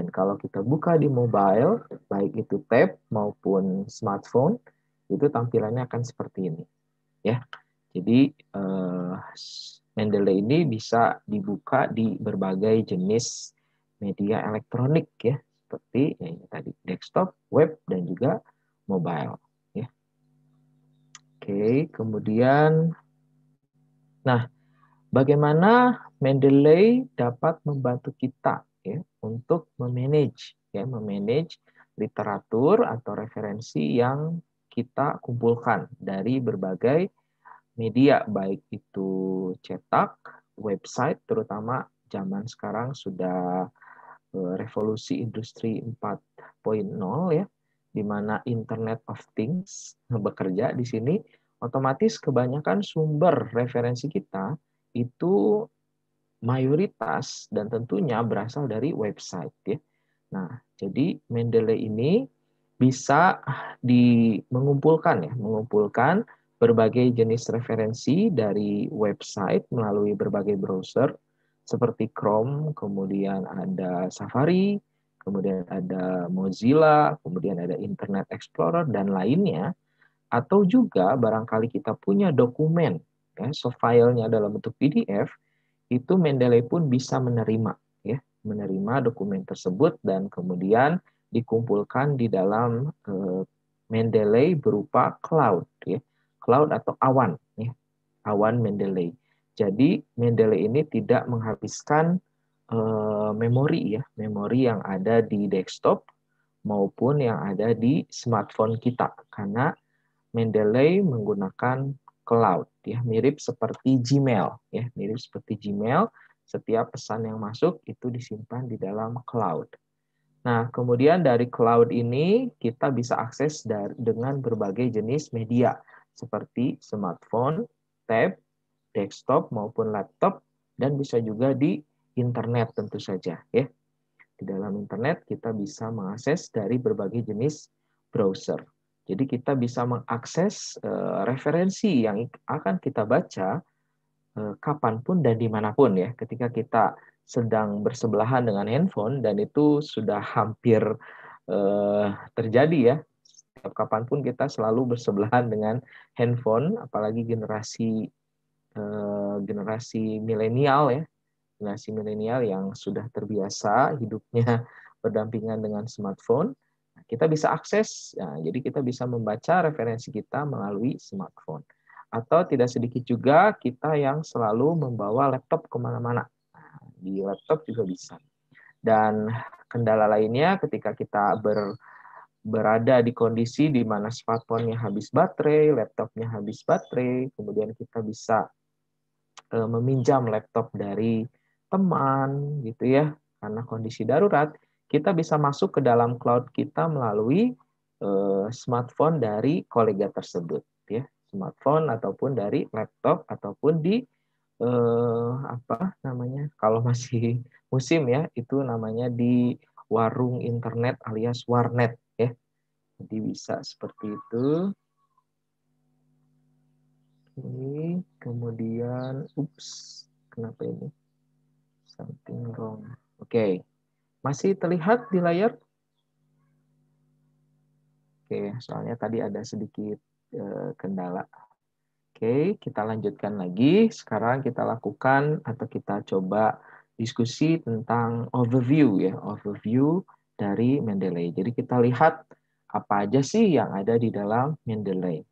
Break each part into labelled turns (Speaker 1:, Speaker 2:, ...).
Speaker 1: Dan kalau kita buka di mobile, baik itu tab maupun smartphone, itu tampilannya akan seperti ini. Ya. Jadi uh, Mendeley ini bisa dibuka di berbagai jenis media elektronik ya, seperti ya ini tadi desktop, web dan juga mobile ya. Oke, kemudian nah bagaimana Mendeley dapat membantu kita ya, untuk memanage ya memanage literatur atau referensi yang kita kumpulkan dari berbagai media baik itu cetak, website terutama zaman sekarang sudah eh, revolusi industri 4.0 ya di mana Internet of Things bekerja di sini otomatis kebanyakan sumber referensi kita itu mayoritas dan tentunya berasal dari website ya. Nah, jadi Mendeley ini bisa di mengumpulkan ya, mengumpulkan berbagai jenis referensi dari website melalui berbagai browser seperti Chrome, kemudian ada Safari, kemudian ada Mozilla, kemudian ada Internet Explorer dan lainnya atau juga barangkali kita punya dokumen ya, so filenya dalam bentuk PDF itu Mendeley pun bisa menerima ya, menerima dokumen tersebut dan kemudian dikumpulkan di dalam eh, Mendeley berupa cloud ya, cloud atau awan ya, awan Mendeley. Jadi Mendeley ini tidak menghabiskan eh, memori ya, memori yang ada di desktop maupun yang ada di smartphone kita karena Mendeley menggunakan cloud ya mirip seperti Gmail ya mirip seperti Gmail setiap pesan yang masuk itu disimpan di dalam cloud. Nah, kemudian dari cloud ini kita bisa akses dari, dengan berbagai jenis media seperti smartphone, tab, desktop maupun laptop dan bisa juga di internet tentu saja ya. Di dalam internet kita bisa mengakses dari berbagai jenis browser. Jadi kita bisa mengakses eh, referensi yang akan kita baca eh, kapanpun dan dimanapun ya. Ketika kita sedang bersebelahan dengan handphone dan itu sudah hampir eh, terjadi ya. Setiap kapanpun kita selalu bersebelahan dengan handphone, apalagi generasi generasi milenial ya, generasi milenial yang sudah terbiasa hidupnya berdampingan dengan smartphone kita bisa akses, ya, jadi kita bisa membaca referensi kita melalui smartphone. Atau tidak sedikit juga kita yang selalu membawa laptop kemana-mana. Nah, di laptop juga bisa. Dan kendala lainnya ketika kita ber, berada di kondisi di mana smartphone-nya habis baterai, laptopnya habis baterai, kemudian kita bisa e, meminjam laptop dari teman gitu ya, karena kondisi darurat kita bisa masuk ke dalam cloud kita melalui eh, smartphone dari kolega tersebut ya smartphone ataupun dari laptop ataupun di eh, apa namanya kalau masih musim ya itu namanya di warung internet alias warnet ya jadi bisa seperti itu ini kemudian ups kenapa ini something wrong oke okay. Masih terlihat di layar? Oke, soalnya tadi ada sedikit eh, kendala. Oke, kita lanjutkan lagi. Sekarang kita lakukan atau kita coba diskusi tentang overview ya, overview dari Mendeley. Jadi kita lihat apa aja sih yang ada di dalam Mendeley.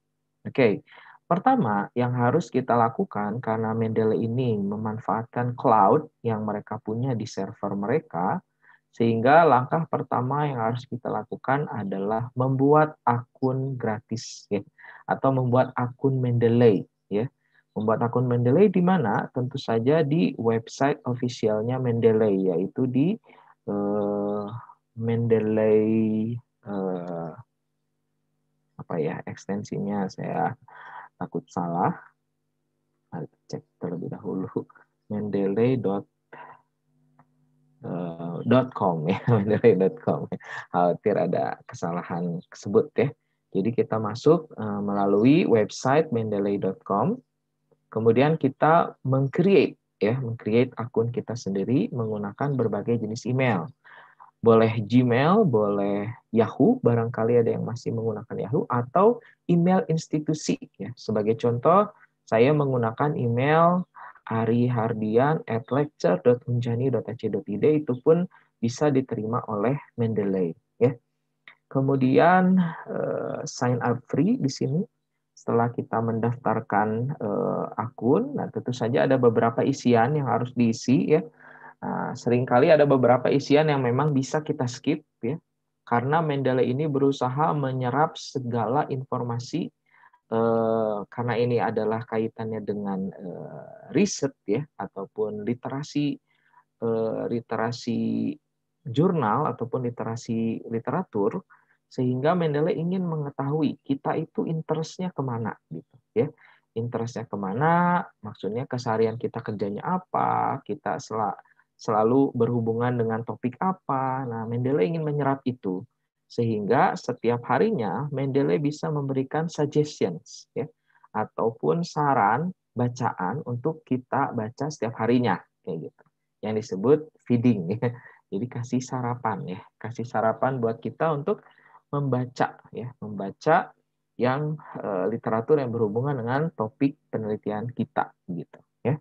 Speaker 1: Oke. Pertama, yang harus kita lakukan karena Mendeley ini memanfaatkan cloud yang mereka punya di server mereka, sehingga langkah pertama yang harus kita lakukan adalah membuat akun gratis ya atau membuat akun Mendeley ya. Membuat akun Mendeley di mana? Tentu saja di website ofisialnya Mendeley yaitu di uh, Mendeley uh, apa ya ekstensinya saya takut salah. Mari cek terlebih dahulu mendeley.com Eh, .com ya, dari .com. Khawatir ada kesalahan tersebut ya. Jadi kita masuk eh, melalui website mendeley.com. Kemudian kita mengcreate ya, mengcreate akun kita sendiri menggunakan berbagai jenis email. Boleh Gmail, boleh Yahoo, barangkali ada yang masih menggunakan Yahoo atau email institusi ya. Sebagai contoh, saya menggunakan email Ari Hardian at itu pun bisa diterima oleh Mendeley. Ya. Kemudian uh, sign up free di sini. Setelah kita mendaftarkan uh, akun, nah tentu saja ada beberapa isian yang harus diisi ya. Nah, seringkali ada beberapa isian yang memang bisa kita skip ya. Karena Mendeley ini berusaha menyerap segala informasi Eh, karena ini adalah kaitannya dengan eh, riset ya ataupun literasi eh, literasi jurnal ataupun literasi literatur sehingga Mendeley ingin mengetahui kita itu interestnya kemana gitu ya interestnya kemana maksudnya keseharian kita kerjanya apa kita selalu berhubungan dengan topik apa nah Mendeley ingin menyerap itu sehingga setiap harinya Mendeley bisa memberikan suggestions ya, ataupun saran bacaan untuk kita baca setiap harinya kayak gitu. Yang disebut feeding ya. Jadi kasih sarapan ya, kasih sarapan buat kita untuk membaca ya, membaca yang e, literatur yang berhubungan dengan topik penelitian kita gitu ya.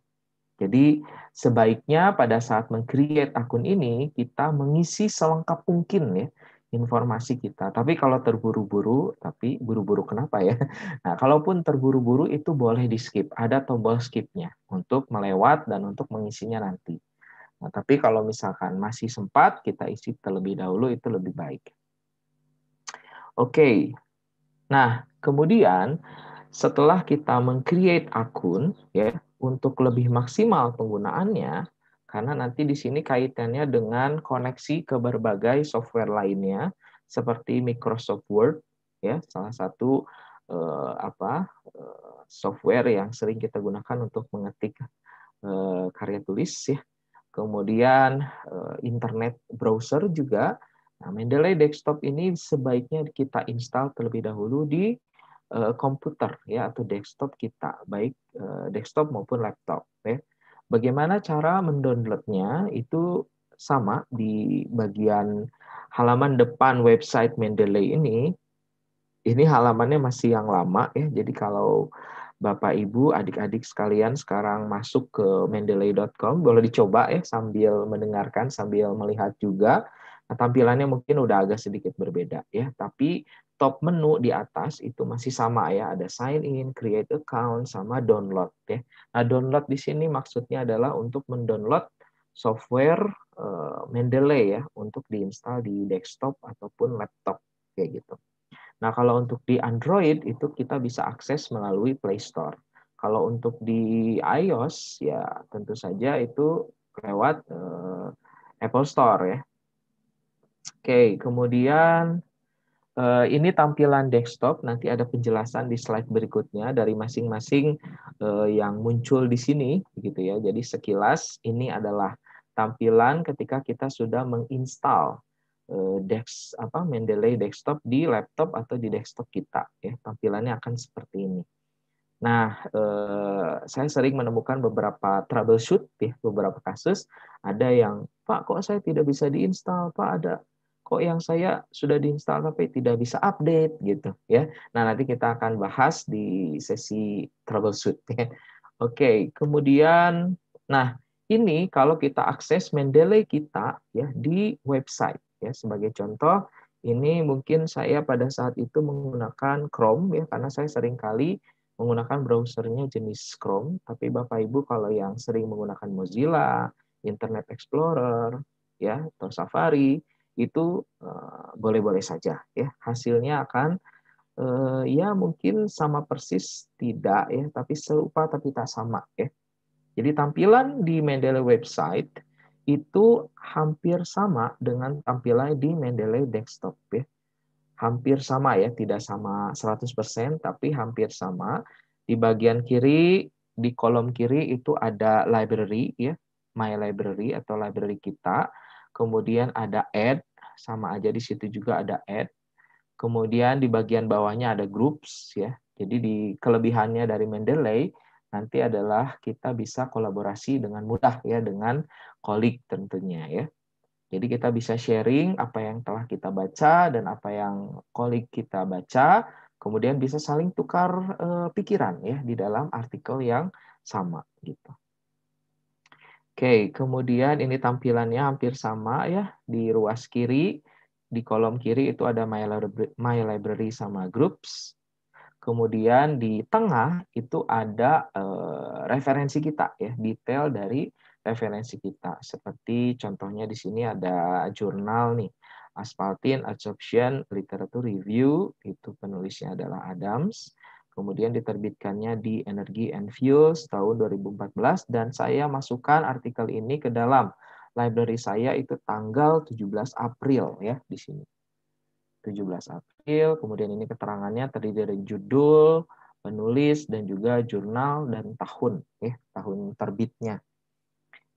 Speaker 1: Jadi sebaiknya pada saat mengcreate akun ini kita mengisi selengkap mungkin ya informasi kita. Tapi kalau terburu-buru, tapi buru-buru kenapa ya? Nah, kalaupun terburu-buru itu boleh di skip. Ada tombol skipnya untuk melewat dan untuk mengisinya nanti. Nah, tapi kalau misalkan masih sempat, kita isi terlebih dahulu itu lebih baik. Oke. Okay. Nah, kemudian setelah kita mengcreate akun ya untuk lebih maksimal penggunaannya, karena nanti di sini kaitannya dengan koneksi ke berbagai software lainnya seperti Microsoft Word ya salah satu eh, apa eh, software yang sering kita gunakan untuk mengetik eh, karya tulis ya kemudian eh, internet browser juga nah Mendeley desktop ini sebaiknya kita install terlebih dahulu di eh, komputer ya atau desktop kita baik eh, desktop maupun laptop ya Bagaimana cara mendownloadnya itu sama di bagian halaman depan website Mendeley ini. Ini halamannya masih yang lama ya. Jadi kalau Bapak Ibu, adik-adik sekalian sekarang masuk ke mendeley.com, boleh dicoba ya sambil mendengarkan, sambil melihat juga tampilannya mungkin udah agak sedikit berbeda ya, tapi top menu di atas itu masih sama ya, ada sign in, create account sama download ya. Nah, download di sini maksudnya adalah untuk mendownload software uh, Mendeley ya untuk diinstal di desktop ataupun laptop kayak gitu. Nah, kalau untuk di Android itu kita bisa akses melalui Play Store. Kalau untuk di iOS ya tentu saja itu lewat uh, Apple Store ya. Oke, kemudian eh, ini tampilan desktop. Nanti ada penjelasan di slide berikutnya dari masing-masing eh, yang muncul di sini, gitu ya. Jadi sekilas ini adalah tampilan ketika kita sudah menginstal eh, Dex, apa Mendeley desktop di laptop atau di desktop kita ya tampilannya akan seperti ini. Nah, eh, saya sering menemukan beberapa troubleshoot ya beberapa kasus ada yang Pak kok saya tidak bisa diinstal Pak ada kok yang saya sudah diinstal tapi tidak bisa update gitu ya. Nah, nanti kita akan bahas di sesi troubleshoot ya. Oke, kemudian nah ini kalau kita akses Mendeley kita ya di website ya sebagai contoh ini mungkin saya pada saat itu menggunakan Chrome ya karena saya sering kali menggunakan browsernya jenis Chrome, tapi Bapak Ibu kalau yang sering menggunakan Mozilla, Internet Explorer, ya atau Safari itu eh, boleh-boleh saja ya hasilnya akan eh, ya mungkin sama persis tidak ya tapi serupa tapi tak sama ya jadi tampilan di Mendeley website itu hampir sama dengan tampilan di Mendeley desktop ya hampir sama ya tidak sama 100% tapi hampir sama di bagian kiri di kolom kiri itu ada library ya my library atau library kita kemudian ada add, sama aja di situ juga ada add. Kemudian di bagian bawahnya ada groups ya. Jadi di kelebihannya dari Mendeley nanti adalah kita bisa kolaborasi dengan mudah ya dengan kolik tentunya ya. Jadi kita bisa sharing apa yang telah kita baca dan apa yang kolik kita baca, kemudian bisa saling tukar eh, pikiran ya di dalam artikel yang sama gitu. Oke, kemudian ini tampilannya hampir sama ya. Di ruas kiri, di kolom kiri itu ada My Library, My Library sama Groups. Kemudian di tengah itu ada uh, referensi kita ya, detail dari referensi kita. Seperti contohnya di sini ada jurnal nih, Aspaltin, Adsorption Literature Review, itu penulisnya adalah Adams. Kemudian diterbitkannya di Energy and Fuels tahun 2014 dan saya masukkan artikel ini ke dalam library saya itu tanggal 17 April ya di sini. 17 April, kemudian ini keterangannya terdiri dari judul, penulis dan juga jurnal dan tahun ya, tahun terbitnya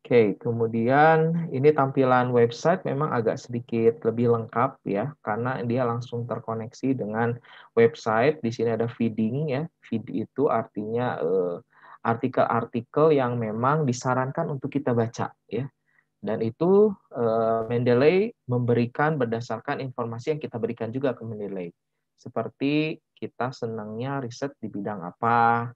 Speaker 1: Oke, kemudian ini tampilan website memang agak sedikit lebih lengkap ya, karena dia langsung terkoneksi dengan website. Di sini ada feeding ya, feed itu artinya eh, artikel-artikel uh, yang memang disarankan untuk kita baca ya. Dan itu eh, Mendeley memberikan berdasarkan informasi yang kita berikan juga ke Mendeley. Seperti kita senangnya riset di bidang apa,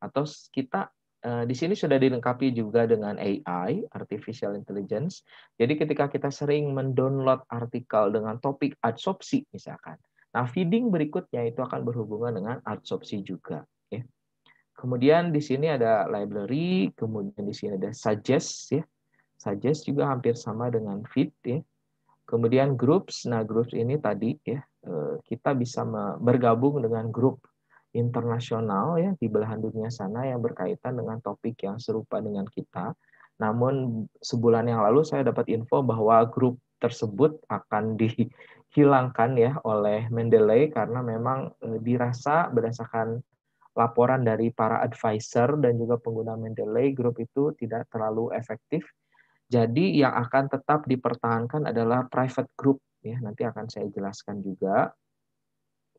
Speaker 1: atau kita Eh, di sini sudah dilengkapi juga dengan AI, artificial intelligence. Jadi ketika kita sering mendownload artikel dengan topik adsopsi misalkan. Nah, feeding berikutnya itu akan berhubungan dengan adsopsi juga, ya. Kemudian di sini ada library, kemudian di sini ada suggest ya. Suggest juga hampir sama dengan feed ya. Kemudian groups. Nah, groups ini tadi ya eh, kita bisa bergabung dengan grup internasional ya di belahan dunia sana yang berkaitan dengan topik yang serupa dengan kita. Namun sebulan yang lalu saya dapat info bahwa grup tersebut akan dihilangkan ya oleh Mendeley karena memang e, dirasa berdasarkan laporan dari para advisor dan juga pengguna Mendeley grup itu tidak terlalu efektif. Jadi yang akan tetap dipertahankan adalah private group ya nanti akan saya jelaskan juga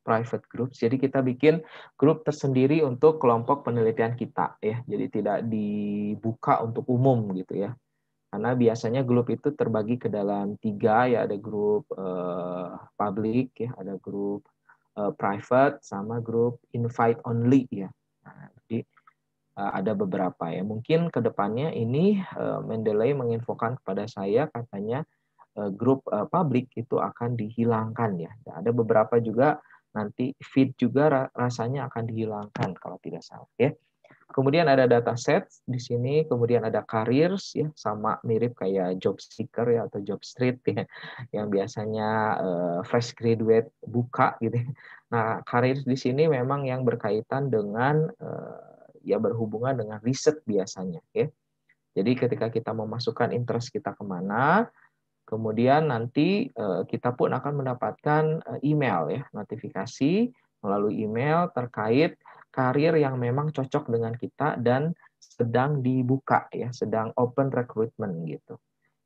Speaker 1: private groups. Jadi kita bikin grup tersendiri untuk kelompok penelitian kita ya. Jadi tidak dibuka untuk umum gitu ya. Karena biasanya grup itu terbagi ke dalam tiga ya ada grup uh, public ya, ada grup uh, private sama grup invite only ya. Nah, jadi eh, ada beberapa ya. Mungkin kedepannya ini Mendeley menginfokan kepada saya katanya grup publik itu akan dihilangkan ya. Nah, ada beberapa juga nanti feed juga rasanya akan dihilangkan kalau tidak salah ya. Kemudian ada data set di sini, kemudian ada careers ya sama mirip kayak job seeker ya atau job street ya yang biasanya uh, fresh graduate buka gitu. Nah, careers di sini memang yang berkaitan dengan uh, ya berhubungan dengan riset biasanya ya. Jadi ketika kita memasukkan interest kita kemana, Kemudian nanti eh, kita pun akan mendapatkan eh, email ya, notifikasi melalui email terkait karir yang memang cocok dengan kita dan sedang dibuka ya, sedang open recruitment gitu.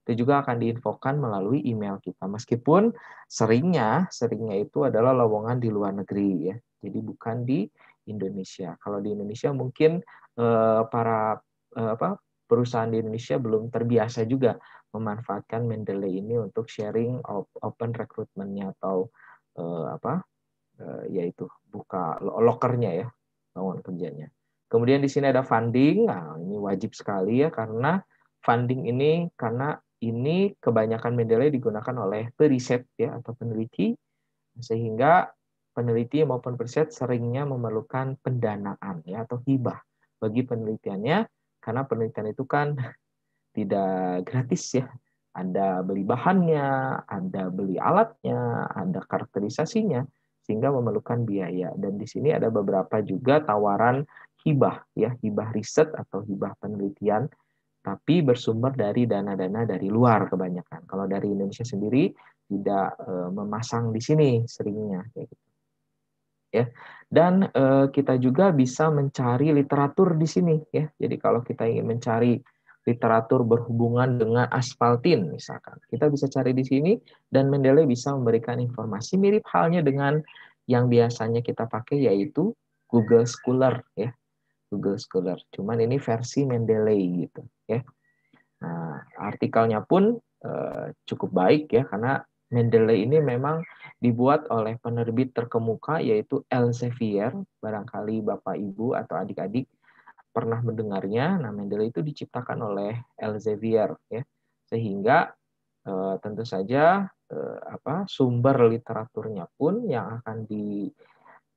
Speaker 1: Itu juga akan diinfokan melalui email kita. Meskipun seringnya, seringnya itu adalah lowongan di luar negeri ya. Jadi bukan di Indonesia. Kalau di Indonesia mungkin eh, para apa perusahaan di Indonesia belum terbiasa juga memanfaatkan Mendeley ini untuk sharing open recruitment atau uh, apa uh, eh, yaitu buka lokernya ya lowongan kerjanya. Kemudian di sini ada funding. Nah, ini wajib sekali ya karena funding ini karena ini kebanyakan Mendeley digunakan oleh periset ya atau peneliti sehingga peneliti maupun periset seringnya memerlukan pendanaan ya atau hibah bagi penelitiannya karena penelitian itu kan tidak gratis ya. Anda beli bahannya, Anda beli alatnya, Anda karakterisasinya, sehingga memerlukan biaya. Dan di sini ada beberapa juga tawaran hibah, ya hibah riset atau hibah penelitian, tapi bersumber dari dana-dana dari luar kebanyakan. Kalau dari Indonesia sendiri tidak eh, memasang di sini seringnya, gitu. Ya, dan eh, kita juga bisa mencari literatur di sini, ya. Jadi kalau kita ingin mencari literatur berhubungan dengan asfaltin misalkan. Kita bisa cari di sini dan Mendeley bisa memberikan informasi mirip halnya dengan yang biasanya kita pakai yaitu Google Scholar ya. Google Scholar. Cuman ini versi Mendeley gitu ya. Nah, artikelnya pun eh, cukup baik ya karena Mendeley ini memang dibuat oleh penerbit terkemuka yaitu Elsevier, barangkali Bapak Ibu atau adik-adik pernah mendengarnya. Nah, Mendeley itu diciptakan oleh Elsevier ya. Sehingga e, tentu saja e, apa sumber literaturnya pun yang akan di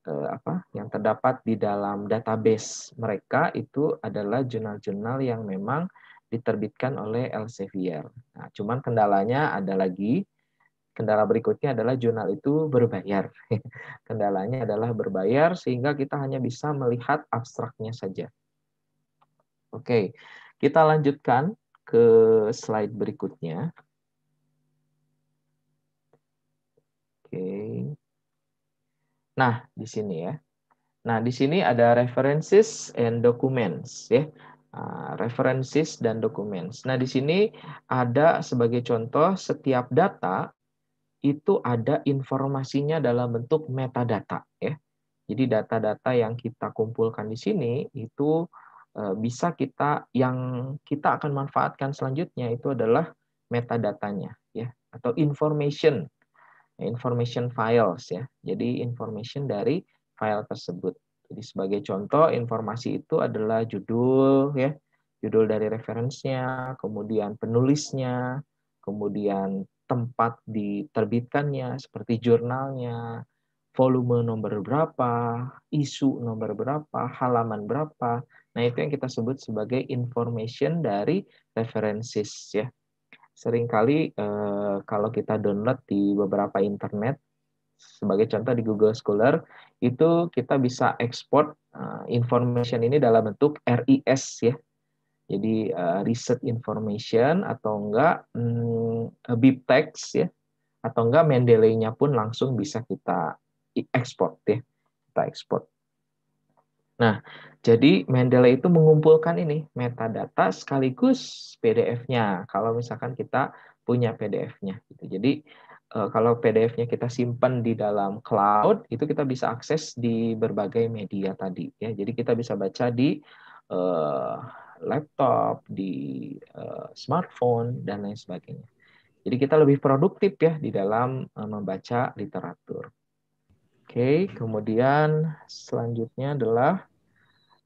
Speaker 1: e, apa yang terdapat di dalam database mereka itu adalah jurnal-jurnal yang memang diterbitkan oleh Elsevier. Nah, cuman kendalanya ada lagi kendala berikutnya adalah jurnal itu berbayar. Kendalanya adalah berbayar sehingga kita hanya bisa melihat abstraknya saja. Oke, kita lanjutkan ke slide berikutnya. Oke. Nah, di sini ya. Nah, di sini ada references and documents ya. Uh, references dan documents. Nah, di sini ada sebagai contoh setiap data itu ada informasinya dalam bentuk metadata ya. Jadi data-data yang kita kumpulkan di sini itu Eh, bisa kita yang kita akan manfaatkan selanjutnya itu adalah metadatanya ya atau information ya, information files ya. Jadi information dari file tersebut. Jadi sebagai contoh informasi itu adalah judul ya, judul dari referensinya, kemudian penulisnya, kemudian tempat diterbitkannya seperti jurnalnya, volume nomor berapa, isu nomor berapa, halaman berapa. Nah, itu yang kita sebut sebagai information dari references ya. Seringkali eh, kalau kita download di beberapa internet sebagai contoh di Google Scholar itu kita bisa export eh, information ini dalam bentuk RIS ya. Jadi eh, research information atau enggak mm, BibTeX ya atau enggak Mendeley-nya pun langsung bisa kita export ya. Kita export. Nah, jadi Mendeley itu mengumpulkan ini metadata sekaligus PDF-nya. Kalau misalkan kita punya PDF-nya, gitu. jadi eh, kalau PDF-nya kita simpan di dalam cloud, itu kita bisa akses di berbagai media tadi. Ya, jadi kita bisa baca di uh, laptop, di uh, smartphone dan lain sebagainya. Jadi kita lebih produktif ya di dalam membaca literatur. Oke, kemudian selanjutnya adalah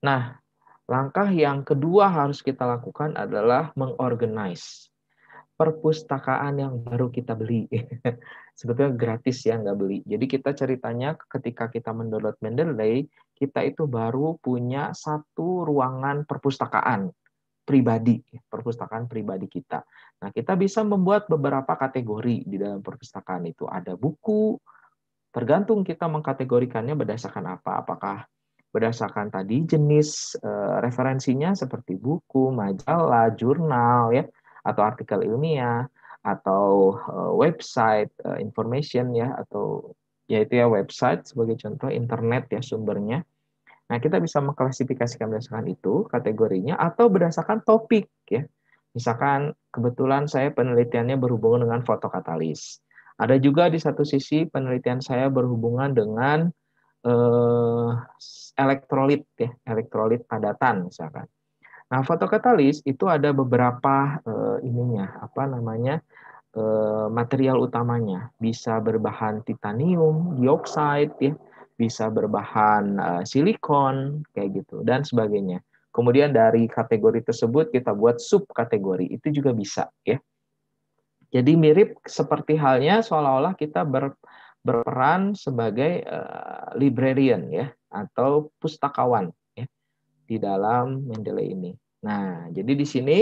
Speaker 1: nah, langkah yang kedua harus kita lakukan adalah mengorganize perpustakaan yang baru kita beli. Sebetulnya gratis ya nggak beli. Jadi kita ceritanya ketika kita mendownload Mendeley, kita itu baru punya satu ruangan perpustakaan pribadi, perpustakaan pribadi kita. Nah, kita bisa membuat beberapa kategori di dalam perpustakaan itu. Ada buku, Tergantung kita mengkategorikannya berdasarkan apa. Apakah berdasarkan tadi jenis e, referensinya seperti buku, majalah, jurnal ya atau artikel ilmiah atau e, website e, information ya atau yaitu ya website sebagai contoh internet ya sumbernya. Nah, kita bisa mengklasifikasikan berdasarkan itu kategorinya atau berdasarkan topik ya. Misalkan kebetulan saya penelitiannya berhubungan dengan fotokatalis. Ada juga di satu sisi penelitian saya berhubungan dengan eh, elektrolit ya, elektrolit padatan misalkan. Nah, fotokatalis itu ada beberapa eh, ininya, apa namanya? Eh, material utamanya. Bisa berbahan titanium, dioksida ya, bisa berbahan eh, silikon kayak gitu dan sebagainya. Kemudian dari kategori tersebut kita buat subkategori. Itu juga bisa ya. Jadi mirip seperti halnya seolah-olah kita ber, berperan sebagai uh, librarian ya atau pustakawan ya di dalam Mendeley ini. Nah, jadi di sini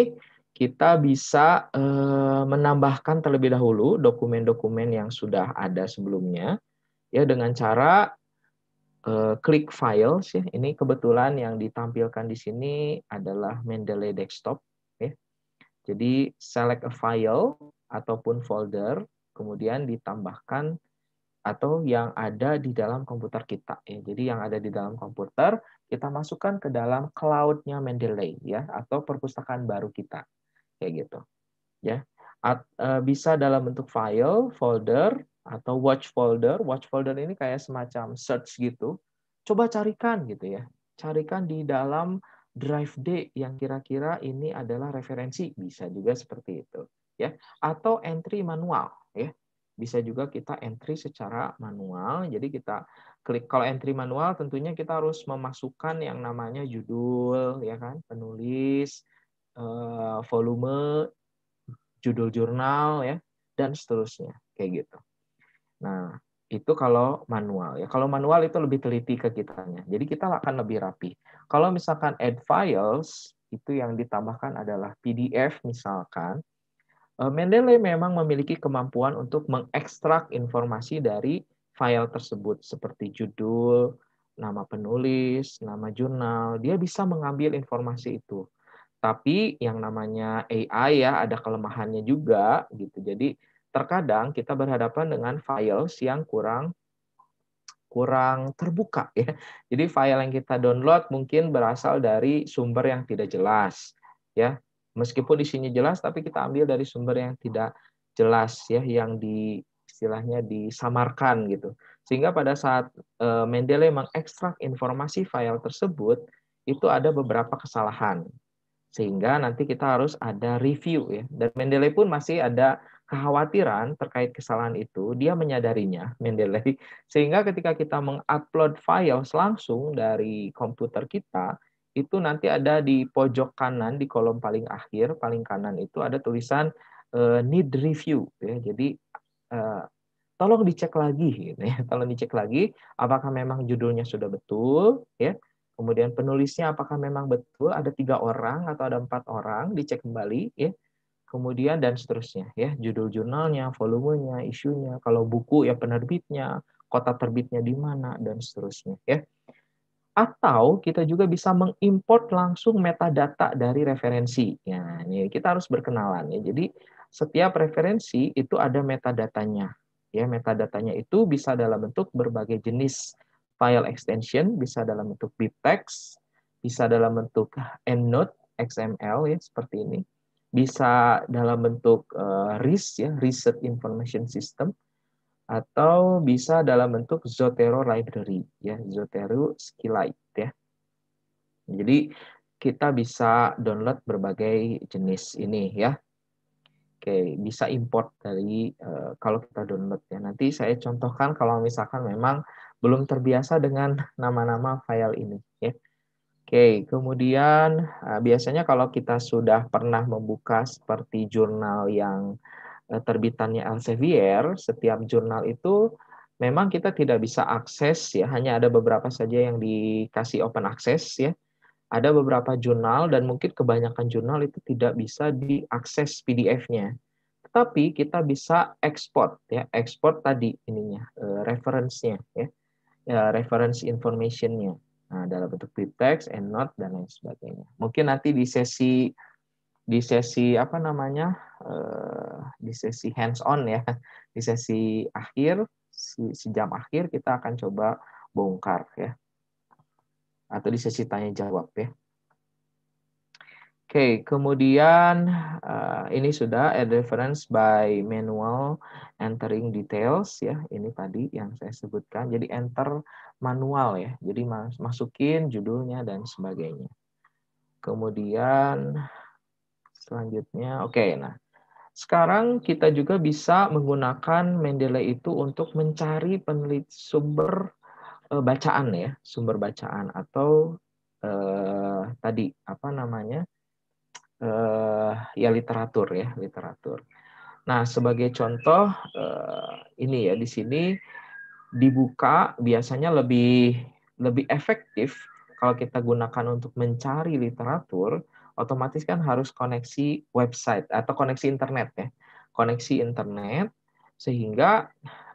Speaker 1: kita bisa uh, menambahkan terlebih dahulu dokumen-dokumen yang sudah ada sebelumnya ya dengan cara uh, klik files ya. Ini kebetulan yang ditampilkan di sini adalah Mendeley desktop ya. Jadi select a file ataupun folder, kemudian ditambahkan atau yang ada di dalam komputer kita. Ya, jadi yang ada di dalam komputer kita masukkan ke dalam cloudnya Mendeley ya atau perpustakaan baru kita kayak gitu ya. At, e, bisa dalam bentuk file, folder atau watch folder. Watch folder ini kayak semacam search gitu. Coba carikan gitu ya. Carikan di dalam drive D yang kira-kira ini adalah referensi bisa juga seperti itu ya atau entry manual ya bisa juga kita entry secara manual jadi kita klik kalau entry manual tentunya kita harus memasukkan yang namanya judul ya kan penulis eh, volume judul jurnal ya dan seterusnya kayak gitu nah itu kalau manual ya kalau manual itu lebih teliti ke kitanya jadi kita akan lebih rapi kalau misalkan add files itu yang ditambahkan adalah PDF misalkan Eh, Mendeley memang memiliki kemampuan untuk mengekstrak informasi dari file tersebut seperti judul, nama penulis, nama jurnal. Dia bisa mengambil informasi itu. Tapi yang namanya AI ya ada kelemahannya juga gitu. Jadi terkadang kita berhadapan dengan files yang kurang kurang terbuka ya. Jadi file yang kita download mungkin berasal dari sumber yang tidak jelas ya Meskipun di sini jelas, tapi kita ambil dari sumber yang tidak jelas ya, yang di istilahnya disamarkan gitu. Sehingga pada saat Mendele eh, Mendeley mengekstrak informasi file tersebut, itu ada beberapa kesalahan. Sehingga nanti kita harus ada review ya. Dan Mendeley pun masih ada kekhawatiran terkait kesalahan itu, dia menyadarinya, Mendeley, sehingga ketika kita mengupload file langsung dari komputer kita, itu nanti ada di pojok kanan di kolom paling akhir paling kanan itu ada tulisan uh, need review ya jadi uh, tolong dicek lagi gitu ya tolong dicek lagi apakah memang judulnya sudah betul ya kemudian penulisnya apakah memang betul ada tiga orang atau ada empat orang dicek kembali ya kemudian dan seterusnya ya judul jurnalnya volumenya isunya kalau buku ya penerbitnya kota terbitnya di mana dan seterusnya ya atau kita juga bisa mengimport langsung metadata dari referensi. Ya, ini kita harus berkenalan ya. Jadi setiap referensi itu ada metadatanya. Ya, metadatanya itu bisa dalam bentuk berbagai jenis file extension, bisa dalam bentuk BibTeX, bisa dalam bentuk EndNote XML ya seperti ini. Bisa dalam bentuk uh, eh, RIS ya, Research Information System atau bisa dalam bentuk Zotero library ya, Zotero Skillite ya. Jadi kita bisa download berbagai jenis ini ya. Oke, bisa import dari eh, kalau kita download ya. Nanti saya contohkan kalau misalkan memang belum terbiasa dengan nama-nama file ini ya. Oke, kemudian eh, biasanya kalau kita sudah pernah membuka seperti jurnal yang Eh, terbitannya Elsevier, setiap jurnal itu memang kita tidak bisa akses ya, hanya ada beberapa saja yang dikasih open access ya. Ada beberapa jurnal dan mungkin kebanyakan jurnal itu tidak bisa diakses PDF-nya. Tetapi kita bisa ekspor ya, ekspor tadi ininya, eh, referensinya ya. Ya, reference information-nya. Nah, dalam bentuk text, endnote, dan lain sebagainya. Mungkin nanti di sesi di sesi apa namanya eh, di sesi hands on ya di sesi akhir sejam akhir kita akan coba bongkar ya atau di sesi tanya jawab ya oke okay, kemudian eh, ini sudah add reference by manual entering details ya ini tadi yang saya sebutkan jadi enter manual ya jadi masukin judulnya dan sebagainya kemudian selanjutnya. Oke, okay, nah sekarang kita juga bisa menggunakan Mendeley itu untuk mencari peneliti sumber uh, bacaan ya, sumber bacaan atau uh, tadi apa namanya uh, ya literatur ya literatur. Nah sebagai contoh uh, ini ya di sini dibuka biasanya lebih lebih efektif kalau kita gunakan untuk mencari literatur otomatis kan harus koneksi website atau koneksi internet ya. Koneksi internet sehingga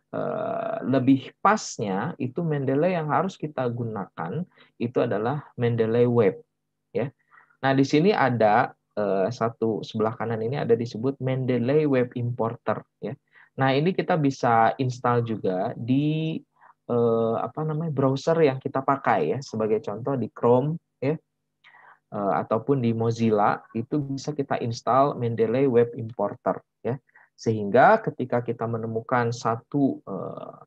Speaker 1: uh, lebih pasnya itu Mendeley yang harus kita gunakan itu adalah Mendeley Web ya. Nah, di sini ada uh, satu sebelah kanan ini ada disebut Mendeley Web Importer ya. Nah, ini kita bisa install juga di uh, apa namanya browser yang kita pakai ya. Sebagai contoh di Chrome ya Eh, ataupun di Mozilla itu bisa kita install Mendeley Web Importer ya. Sehingga ketika kita menemukan satu eh,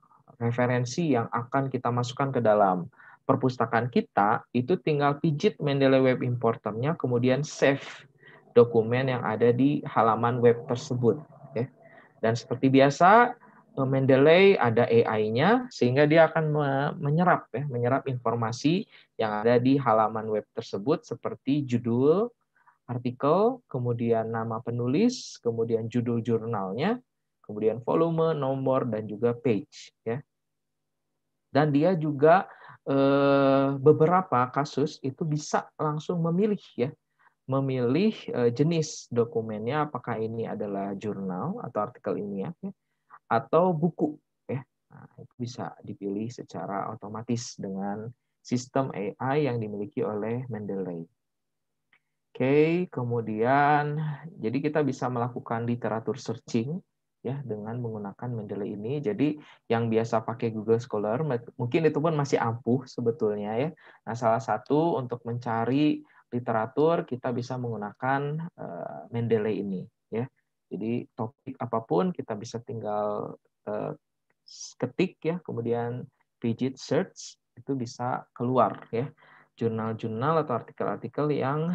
Speaker 1: referensi yang akan kita masukkan ke dalam perpustakaan kita, itu tinggal pijit Mendeley Web Importernya kemudian save dokumen yang ada di halaman web tersebut ya. Dan seperti biasa Eh, Mendeley ada AI-nya sehingga dia akan menyerap ya, menyerap informasi yang ada di halaman web tersebut seperti judul artikel, kemudian nama penulis, kemudian judul jurnalnya, kemudian volume, nomor dan juga page ya. Dan dia juga eh, beberapa kasus itu bisa langsung memilih ya memilih eh, jenis dokumennya apakah ini adalah jurnal atau artikel ini ya, atau buku ya. Nah, itu bisa dipilih secara otomatis dengan sistem AI yang dimiliki oleh Mendeley. Oke, kemudian jadi kita bisa melakukan literatur searching ya dengan menggunakan Mendeley ini. Jadi yang biasa pakai Google Scholar mungkin itu pun masih ampuh sebetulnya ya. Nah, salah satu untuk mencari literatur kita bisa menggunakan eh, Mendeley ini. Jadi topik apapun kita bisa tinggal uh, ketik ya, kemudian digit search itu bisa keluar ya. Jurnal-jurnal atau artikel-artikel yang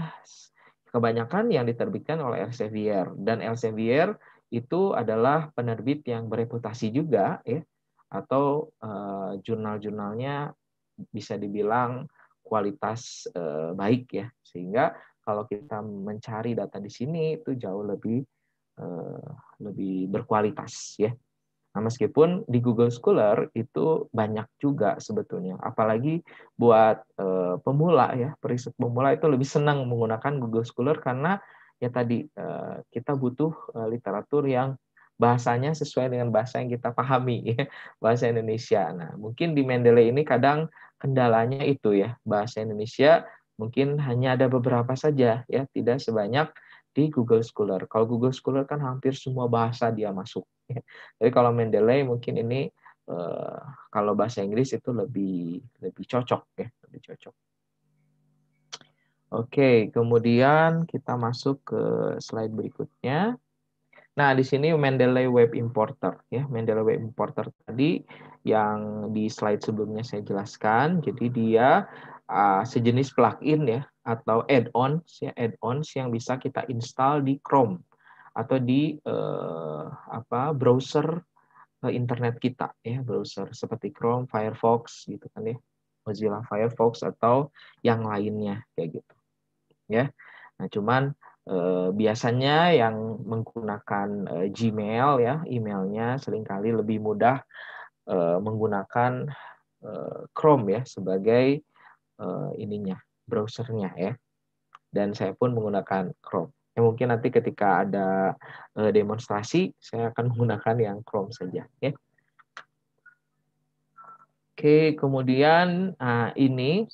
Speaker 1: kebanyakan yang diterbitkan oleh Elsevier dan Elsevier itu adalah penerbit yang bereputasi juga ya atau uh, jurnal-jurnalnya bisa dibilang kualitas uh, baik ya sehingga kalau kita mencari data di sini itu jauh lebih Eh, lebih berkualitas ya. Nah, meskipun di Google Scholar itu banyak juga sebetulnya, apalagi buat e, pemula ya, periset pemula itu lebih senang menggunakan Google Scholar karena ya tadi e, kita butuh e, literatur yang bahasanya sesuai dengan bahasa yang kita pahami ya, bahasa Indonesia. Nah, mungkin di Mendeley ini kadang kendalanya itu ya, bahasa Indonesia mungkin hanya ada beberapa saja ya, tidak sebanyak di Google Scholar. Kalau Google Scholar kan hampir semua bahasa dia masuk. Jadi kalau Mendeley mungkin ini eh, kalau bahasa Inggris itu lebih lebih cocok ya, lebih cocok. Oke, kemudian kita masuk ke slide berikutnya. Nah, di sini Mendeley Web Importer ya, Mendeley Web Importer tadi yang di slide sebelumnya saya jelaskan. Jadi dia Ah, sejenis plugin ya atau add-ons ya add-ons yang bisa kita install di Chrome atau di uh, apa browser eh, internet kita ya browser seperti Chrome, Firefox gitu kan ya Mozilla Firefox atau yang lainnya kayak gitu ya. Nah cuman eh, biasanya yang menggunakan Gmail ya emailnya seringkali lebih mudah menggunakan Chrome ya sebagai uh, ininya browsernya ya dan saya pun menggunakan Chrome ya mungkin nanti ketika ada uh, demonstrasi saya akan menggunakan yang Chrome saja ya Oke, kemudian nah ini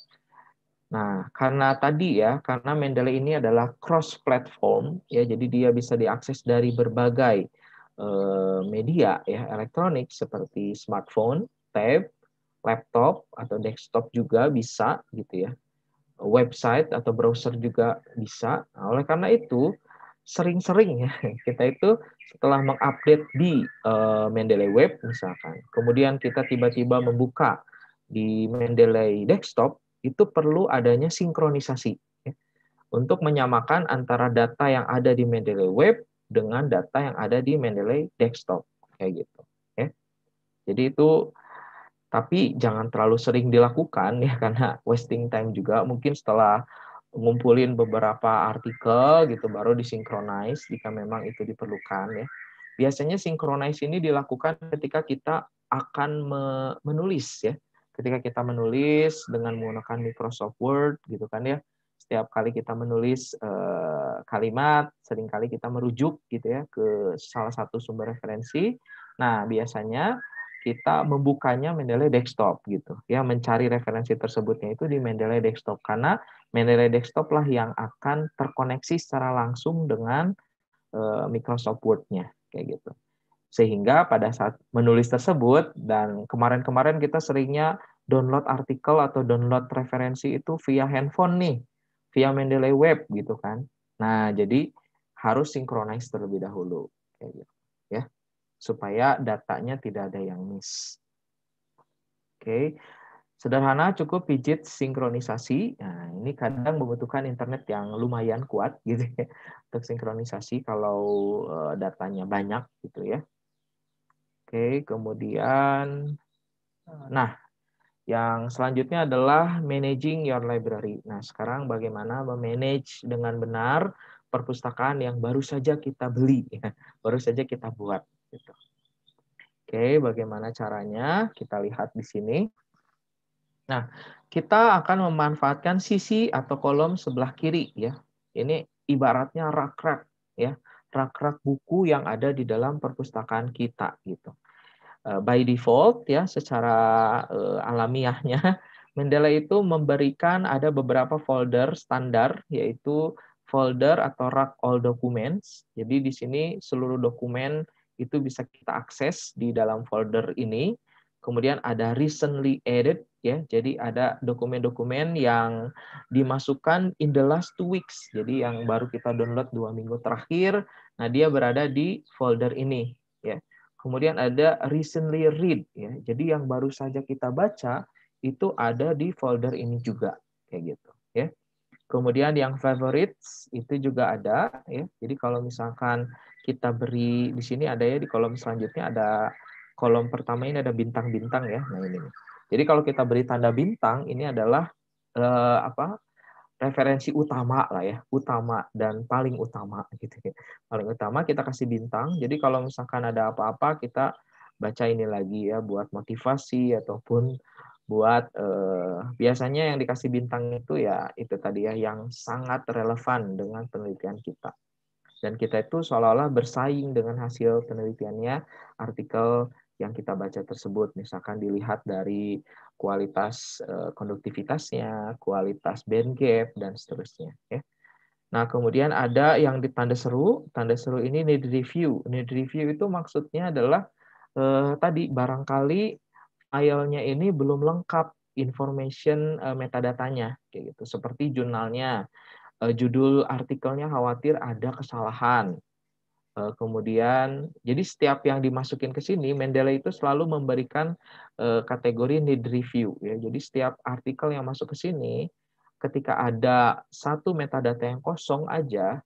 Speaker 1: Nah, karena tadi ya, karena Mendeley ini adalah cross platform ya, jadi dia bisa diakses dari berbagai eh, media ya elektronik seperti smartphone, tab, laptop atau desktop juga bisa gitu ya. Website atau browser juga bisa. Nah, oleh karena itu sering-sering ya kita itu setelah mengupdate di uh, Mendeley Web misalkan, kemudian kita tiba-tiba membuka di Mendeley Desktop itu perlu adanya sinkronisasi ya, untuk menyamakan antara data yang ada di Mendeley Web dengan data yang ada di Mendeley Desktop kayak gitu. Ya. Jadi itu tapi jangan terlalu sering dilakukan ya karena wasting time juga mungkin setelah ngumpulin beberapa artikel gitu baru disinkronize jika memang itu diperlukan ya. Biasanya sinkronize ini dilakukan ketika kita akan menulis ya. Ketika kita menulis dengan menggunakan Microsoft Word gitu kan ya. Setiap kali kita menulis e, kalimat, seringkali kita merujuk gitu ya ke salah satu sumber referensi. Nah, biasanya kita membukanya Mendeley desktop gitu ya mencari referensi tersebutnya itu di Mendeley desktop karena Mendeley desktop lah yang akan terkoneksi secara langsung dengan uh, Microsoft Word-nya kayak gitu sehingga pada saat menulis tersebut dan kemarin-kemarin kita seringnya download artikel atau download referensi itu via handphone nih via Mendeley Web gitu kan nah jadi harus sinkronis terlebih dahulu kayak gitu supaya datanya tidak ada yang miss. Oke. Okay. Sederhana cukup pijit sinkronisasi. Nah, ini kadang membutuhkan internet yang lumayan kuat gitu ya untuk sinkronisasi kalau eh, datanya banyak gitu ya. Oke, kemudian eh, nah yang selanjutnya adalah managing your library. Nah, sekarang bagaimana memanage dengan benar perpustakaan yang baru saja kita beli, baru saja kita buat. Gitu. Oke, bagaimana caranya? Kita lihat di sini. Nah, kita akan memanfaatkan sisi atau kolom sebelah kiri ya. Ini ibaratnya rak-rak ya, rak-rak buku yang ada di dalam perpustakaan kita gitu. E, by default ya, secara e, alamiahnya Mendeley itu memberikan ada beberapa folder standar yaitu folder atau rak all documents. Jadi di sini seluruh dokumen itu bisa kita akses di dalam folder ini. Kemudian ada recently added ya. Jadi ada dokumen-dokumen yang dimasukkan in the last two weeks. Jadi yang baru kita download dua minggu terakhir. Nah dia berada di folder ini ya. Kemudian ada recently read ya. Jadi yang baru saja kita baca itu ada di folder ini juga kayak gitu ya. Kemudian yang favorites itu juga ada ya. Jadi kalau misalkan kita beri di sini ada ya di kolom selanjutnya ada kolom pertama ini ada bintang-bintang ya. Nah ini. Jadi kalau kita beri tanda bintang ini adalah eh, apa? referensi utama lah ya, utama dan paling utama gitu ya. Paling utama kita kasih bintang. Jadi kalau misalkan ada apa-apa kita baca ini lagi ya buat motivasi ataupun buat eh, biasanya yang dikasih bintang itu ya itu tadi ya yang sangat relevan dengan penelitian kita. Dan kita itu seolah-olah bersaing dengan hasil penelitiannya artikel yang kita baca tersebut. Misalkan dilihat dari kualitas eh, konduktivitasnya, kualitas band gap, dan seterusnya. Ya. Nah, kemudian ada yang di tanda seru. Tanda seru ini need review. Need review itu maksudnya adalah eh, tadi barangkali filenya ini belum lengkap information eh, metadatanya kayak gitu seperti jurnalnya uh, judul artikelnya khawatir ada kesalahan. Uh, kemudian, jadi setiap yang dimasukin ke sini, Mendele itu selalu memberikan uh, kategori need review. Ya. Jadi setiap artikel yang masuk ke sini, ketika ada satu metadata yang kosong aja,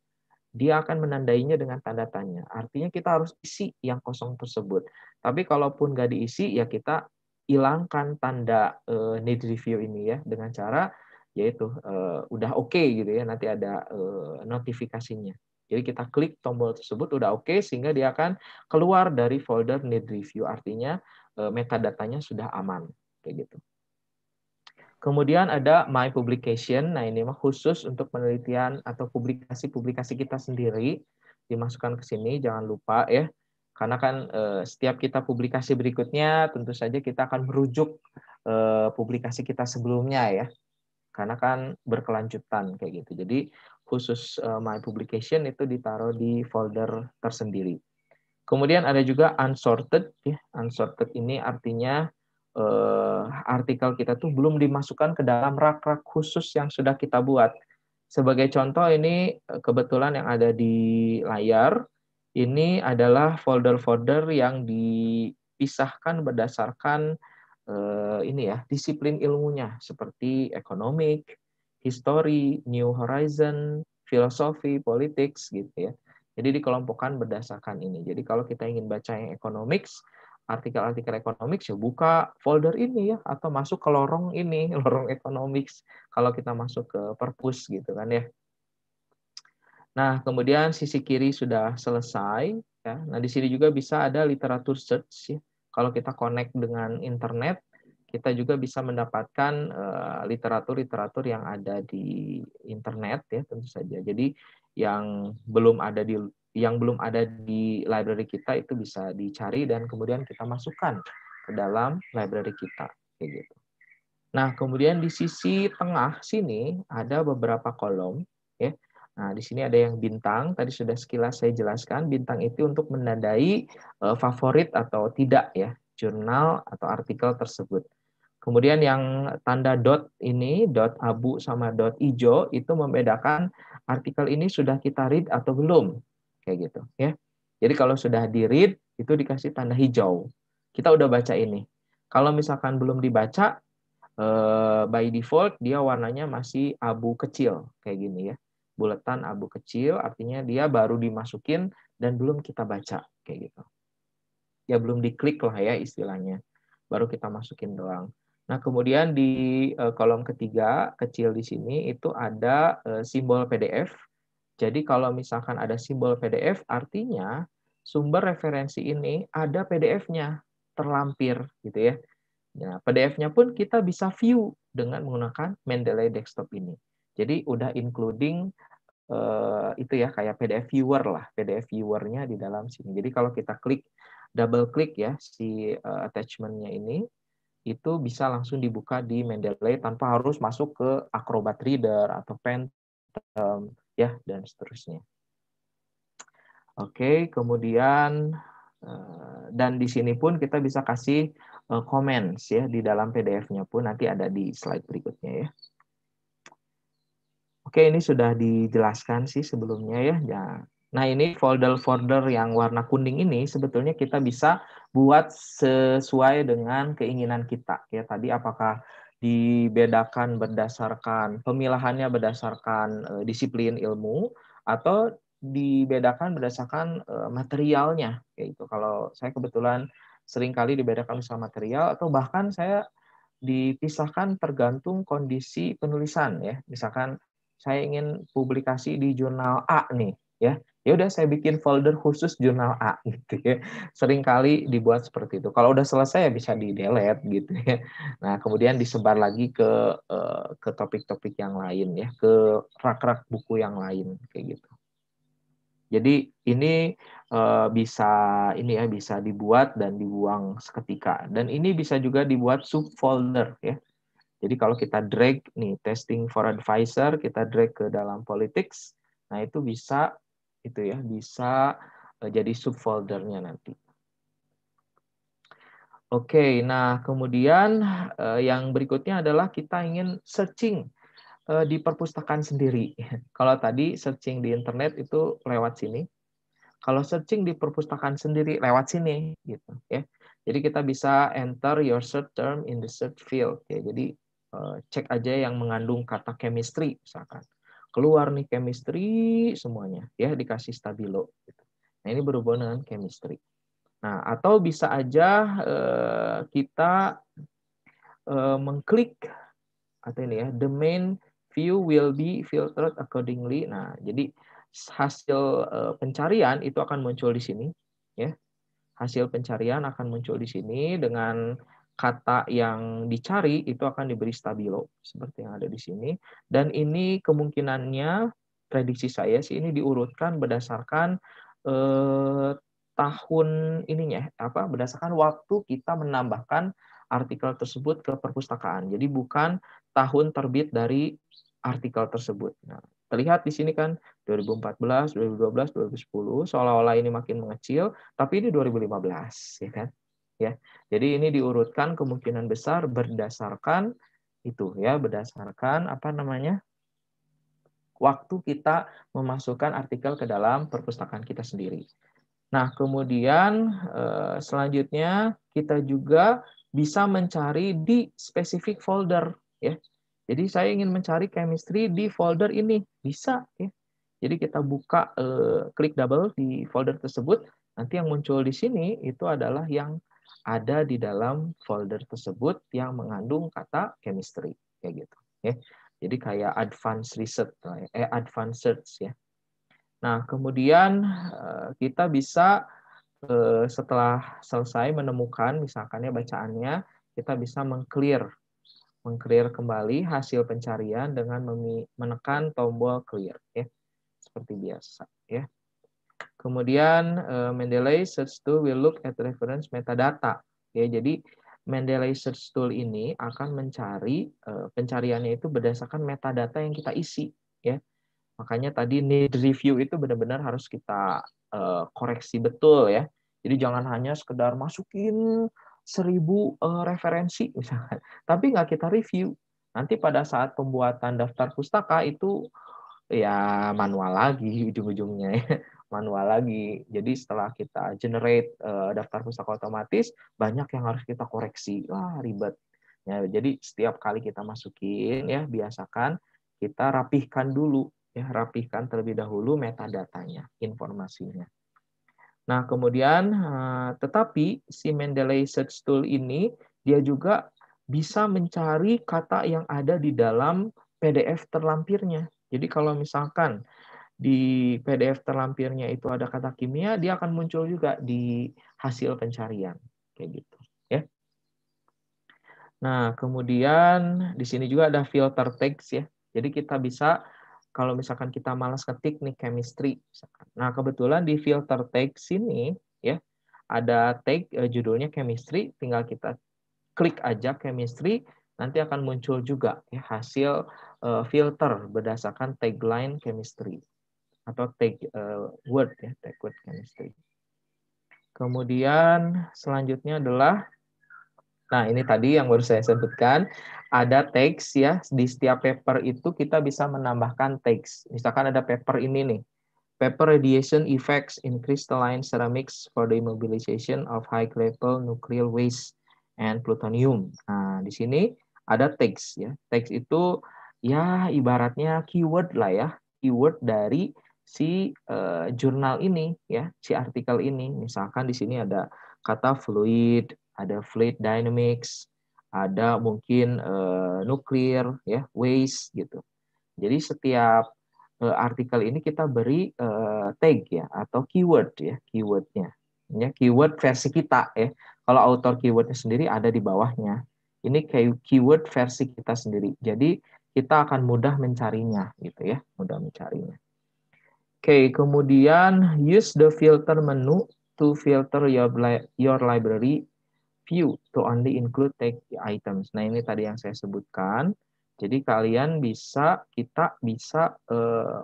Speaker 1: dia akan menandainya dengan tanda tanya. Artinya kita harus isi yang kosong tersebut. Tapi kalaupun nggak diisi, ya kita hilangkan tanda uh, need review ini ya dengan cara yaitu uh, eh, udah oke okay, gitu ya nanti ada uh, notifikasinya jadi kita klik tombol tersebut udah oke okay, sehingga dia akan keluar dari folder need review artinya uh, metadatanya sudah aman kayak gitu Kemudian ada my publication. Nah, ini mah khusus untuk penelitian atau publikasi-publikasi kita sendiri dimasukkan ke sini jangan lupa ya. Karena kan uh, setiap kita publikasi berikutnya tentu saja kita akan merujuk publikasi kita sebelumnya ya karena kan berkelanjutan kayak gitu. Jadi khusus uh, my publication itu ditaruh di folder tersendiri. Kemudian ada juga unsorted ya. Unsorted ini artinya uh, artikel kita tuh belum dimasukkan ke dalam rak-rak khusus yang sudah kita buat. Sebagai contoh ini eh, kebetulan yang ada di layar ini adalah folder-folder yang dipisahkan berdasarkan eh, ini ya disiplin ilmunya seperti ekonomi, history, new horizon, filosofi, politik gitu ya. Jadi dikelompokkan berdasarkan ini. Jadi kalau kita ingin baca yang economics, artikel-artikel economics ya buka folder ini ya atau masuk ke lorong ini, lorong economics kalau kita masuk ke perpus gitu kan ya. Nah, kemudian sisi kiri sudah selesai ya. Nah, di sini juga bisa ada literatur search ya kalau kita connect dengan internet, kita juga bisa mendapatkan eh, literatur-literatur yang ada di internet ya tentu saja. Jadi yang belum ada di yang belum ada di library kita itu bisa dicari dan kemudian kita masukkan ke dalam library kita kayak gitu. Nah, kemudian di sisi tengah sini ada beberapa kolom ya. Nah, di sini ada yang bintang, tadi sudah sekilas saya jelaskan, bintang itu untuk menandai uh, favorit atau tidak ya, jurnal atau artikel tersebut. Kemudian yang tanda dot ini, dot abu sama dot hijau itu membedakan artikel ini sudah kita read atau belum. Kayak gitu ya. Jadi kalau sudah di read, itu dikasih tanda hijau. Kita udah baca ini. Kalau misalkan belum dibaca, eh, by default dia warnanya masih abu kecil kayak gini ya buletan abu kecil artinya dia baru dimasukin dan belum kita baca kayak gitu. Ya belum diklik lah ya istilahnya. Baru kita masukin doang. Nah, kemudian di e, kolom ketiga kecil di sini itu ada e, simbol PDF. Jadi kalau misalkan ada simbol PDF artinya sumber referensi ini ada PDF-nya terlampir gitu ya. Nah, PDF-nya pun kita bisa view dengan menggunakan Mendeley Desktop ini. Jadi udah including uh, itu ya kayak PDF viewer lah, PDF viewernya di dalam sini. Jadi kalau kita klik double klik ya si uh, attachmentnya ini itu bisa langsung dibuka di Mendeley tanpa harus masuk ke Acrobat Reader atau Phantom ya dan seterusnya. Oke, kemudian eh, dan di sini pun kita bisa kasih comments ya di dalam PDF-nya pun nanti ada di slide berikutnya ya. Oke, ini sudah dijelaskan sih sebelumnya ya. ya. Nah, ini folder-folder yang warna kuning ini sebetulnya kita bisa buat sesuai dengan keinginan kita. Ya, tadi apakah dibedakan berdasarkan pemilahannya berdasarkan e, disiplin ilmu atau dibedakan berdasarkan e, materialnya kayak itu. Kalau saya kebetulan seringkali dibedakan sama material atau bahkan saya dipisahkan tergantung kondisi penulisan ya. Misalkan saya ingin publikasi di jurnal A nih ya ya udah saya bikin folder khusus jurnal A gitu ya kali dibuat seperti itu kalau udah selesai ya bisa di delete gitu ya nah kemudian disebar lagi ke eh, ke topik-topik yang lain ya ke rak-rak buku yang lain kayak gitu jadi ini eh, bisa ini ya bisa dibuat dan dibuang seketika dan ini bisa juga dibuat subfolder ya jadi kalau kita drag nih testing for advisor, kita drag ke dalam politics, nah itu bisa itu ya, bisa eh, jadi subfoldernya nanti. Oke, nah kemudian eh, yang berikutnya adalah kita ingin searching eh, di perpustakaan sendiri. Kalau tadi searching di internet itu lewat sini. Kalau searching di perpustakaan sendiri lewat sini gitu ya. Jadi kita bisa enter your search term in the search field. Ya, jadi Eh, cek aja yang mengandung kata chemistry misalkan keluar nih chemistry semuanya ya dikasih stabilo gitu. nah ini berhubungan dengan chemistry nah atau bisa aja eh, kita eh, mengklik atau ini ya the main view will be filtered accordingly nah jadi hasil pencarian itu akan muncul di sini ya hasil pencarian akan muncul di sini dengan kata yang dicari itu akan diberi stabilo seperti yang ada di sini dan ini kemungkinannya prediksi saya sih ini diurutkan berdasarkan eh, tahun ininya apa berdasarkan waktu kita menambahkan artikel tersebut ke perpustakaan jadi bukan tahun terbit dari artikel tersebut nah terlihat di sini kan 2014 2012 2010 seolah-olah ini makin mengecil tapi ini 2015 ya kan ya. Jadi ini diurutkan kemungkinan besar berdasarkan itu ya, berdasarkan apa namanya? waktu kita memasukkan artikel ke dalam perpustakaan kita sendiri. Nah, kemudian eh, selanjutnya kita juga bisa mencari di spesifik folder ya. Jadi saya ingin mencari chemistry di folder ini, bisa ya. Jadi kita buka eh, klik double di folder tersebut, nanti yang muncul di sini itu adalah yang ada di dalam folder tersebut yang mengandung kata chemistry kayak gitu ya jadi kayak advanced research ya, eh advanced search ya nah kemudian eh, kita bisa eh, setelah selesai menemukan misalkannya bacaannya kita bisa mengclear mengclear kembali hasil pencarian dengan menekan tombol clear ya seperti biasa ya Kemudian uh, Mendeley Search Tool will look at reference metadata. Ya, jadi Mendeley Search Tool ini akan mencari uh, pencariannya itu berdasarkan metadata yang kita isi, ya. Makanya tadi need review itu benar-benar harus kita uh, koreksi betul ya. Jadi jangan hanya sekedar masukin seribu uh, referensi misalnya, tapi nggak kita review. Nanti pada saat pembuatan daftar pustaka itu ya manual lagi ujung-ujungnya ya manual lagi. Jadi setelah kita generate uh, daftar pustaka otomatis, banyak yang harus kita koreksi. Wah, ribet. Ya, jadi setiap kali kita masukin ya biasakan kita rapihkan dulu ya rapihkan terlebih dahulu metadatanya, informasinya. Nah, kemudian eh, tetapi si Mendeley Search Tool ini dia juga bisa mencari kata yang ada di dalam PDF terlampirnya. Jadi kalau misalkan di PDF terlampirnya itu ada kata kimia, dia akan muncul juga di hasil pencarian. Kayak gitu, ya. Nah, kemudian di sini juga ada filter teks ya. Jadi kita bisa kalau misalkan kita malas ketik nih chemistry Nah, kebetulan di filter teks ini ya ada tag eh, judulnya chemistry, tinggal kita klik aja chemistry, nanti akan muncul juga ya hasil eh, filter berdasarkan tagline chemistry atau tag uh, eh, word ya tag word chemistry. Kemudian selanjutnya adalah nah ini tadi yang baru saya sebutkan ada teks ya di setiap paper itu kita bisa menambahkan teks. Misalkan ada paper ini nih. Paper radiation effects in crystalline ceramics for the immobilization of high-level nuclear waste and plutonium. Nah, di sini ada teks ya. Teks itu ya ibaratnya keyword lah ya, keyword dari si uh, jurnal ini ya, si artikel ini. Misalkan di sini ada kata fluid, ada fluid dynamics, ada mungkin uh, nuklir ya, waste gitu. Jadi setiap uh, artikel ini kita beri uh, tag ya atau keyword ya, keywordnya. Ya, keyword versi kita ya. Kalau author keywordnya sendiri ada di bawahnya. Ini kayak keyword versi kita sendiri. Jadi kita akan mudah mencarinya gitu ya, mudah mencarinya okay, kemudian use the filter menu to filter your, your library view to only include tag items. Nah, ini tadi yang saya sebutkan. Jadi kalian bisa kita bisa uh,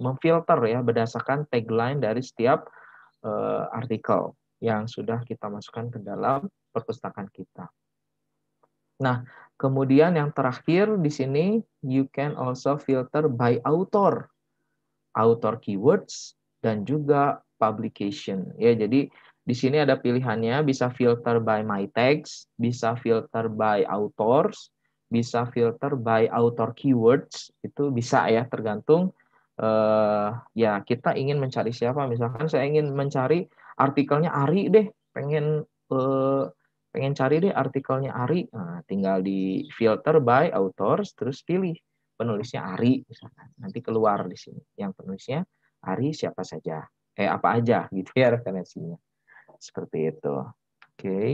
Speaker 1: memfilter ya berdasarkan tagline dari setiap uh, artikel yang sudah kita masukkan ke dalam perpustakaan kita. Nah, kemudian yang terakhir di sini you can also filter by author author keywords, dan juga publication. Ya, jadi di sini ada pilihannya bisa filter by my tags, bisa filter by authors, bisa filter by author keywords. Itu bisa ya tergantung uh, ya kita ingin mencari siapa misalkan saya ingin mencari artikelnya Ari deh pengen uh, pengen cari deh artikelnya Ari nah, tinggal di filter by authors terus pilih penulisnya Ari misalkan. Nanti keluar di sini yang penulisnya Ari siapa saja. Eh apa aja gitu ya referensinya. Seperti itu. Oke. Okay.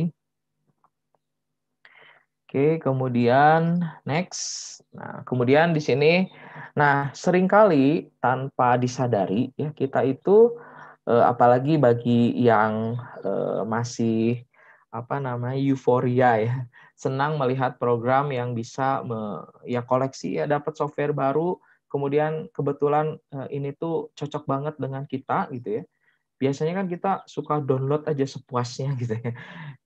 Speaker 1: Oke, okay, kemudian next. Nah, kemudian di sini nah seringkali tanpa disadari ya kita itu eh, apalagi bagi yang eh, masih apa namanya euforia ya senang melihat program yang bisa me, ya koleksi ya dapat software baru kemudian kebetulan eh, ini tuh cocok banget dengan kita gitu ya biasanya kan kita suka download aja sepuasnya gitu ya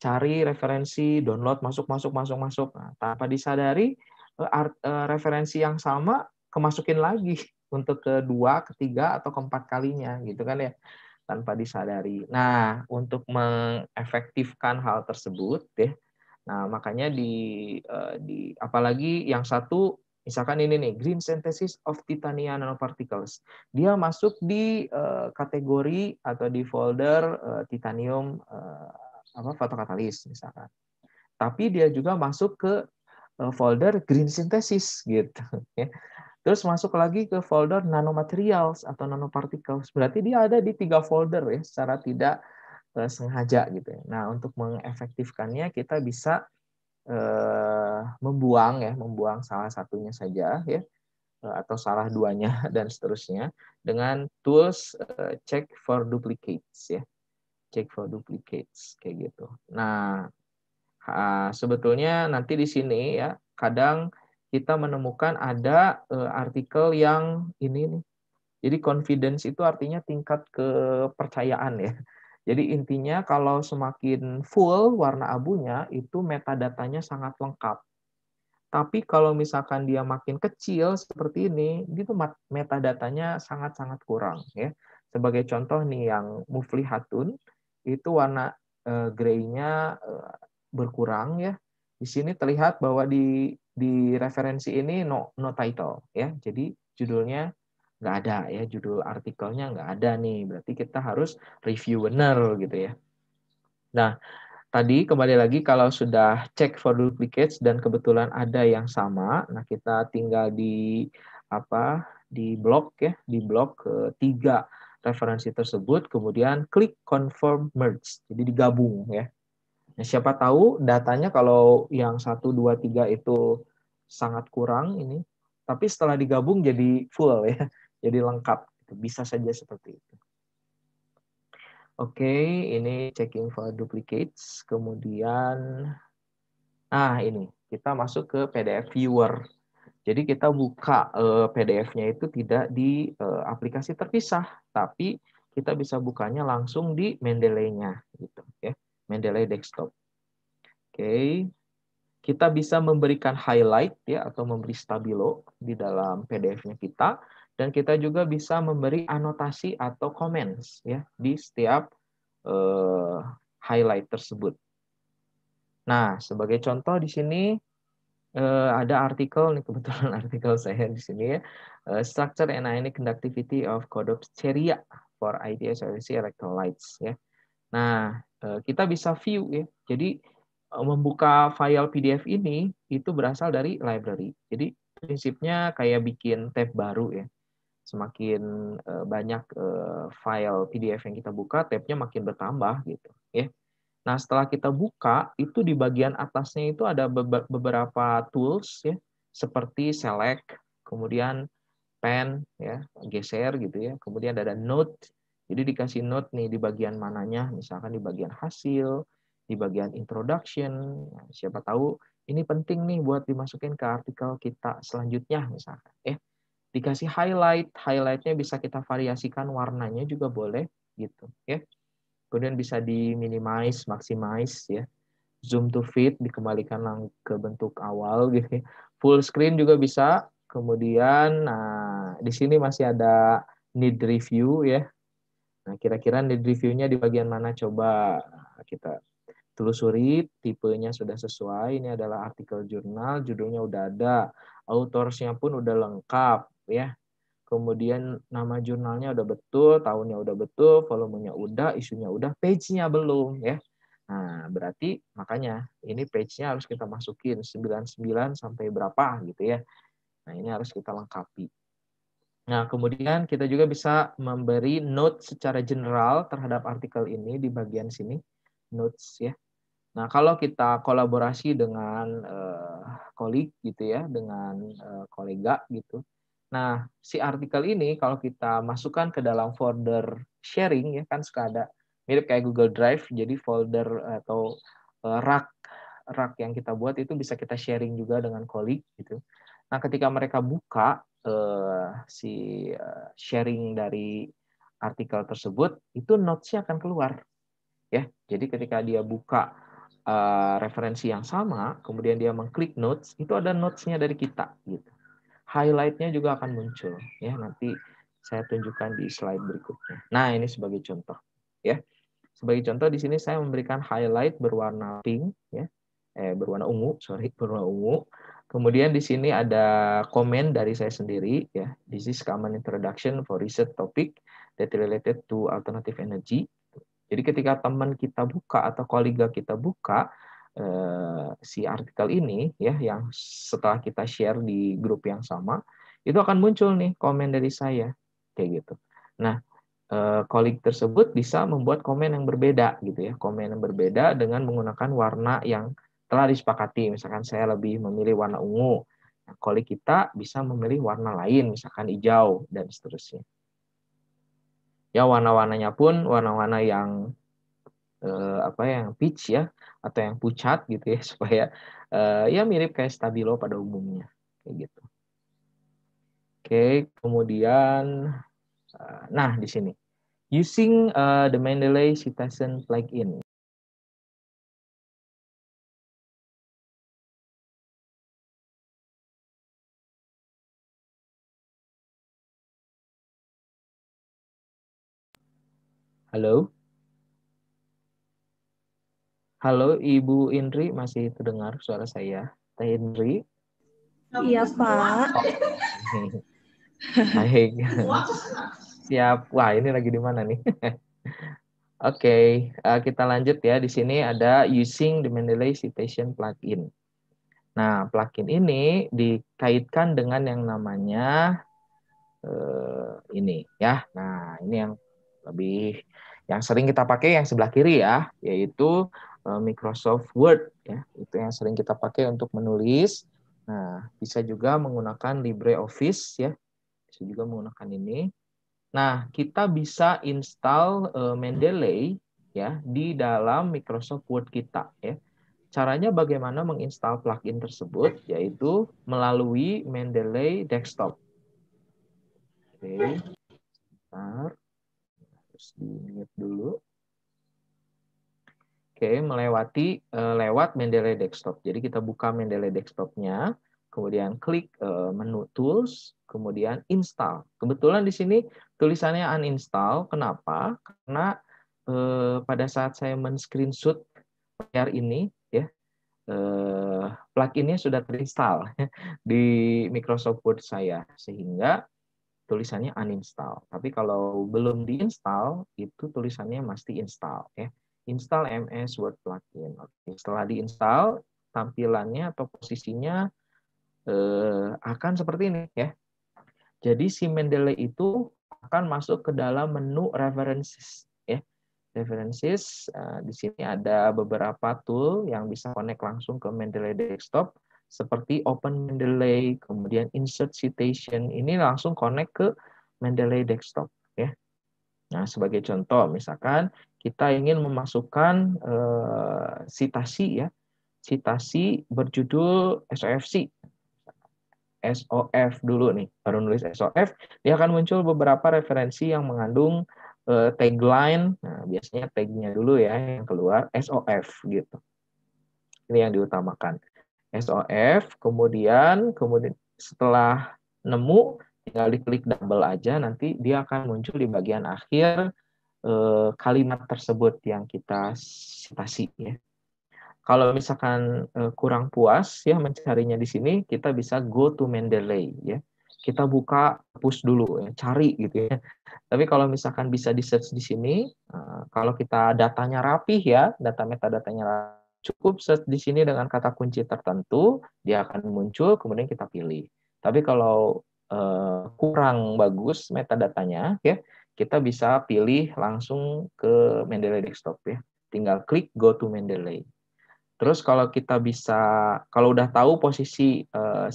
Speaker 1: cari referensi download masuk masuk masuk masuk nah, tanpa disadari eh, art, eh, referensi yang sama kemasukin lagi untuk kedua ketiga atau keempat kalinya gitu kan ya tanpa disadari nah untuk mengefektifkan hal tersebut ya Nah, makanya di eh, di apalagi yang satu misalkan ini nih green synthesis of titania nanoparticles. Dia masuk di eh, kategori atau di folder eh, titanium apa fotokatalis misalkan. Tapi dia juga masuk ke folder green synthesis gitu ya. Terus masuk lagi ke folder nanomaterials atau nanoparticles. Berarti dia ada di tiga folder ya secara tidak Eh, sengaja gitu ya. Nah, untuk mengefektifkannya kita bisa uh, membuang ya, membuang salah satunya saja ya eh, atau salah duanya dan seterusnya dengan tools uh, check for duplicates ya. Check for duplicates kayak gitu. Nah, ha, sebetulnya nanti di sini ya kadang kita menemukan ada uh, artikel yang ini nih. Jadi confidence itu artinya tingkat kepercayaan ya jadi intinya kalau semakin full warna abunya itu metadatanya sangat lengkap. Tapi kalau misalkan dia makin kecil seperti ini, itu metadatanya sangat-sangat kurang ya. Sebagai contoh nih yang muflihatun itu warna e, grey-nya eh, berkurang ya. Di sini terlihat bahwa di di referensi ini no no title ya. Jadi judulnya nggak ada ya judul artikelnya nggak ada nih berarti kita harus review benar gitu ya nah tadi kembali lagi kalau sudah cek for duplicates dan kebetulan ada yang sama nah kita tinggal di apa di blok ya di blok ketiga referensi tersebut kemudian klik confirm merge jadi digabung ya nah, siapa tahu datanya kalau yang satu dua tiga itu sangat kurang ini tapi setelah digabung jadi full ya jadi lengkap. Gitu. Bisa saja seperti itu. Oke, okay, ini checking for duplicates. Kemudian, ah ini, kita masuk ke PDF viewer. Jadi kita buka eh, PDF-nya itu tidak di eh, aplikasi terpisah, tapi kita bisa bukanya langsung di Mendeley-nya, gitu, ya, Mendeley desktop. Oke, okay. kita bisa memberikan highlight ya atau memberi stabilo di dalam PDF-nya kita dan kita juga bisa memberi anotasi atau comments ya di setiap uh, highlight tersebut. Nah, sebagai contoh di sini uh, ada artikel nih kebetulan artikel saya di sini ya, eh, structure and ionic conductivity of codopteria for IDS electrolytes ya. Nah, uh, kita bisa view ya. Jadi membuka file PDF ini itu berasal dari library. Jadi prinsipnya kayak bikin tab baru ya semakin uh, banyak uh, file PDF yang kita buka, tabnya makin bertambah gitu, ya. Nah, setelah kita buka, itu di bagian atasnya itu ada beberapa tools ya, seperti select, kemudian pen ya, geser gitu ya. Kemudian ada note. Jadi dikasih note nih di bagian mananya, misalkan di bagian hasil, di bagian introduction. Nah, siapa tahu ini penting nih buat dimasukin ke artikel kita selanjutnya misalkan ya dikasih highlight, highlightnya bisa kita variasikan warnanya juga boleh gitu ya. Kemudian bisa diminimize, maximize ya. Zoom to fit dikembalikan ke bentuk awal gitu. Ya. Full screen juga bisa. Kemudian nah di sini masih ada need review ya. Nah, kira-kira need reviewnya di bagian mana coba kita telusuri, tipenya sudah sesuai. Ini adalah artikel jurnal, judulnya udah ada, autorsnya pun udah lengkap ya kemudian nama jurnalnya udah betul tahunnya udah betul volumenya udah isunya udah page-nya belum ya nah berarti makanya ini page-nya harus kita masukin 99 sampai berapa gitu ya nah ini harus kita lengkapi Nah, kemudian kita juga bisa memberi note secara general terhadap artikel ini di bagian sini, notes ya. Nah, kalau kita kolaborasi dengan uh, eh, kolik gitu ya, dengan uh, kolega gitu, Nah, si artikel ini kalau kita masukkan ke dalam folder sharing ya kan suka ada mirip kayak Google Drive, jadi folder atau eh, rak rak yang kita buat itu bisa kita sharing juga dengan colleague gitu. Nah, ketika mereka buka eh, si eh, sharing dari artikel tersebut, itu notes-nya akan keluar. Ya, jadi ketika dia buka eh, referensi yang sama, kemudian dia mengklik notes, itu ada notes-nya dari kita gitu highlightnya juga akan muncul ya nanti saya tunjukkan di slide berikutnya. Nah, ini sebagai contoh ya. Sebagai contoh di sini saya memberikan highlight berwarna pink ya. Eh berwarna ungu, sorry, berwarna ungu. Kemudian di sini ada komen dari saya sendiri ya. This is common introduction for research topic that related to alternative energy. Jadi ketika teman kita buka atau kolega kita buka, Eh, si artikel ini ya yang setelah kita share di grup yang sama itu akan muncul nih komen dari saya kayak gitu. Nah, kolik eh, tersebut bisa membuat komen yang berbeda gitu ya, komen yang berbeda dengan menggunakan warna yang telah disepakati. Misalkan saya lebih memilih warna ungu, nah, kolik kita bisa memilih warna lain, misalkan hijau dan seterusnya. Ya warna-warnanya pun warna-warna yang uh, apa ya, yang pitch ya atau yang pucat gitu ya supaya uh, ya mirip kayak stabilo pada umumnya kayak gitu. Oke, kemudian uh, nah di sini using uh, the Mendeley citation plugin. Halo. Halo Ibu Indri, masih terdengar suara saya? Teh Indri?
Speaker 2: Iya Pak.
Speaker 1: Baik. Siap. Wah ini lagi di mana nih? Oke, okay. Eh, kita lanjut ya. Di sini ada using the Mendeley Citation plugin. Nah, plugin ini dikaitkan dengan yang namanya uh, ini ya. Nah, ini yang lebih yang sering kita pakai yang sebelah kiri ya, yaitu Eh, Microsoft Word ya itu yang sering kita pakai untuk menulis nah bisa juga menggunakan LibreOffice ya bisa juga menggunakan ini nah kita bisa install uh, Mendeley ya di dalam Microsoft Word kita ya caranya bagaimana menginstal plugin tersebut yaitu melalui Mendeley Desktop oke sebentar harus di mute dulu Oke, melewati eh, lewat Mendeley Desktop. Jadi kita buka Mendeley Desktopnya, kemudian klik eh, menu Tools, kemudian Install. Kebetulan di sini tulisannya uninstall. Kenapa? Karena uh, pada saat saya men-screenshot layar ini, ya, plugin pluginnya sudah terinstall di Microsoft Word saya, sehingga tulisannya uninstall. Tapi kalau belum diinstal, itu tulisannya masih install. Ya install MS Word plugin. Oke, setelah diinstal, tampilannya atau posisinya eh, akan seperti ini ya. Jadi si Mendeley itu akan masuk ke dalam menu references ya. References eh, di sini ada beberapa tool yang bisa connect langsung ke Mendeley desktop seperti Open Mendeley, kemudian Insert Citation. Ini langsung connect ke Mendeley desktop ya. Nah, sebagai contoh misalkan kita ingin memasukkan eh, citasi ya, citasi berjudul SOFC. SOF dulu nih, baru nulis SOF, dia akan muncul beberapa referensi yang mengandung eh, tagline. Nah, biasanya tagnya dulu ya yang keluar SOF gitu. Ini yang diutamakan. SOF, kemudian kemudian setelah nemu tinggal diklik double aja nanti dia akan muncul di bagian akhir Eh, kalimat tersebut yang kita citasi ya. Kalau misalkan eh, kurang puas ya mencarinya di sini, kita bisa go to Mendeley ya. Kita buka push dulu ya, cari gitu ya. Tapi kalau misalkan bisa di search di sini, eh, kalau kita datanya rapih ya, data metadatanya cukup search di sini dengan kata kunci tertentu, dia akan muncul, kemudian kita pilih. Tapi kalau kurang bagus metadatanya, ya kita bisa pilih langsung ke Mendeley Desktop ya. Tinggal klik Go to Mendeley. Terus kalau kita bisa, kalau udah tahu posisi uh,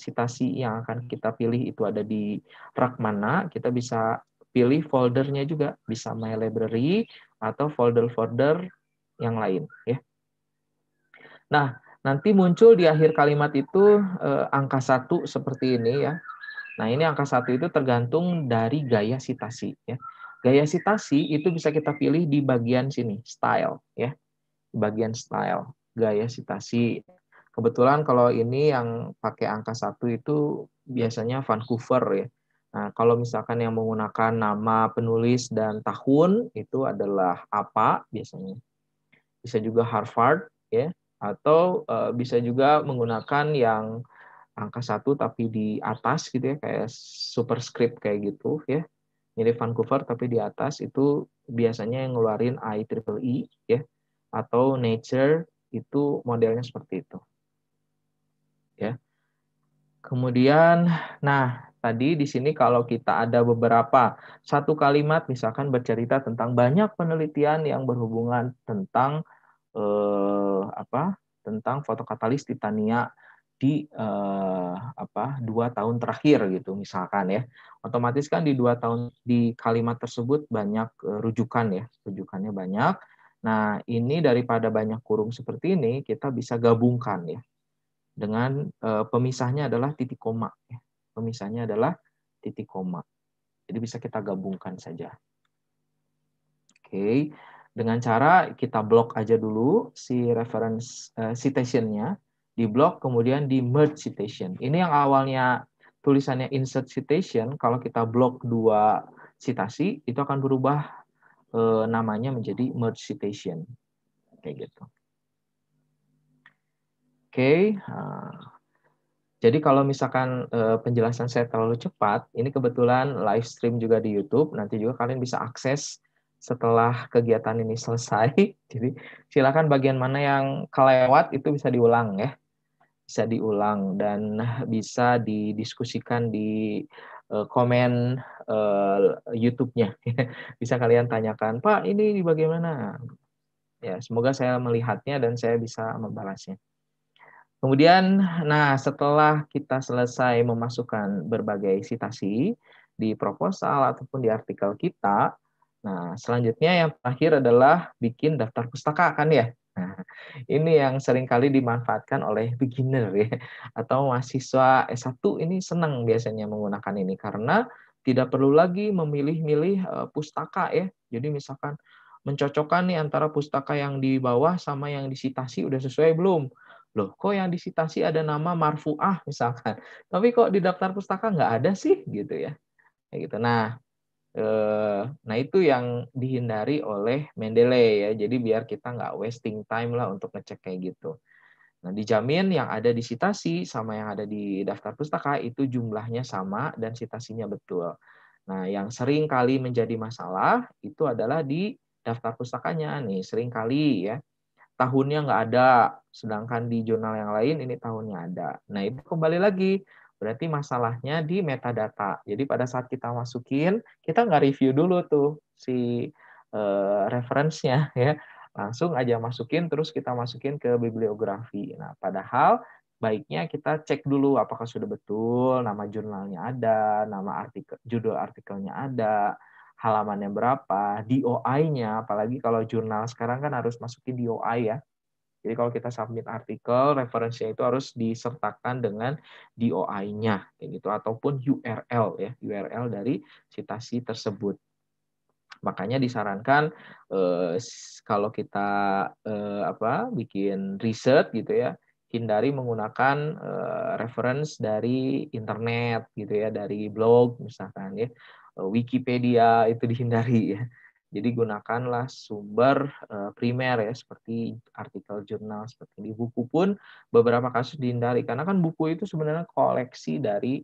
Speaker 1: yang akan kita pilih itu ada di rak mana, kita bisa pilih foldernya juga, bisa My Library atau folder-folder yang lain. ya. Nah, nanti muncul di akhir kalimat itu uh, angka satu seperti ini ya. Nah, ini angka satu itu tergantung dari gaya sitasi. Ya. Gaya sitasi itu bisa kita pilih di bagian sini, style ya. Bagian style, gaya sitasi. Kebetulan kalau ini yang pakai angka satu itu biasanya Vancouver ya. Nah, kalau misalkan yang menggunakan nama penulis dan tahun itu adalah apa biasanya. Bisa juga Harvard ya atau e, bisa juga menggunakan yang angka satu tapi di atas gitu ya kayak superscript kayak gitu ya mirip Vancouver tapi di atas itu biasanya yang ngeluarin IEEE e, ya atau Nature itu modelnya seperti itu. Ya. Kemudian nah tadi di sini kalau kita ada beberapa satu kalimat misalkan bercerita tentang banyak penelitian yang berhubungan tentang eh, apa? tentang fotokatalis titania di eh, apa dua tahun terakhir gitu misalkan ya otomatis kan di dua tahun di kalimat tersebut banyak eh, rujukan ya rujukannya banyak nah ini daripada banyak kurung seperti ini kita bisa gabungkan ya dengan eh, pemisahnya adalah titik koma ya. pemisahnya adalah titik koma jadi bisa kita gabungkan saja oke dengan cara kita blok aja dulu si reference uh, eh, citation-nya di blog kemudian di merge citation. Ini yang awalnya tulisannya insert citation, kalau kita blok dua citasi, itu akan berubah e, namanya menjadi merge citation. Kayak gitu. Oke, okay. Eh, jadi kalau misalkan eh, penjelasan saya terlalu cepat, ini kebetulan live stream juga di YouTube, nanti juga kalian bisa akses setelah kegiatan ini selesai. Jadi silakan bagian mana yang kelewat itu bisa diulang ya bisa diulang dan nah, bisa didiskusikan di eh, komen uh, YouTube-nya. bisa kalian tanyakan, Pak ini bagaimana? Ya, semoga saya melihatnya dan saya bisa membalasnya. Kemudian, nah setelah kita selesai memasukkan berbagai sitasi di proposal ataupun di artikel kita, nah selanjutnya yang terakhir adalah bikin daftar pustaka kan ya. Nah, ini yang seringkali dimanfaatkan oleh beginner ya atau mahasiswa S1 ini senang biasanya menggunakan ini karena tidak perlu lagi memilih-milih eh, pustaka ya. Jadi misalkan mencocokkan nih antara pustaka yang di bawah sama yang disitasi udah sesuai belum? Loh, kok yang disitasi ada nama marfuah misalkan. Tapi kok di daftar pustaka nggak ada sih gitu ya. Kayak gitu. Nah, Eh, nah itu yang dihindari oleh Mendeley ya. Jadi biar kita nggak wasting time lah untuk ngecek kayak gitu. Nah dijamin yang ada di sitasi sama yang ada di daftar pustaka itu jumlahnya sama dan sitasinya betul. Nah yang sering kali menjadi masalah itu adalah di daftar pustakanya nih sering kali ya tahunnya nggak ada, sedangkan di jurnal yang lain ini tahunnya ada. Nah itu kembali lagi Berarti masalahnya di metadata. Jadi pada saat kita masukin, kita nggak review dulu tuh si uh, eh, referensinya ya. Langsung aja masukin, terus kita masukin ke bibliografi. Nah, padahal baiknya kita cek dulu apakah sudah betul nama jurnalnya ada, nama artikel judul artikelnya ada, halamannya berapa, DOI-nya apalagi kalau jurnal sekarang kan harus masukin DOI ya. Jadi kalau kita submit artikel, referensinya itu harus disertakan dengan DOI-nya, kayak gitu, ataupun URL ya, URL dari citasi tersebut. Makanya disarankan eh, kalau kita eh, apa bikin riset gitu ya, hindari menggunakan eh, reference dari internet gitu ya, dari blog misalkan ya, eh, Wikipedia itu dihindari ya jadi gunakanlah sumber eh, primer ya seperti artikel jurnal seperti di buku pun beberapa kasus dihindari karena kan buku itu sebenarnya koleksi dari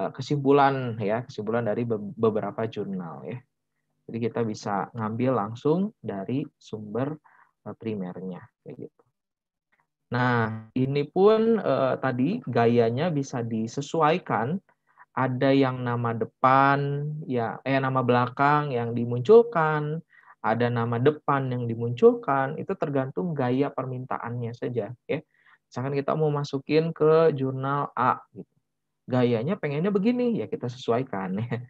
Speaker 1: eh, kesimpulan ya kesimpulan dari beberapa jurnal ya. Jadi kita bisa ngambil langsung dari sumber eh, primernya kayak gitu. Nah ini pun tadi gayanya bisa disesuaikan ada yang nama depan ya eh nama belakang yang dimunculkan ada nama depan yang dimunculkan itu tergantung gaya permintaannya saja ya misalkan kita mau masukin ke jurnal A gitu. gayanya pengennya begini ya kita sesuaikan ya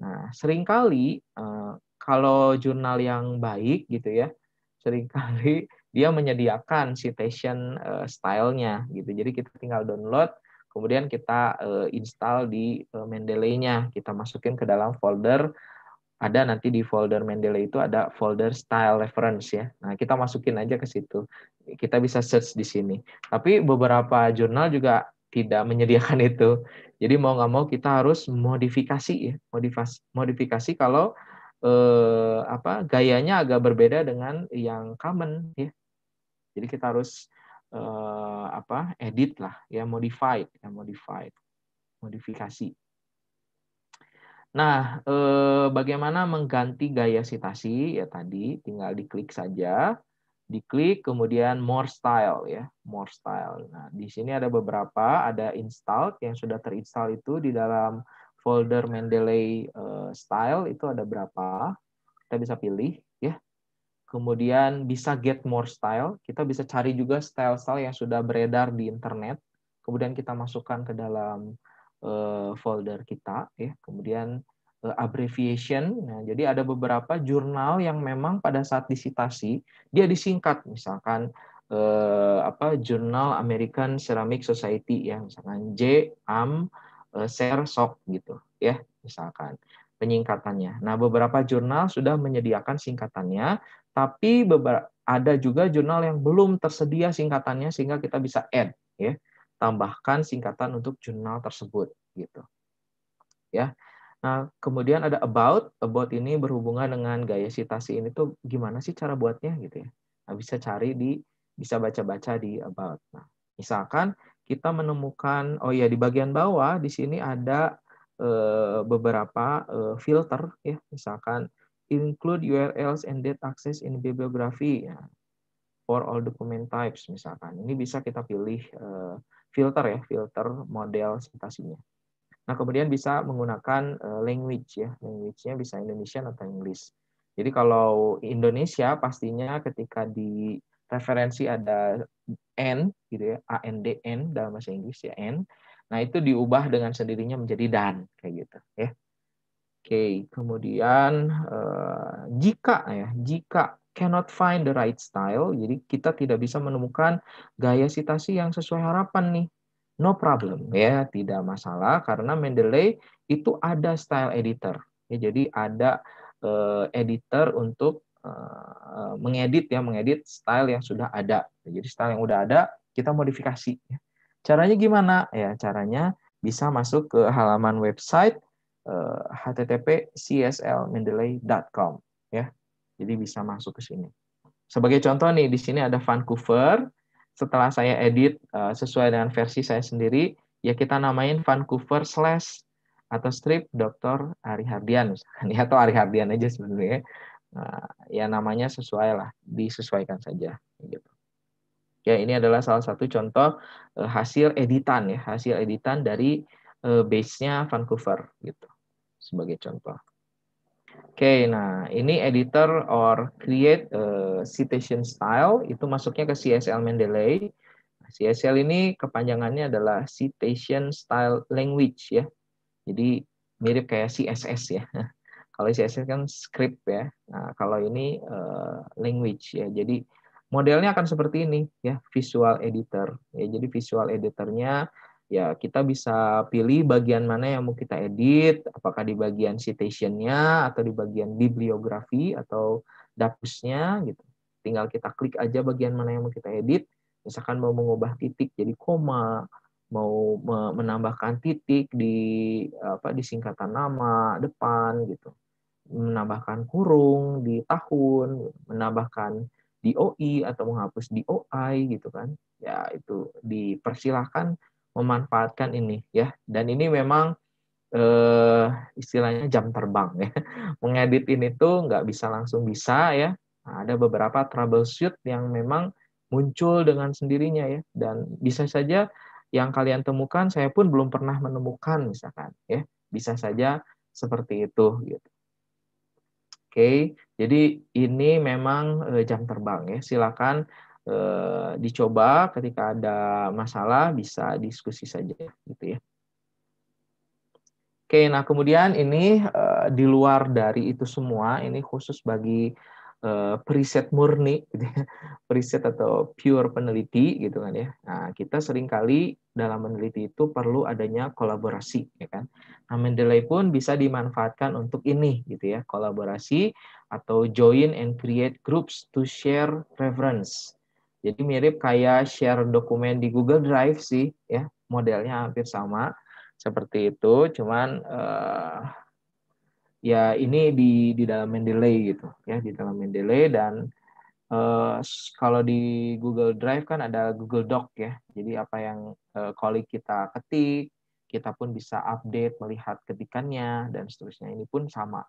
Speaker 1: nah seringkali eh, kalau jurnal yang baik gitu ya seringkali dia menyediakan citation eh, stylenya gitu jadi kita tinggal download Kemudian kita uh, install di uh, Mendeley-nya, kita masukin ke dalam folder ada nanti di folder Mendeley itu ada folder style reference ya. Nah, kita masukin aja ke situ. Kita bisa search di sini. Tapi beberapa jurnal juga tidak menyediakan itu. Jadi mau nggak mau kita harus modifikasi ya, modifikasi, modifikasi kalau eh, apa gayanya agak berbeda dengan yang common ya. Jadi kita harus uh, apa edit lah ya modified ya modified modifikasi Nah, eh, bagaimana mengganti gaya citasi Ya tadi tinggal diklik saja, diklik kemudian more style ya, more style. Nah, di sini ada beberapa, ada install yang sudah terinstall itu di dalam folder Mendeley eh, style itu ada berapa? Kita bisa pilih kemudian bisa get more style. Kita bisa cari juga style-style yang sudah beredar di internet, kemudian kita masukkan ke dalam eh, folder kita, ya. Kemudian eh, abbreviation. Nah, jadi ada beberapa jurnal yang memang pada saat disitasi dia disingkat, misalkan uh, apa Jurnal American Ceramic Society, yang misalkan JAM uh, SERSOC gitu, ya, misalkan penyingkatannya. Nah, beberapa jurnal sudah menyediakan singkatannya, tapi ada juga jurnal yang belum tersedia singkatannya sehingga kita bisa add ya, tambahkan singkatan untuk jurnal tersebut gitu. Ya. Nah, kemudian ada about. About ini berhubungan dengan gaya citasi ini tuh gimana sih cara buatnya gitu ya. Nah, bisa cari di bisa baca-baca di about. Nah, misalkan kita menemukan oh ya di bagian bawah di sini ada eh, beberapa eh, filter ya misalkan include URLs and date access in bibliography ya. for all document types misalkan. Ini bisa kita pilih uh, filter ya, filter model citasinya. Nah, kemudian bisa menggunakan uh, language ya. Language-nya bisa Indonesian atau English. Jadi kalau Indonesia pastinya ketika di referensi ada n gitu ya, A N D n dalam bahasa Inggris ya n. Nah, itu diubah dengan sendirinya menjadi dan kayak gitu ya. Oke, kemudian uh, jika ya, jika cannot find the right style, jadi kita tidak bisa menemukan gaya sitasi yang sesuai harapan nih. No problem ya, tidak masalah karena Mendeley itu ada style editor. Ya, jadi ada uh, editor untuk uh, mengedit ya, mengedit style yang sudah ada. Jadi style yang sudah ada kita modifikasi. Ya. Caranya gimana? Ya, caranya bisa masuk ke halaman website uh, http cslmendeley.com ya. Jadi bisa masuk ke sini. Sebagai contoh nih di sini ada Vancouver. Setelah saya edit uh, sesuai dengan versi saya sendiri, ya kita namain Vancouver slash atau strip Dr. Ari Hardian misalkan ya, atau Ari Hardian aja sebenarnya. Nah, ya namanya sesuai lah, disesuaikan saja gitu. Ya, ini adalah salah satu contoh hasil editan ya, hasil editan dari Eh, base-nya Vancouver gitu sebagai contoh. Oke, okay, nah ini editor or create a eh, citation style itu masuknya ke CSL Mendeley. CSL ini kepanjangannya adalah citation style language ya. Jadi mirip kayak CSS ya. Kalau CSS kan script ya. Nah, kalau ini uh, language ya. Jadi modelnya akan seperti ini ya, visual editor. Ya, jadi visual editornya ya kita bisa pilih bagian mana yang mau kita edit, apakah di bagian citation-nya atau di bagian bibliografi atau dapusnya gitu. Tinggal kita klik aja bagian mana yang mau kita edit. Misalkan mau mengubah titik jadi koma, mau menambahkan titik di apa di singkatan nama depan gitu. Menambahkan kurung di tahun, menambahkan DOI atau menghapus DOI gitu kan. Ya itu dipersilahkan memanfaatkan ini ya dan ini memang eh, istilahnya jam terbang ya mengedit ini tuh nggak bisa langsung bisa ya nah, ada beberapa troubleshoot yang memang muncul dengan sendirinya ya dan bisa saja yang kalian temukan saya pun belum pernah menemukan misalkan ya bisa saja seperti itu gitu oke jadi ini memang eh, jam terbang ya silakan Eh, dicoba ketika ada masalah bisa diskusi saja gitu ya. Oke, nah kemudian ini eh, di luar dari itu semua ini khusus bagi eh, preset periset murni gitu ya. Periset atau pure peneliti gitu kan ya. Nah, kita seringkali dalam meneliti itu perlu adanya kolaborasi ya kan. Nah, Mendeley pun bisa dimanfaatkan untuk ini gitu ya, kolaborasi atau join and create groups to share reference jadi mirip kayak share dokumen di Google Drive sih, ya modelnya hampir sama seperti itu, cuman uh, ya ini di di dalam Mendeley gitu, ya di dalam Mendeley dan Uh, kalau di Google Drive kan ada Google Doc ya, jadi apa yang uh, eh, colleague kita ketik, kita pun bisa update, melihat ketikannya dan seterusnya. Ini pun sama.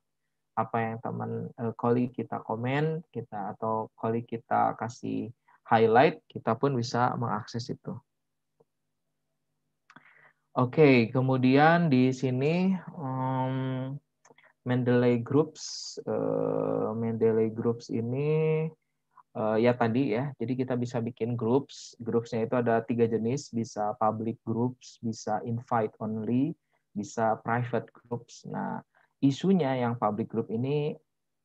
Speaker 1: Apa yang teman uh, colleague kita komen, kita atau colleague kita kasih highlight, kita pun bisa mengakses itu. Oke, okay, kemudian di sini um, Mendeley groups, uh, Mendeley groups ini uh, ya tadi ya, jadi kita bisa bikin groups. Groupsnya itu ada tiga jenis, bisa public groups, bisa invite only, bisa private groups. Nah, isunya yang public group ini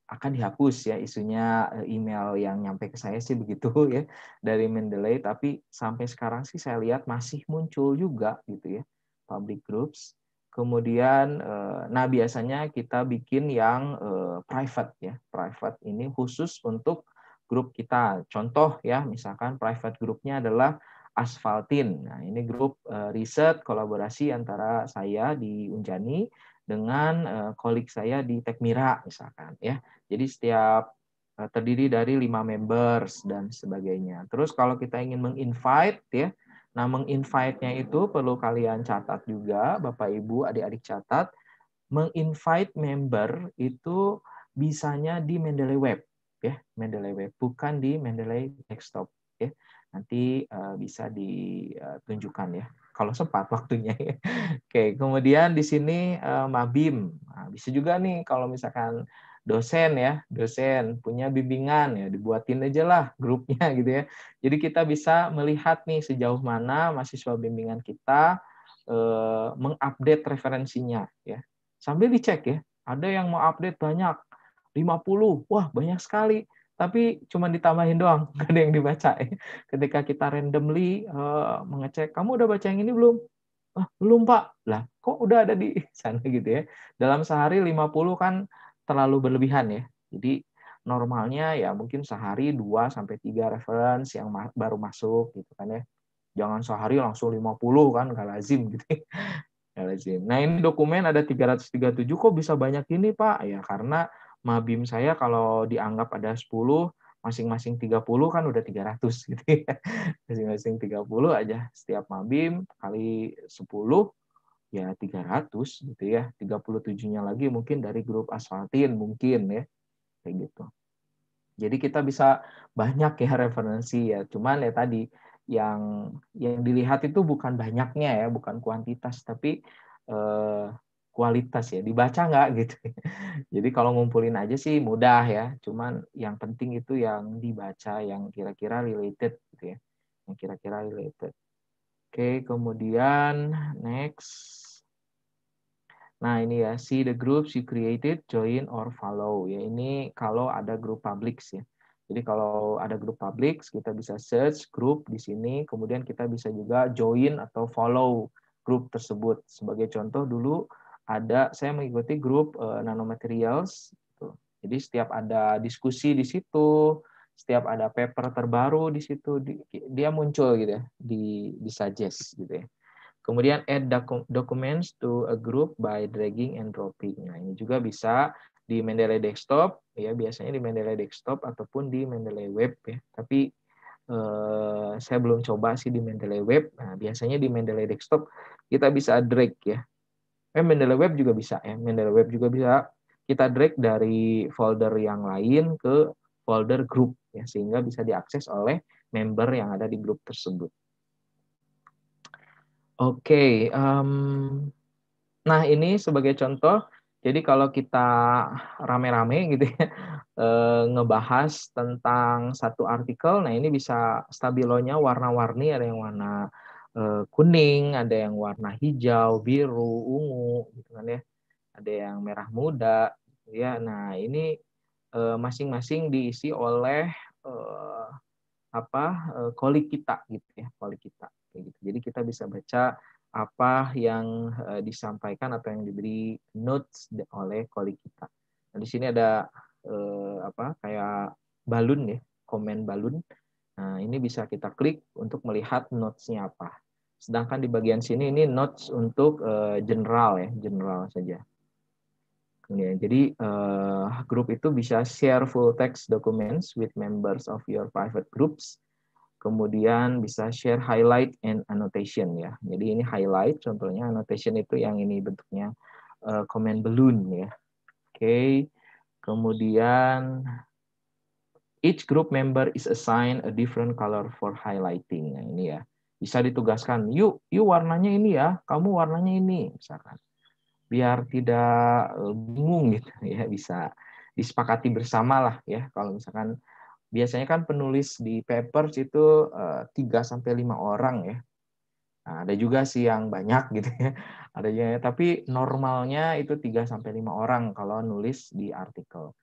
Speaker 1: akan dihapus ya isunya eh, email yang nyampe ke saya sih begitu ya dari Mendeley tapi sampai sekarang sih saya lihat masih muncul juga gitu ya public groups kemudian eh, nah biasanya kita bikin yang eh, private ya private ini khusus untuk grup kita contoh ya misalkan private grupnya adalah asfaltin nah ini grup riset kolaborasi antara saya di Unjani dengan kolik eh, saya di Tekmira misalkan ya. Jadi setiap eh, terdiri dari lima members dan sebagainya. Terus kalau kita ingin menginvite ya, nah menginvite-nya itu perlu kalian catat juga Bapak Ibu, adik-adik catat menginvite member itu bisanya di Mendeley Web ya, Mendeley Web bukan di Mendeley Desktop ya. Nanti uh, bisa ditunjukkan ya kalau sempat waktunya. Oke, kemudian di sini eh, mabim. Nah, bisa juga nih kalau misalkan dosen ya, dosen punya bimbingan ya dibuatin aja lah grupnya gitu ya. Jadi kita bisa melihat nih sejauh mana mahasiswa bimbingan kita eh, mengupdate referensinya ya. Sambil dicek ya, ada yang mau update banyak 50, wah banyak sekali tapi cuma ditambahin doang, gak ada yang dibaca. Ya. Ketika kita randomly uh, mengecek, kamu udah baca yang ini belum? Ah, belum Pak. Lah, kok udah ada di sana gitu ya. Dalam sehari 50 kan terlalu berlebihan ya. Jadi normalnya ya mungkin sehari 2 sampai tiga reference yang baru masuk gitu kan ya. Jangan sehari langsung 50 kan gak lazim gitu. Ya. Gak lazim. Nah, ini dokumen ada 337 kok bisa banyak ini Pak? Ya karena mabim saya kalau dianggap ada 10, masing-masing 30 kan udah 300 gitu ya. Masing-masing 30 aja setiap mabim kali 10 ya 300 gitu ya. 37-nya lagi mungkin dari grup asfaltin mungkin ya. Kayak gitu. Jadi kita bisa banyak ya referensi ya. Cuman ya tadi yang yang dilihat itu bukan banyaknya ya, bukan kuantitas tapi eh, kualitas ya dibaca nggak gitu jadi kalau ngumpulin aja sih mudah ya cuman yang penting itu yang dibaca yang kira-kira related gitu ya yang kira-kira related oke kemudian next nah ini ya see the groups you created join or follow ya ini kalau ada grup sih ya jadi kalau ada grup publik kita bisa search grup di sini kemudian kita bisa juga join atau follow grup tersebut sebagai contoh dulu ada saya mengikuti grup uh, nanomaterials gitu. jadi setiap ada diskusi di situ setiap ada paper terbaru di situ di, dia muncul gitu ya di di suggest gitu ya kemudian add documents to a group by dragging and dropping nah ini juga bisa di Mendeley desktop ya biasanya di Mendeley desktop ataupun di Mendeley web ya tapi eh, saya belum coba sih di Mendeley web nah biasanya di Mendeley desktop kita bisa drag ya eh Mendeley Web juga bisa ya Mendeley Web juga bisa kita drag dari folder yang lain ke folder grup ya sehingga bisa diakses oleh member yang ada di grup tersebut. Oke, okay, um, nah ini sebagai contoh. Jadi kalau kita rame-rame gitu ya e, ngebahas tentang satu artikel, nah ini bisa stabilonya warna-warni ada yang warna Eh, kuning, ada yang warna hijau, biru, ungu, gitu kan ya. Ada yang merah muda, ya. Nah ini eh, masing-masing diisi oleh eh, apa Koli kita gitu ya, koli kita. Gitu. Jadi kita bisa baca apa yang disampaikan atau yang diberi notes oleh koli kita. Nah, di sini ada apa kayak balun ya, komen balun. Nah, ini bisa kita klik untuk melihat notesnya apa. Sedangkan di bagian sini ini notes untuk uh, general ya, general saja. ya jadi uh, eh, grup itu bisa share full text documents with members of your private groups. Kemudian bisa share highlight and annotation ya. Jadi ini highlight, contohnya annotation itu yang ini bentuknya uh, eh, comment balloon ya. Oke, okay. kemudian each group member is assigned a different color for highlighting. Nah, ini ya bisa ditugaskan yuk yuk warnanya ini ya kamu warnanya ini misalkan biar tidak eh, bingung gitu ya bisa disepakati bersama lah ya kalau misalkan biasanya kan penulis di papers itu eh, tiga sampai lima orang ya nah, ada juga sih yang banyak gitu ya ada juga ya, tapi normalnya itu 3 sampai lima orang kalau nulis di artikel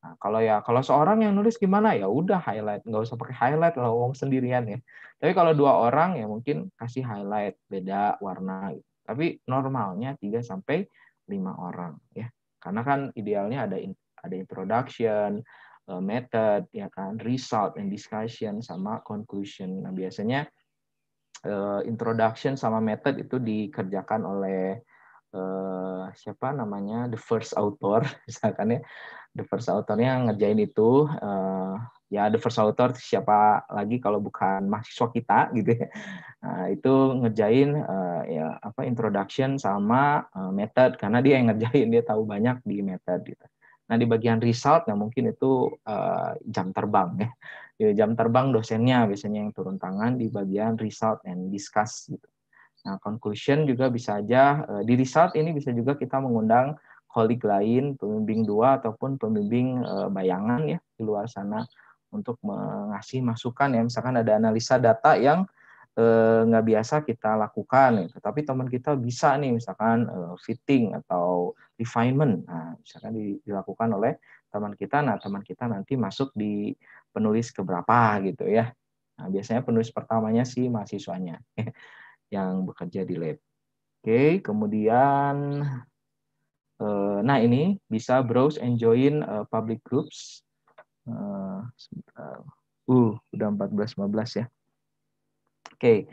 Speaker 1: Nah, kalau ya kalau seorang yang nulis gimana ya udah highlight, nggak usah pakai highlight kalau uang sendirian ya. Tapi kalau dua orang ya mungkin kasih highlight beda warna gitu. Tapi normalnya 3 sampai lima orang ya. Karena kan idealnya ada ada introduction, eh, method ya kan, result and discussion sama conclusion. Nah, biasanya eh, introduction sama method itu dikerjakan oleh uh, siapa namanya the first author misalkan ya the first authornya ngerjain itu uh, ya the first author siapa lagi kalau bukan mahasiswa kita gitu ya uh, itu ngerjain uh, ya apa introduction sama uh, method karena dia yang ngerjain dia tahu banyak di method gitu nah di bagian result nah mungkin itu uh, jam terbang ya jam terbang dosennya biasanya yang turun tangan di bagian result and discuss gitu Nah, conclusion juga bisa aja uh, di result ini bisa juga kita mengundang kolik lain, pembimbing dua ataupun pembimbing uh, bayangan ya di luar sana untuk mengasih masukan ya misalkan ada analisa data yang eh, nggak e, biasa kita lakukan, gitu. tapi teman kita bisa nih misalkan e, fitting atau refinement, nah, misalkan di, dilakukan oleh teman kita, nah teman kita nanti masuk di penulis keberapa gitu ya, nah, biasanya penulis pertamanya sih mahasiswanya. yang bekerja di lab. Oke, kemudian eh, nah ini bisa browse and join eh, public groups. Eh, uh, udah 14 15 ya. Oke,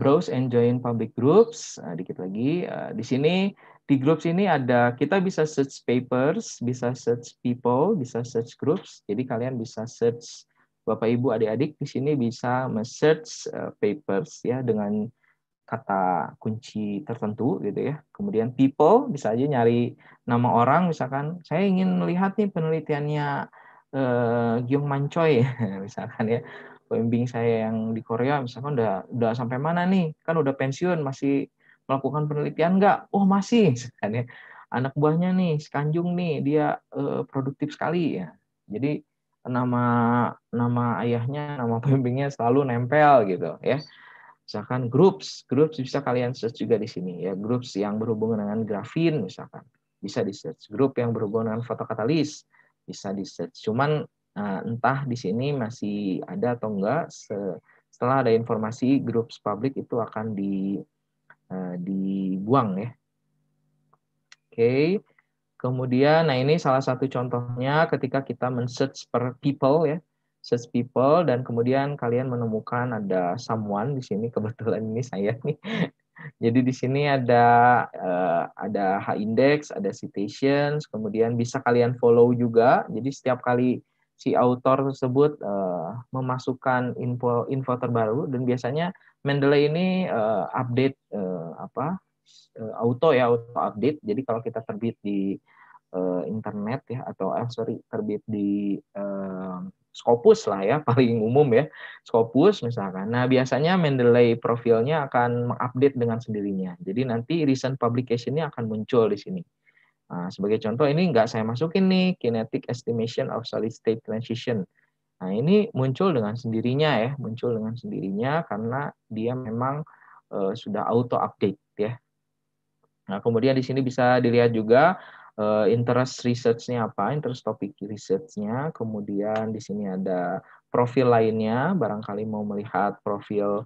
Speaker 1: browse and join public groups. Nah, dikit lagi di sini di groups ini ada kita bisa search papers, bisa search people, bisa search groups. Jadi kalian bisa search Bapak Ibu adik-adik di sini bisa search eh, papers ya dengan kata kunci tertentu gitu ya. Kemudian people bisa aja nyari nama orang misalkan saya ingin melihat nih penelitiannya eh, Giung Mancoy misalkan ya. Pembimbing saya yang di Korea misalkan udah udah sampai mana nih? Kan udah pensiun masih melakukan penelitian enggak? Oh masih misalkan ya. Anak buahnya nih, Sekanjung nih, dia eh, produktif sekali ya. Jadi nama nama ayahnya, nama pembimbingnya selalu nempel gitu ya. Misalkan groups, groups bisa kalian search juga di sini ya, groups yang berhubungan dengan grafin misalkan. Bisa di search grup yang berhubungan dengan fotokatalis, bisa di search. Cuman eh, entah di sini masih ada atau enggak setelah ada informasi groups public itu akan di eh, dibuang ya. Oke. Okay Kemudian, nah ini salah satu contohnya ketika kita men-search per people ya, search people dan kemudian kalian menemukan ada someone di sini kebetulan ini saya nih. Jadi di sini ada uh, ada H index, ada citations, kemudian bisa kalian follow juga. Jadi setiap kali si author tersebut eh, memasukkan info info terbaru dan biasanya Mendeley ini eh, update apa? auto ya auto update. Jadi kalau kita terbit di uh, internet ya atau eh, sorry terbit di uh, Scopus lah ya paling umum ya Scopus misalkan. Nah biasanya Mendeley profilnya akan mengupdate dengan sendirinya. Jadi nanti recent publication publicationnya akan muncul di sini. Nah, sebagai contoh ini nggak saya masukin nih kinetic estimation of solid state transition. Nah ini muncul dengan sendirinya ya, muncul dengan sendirinya karena dia memang uh, sudah auto update ya. Nah kemudian di sini bisa dilihat juga uh, interest research-nya apa, interest topik research-nya, kemudian di sini ada profil lainnya, barangkali mau melihat profil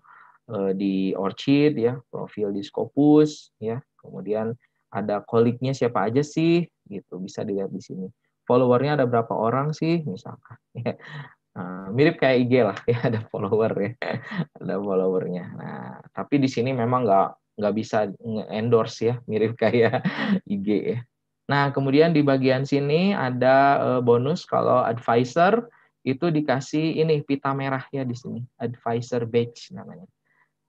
Speaker 1: uh, di Orchid ya, profil di Scopus ya, kemudian ada koliknya siapa aja sih gitu, bisa dilihat di sini. Followernya ada berapa orang sih misalkan. Ya. Nah, mirip kayak IG lah ya ada follower ya ada followernya nah tapi di sini memang nggak nggak bisa endorse ya mirip kayak IG ya Nah, kemudian di bagian sini ada eh, bonus kalau advisor itu dikasih ini pita merah ya di sini, advisor badge namanya.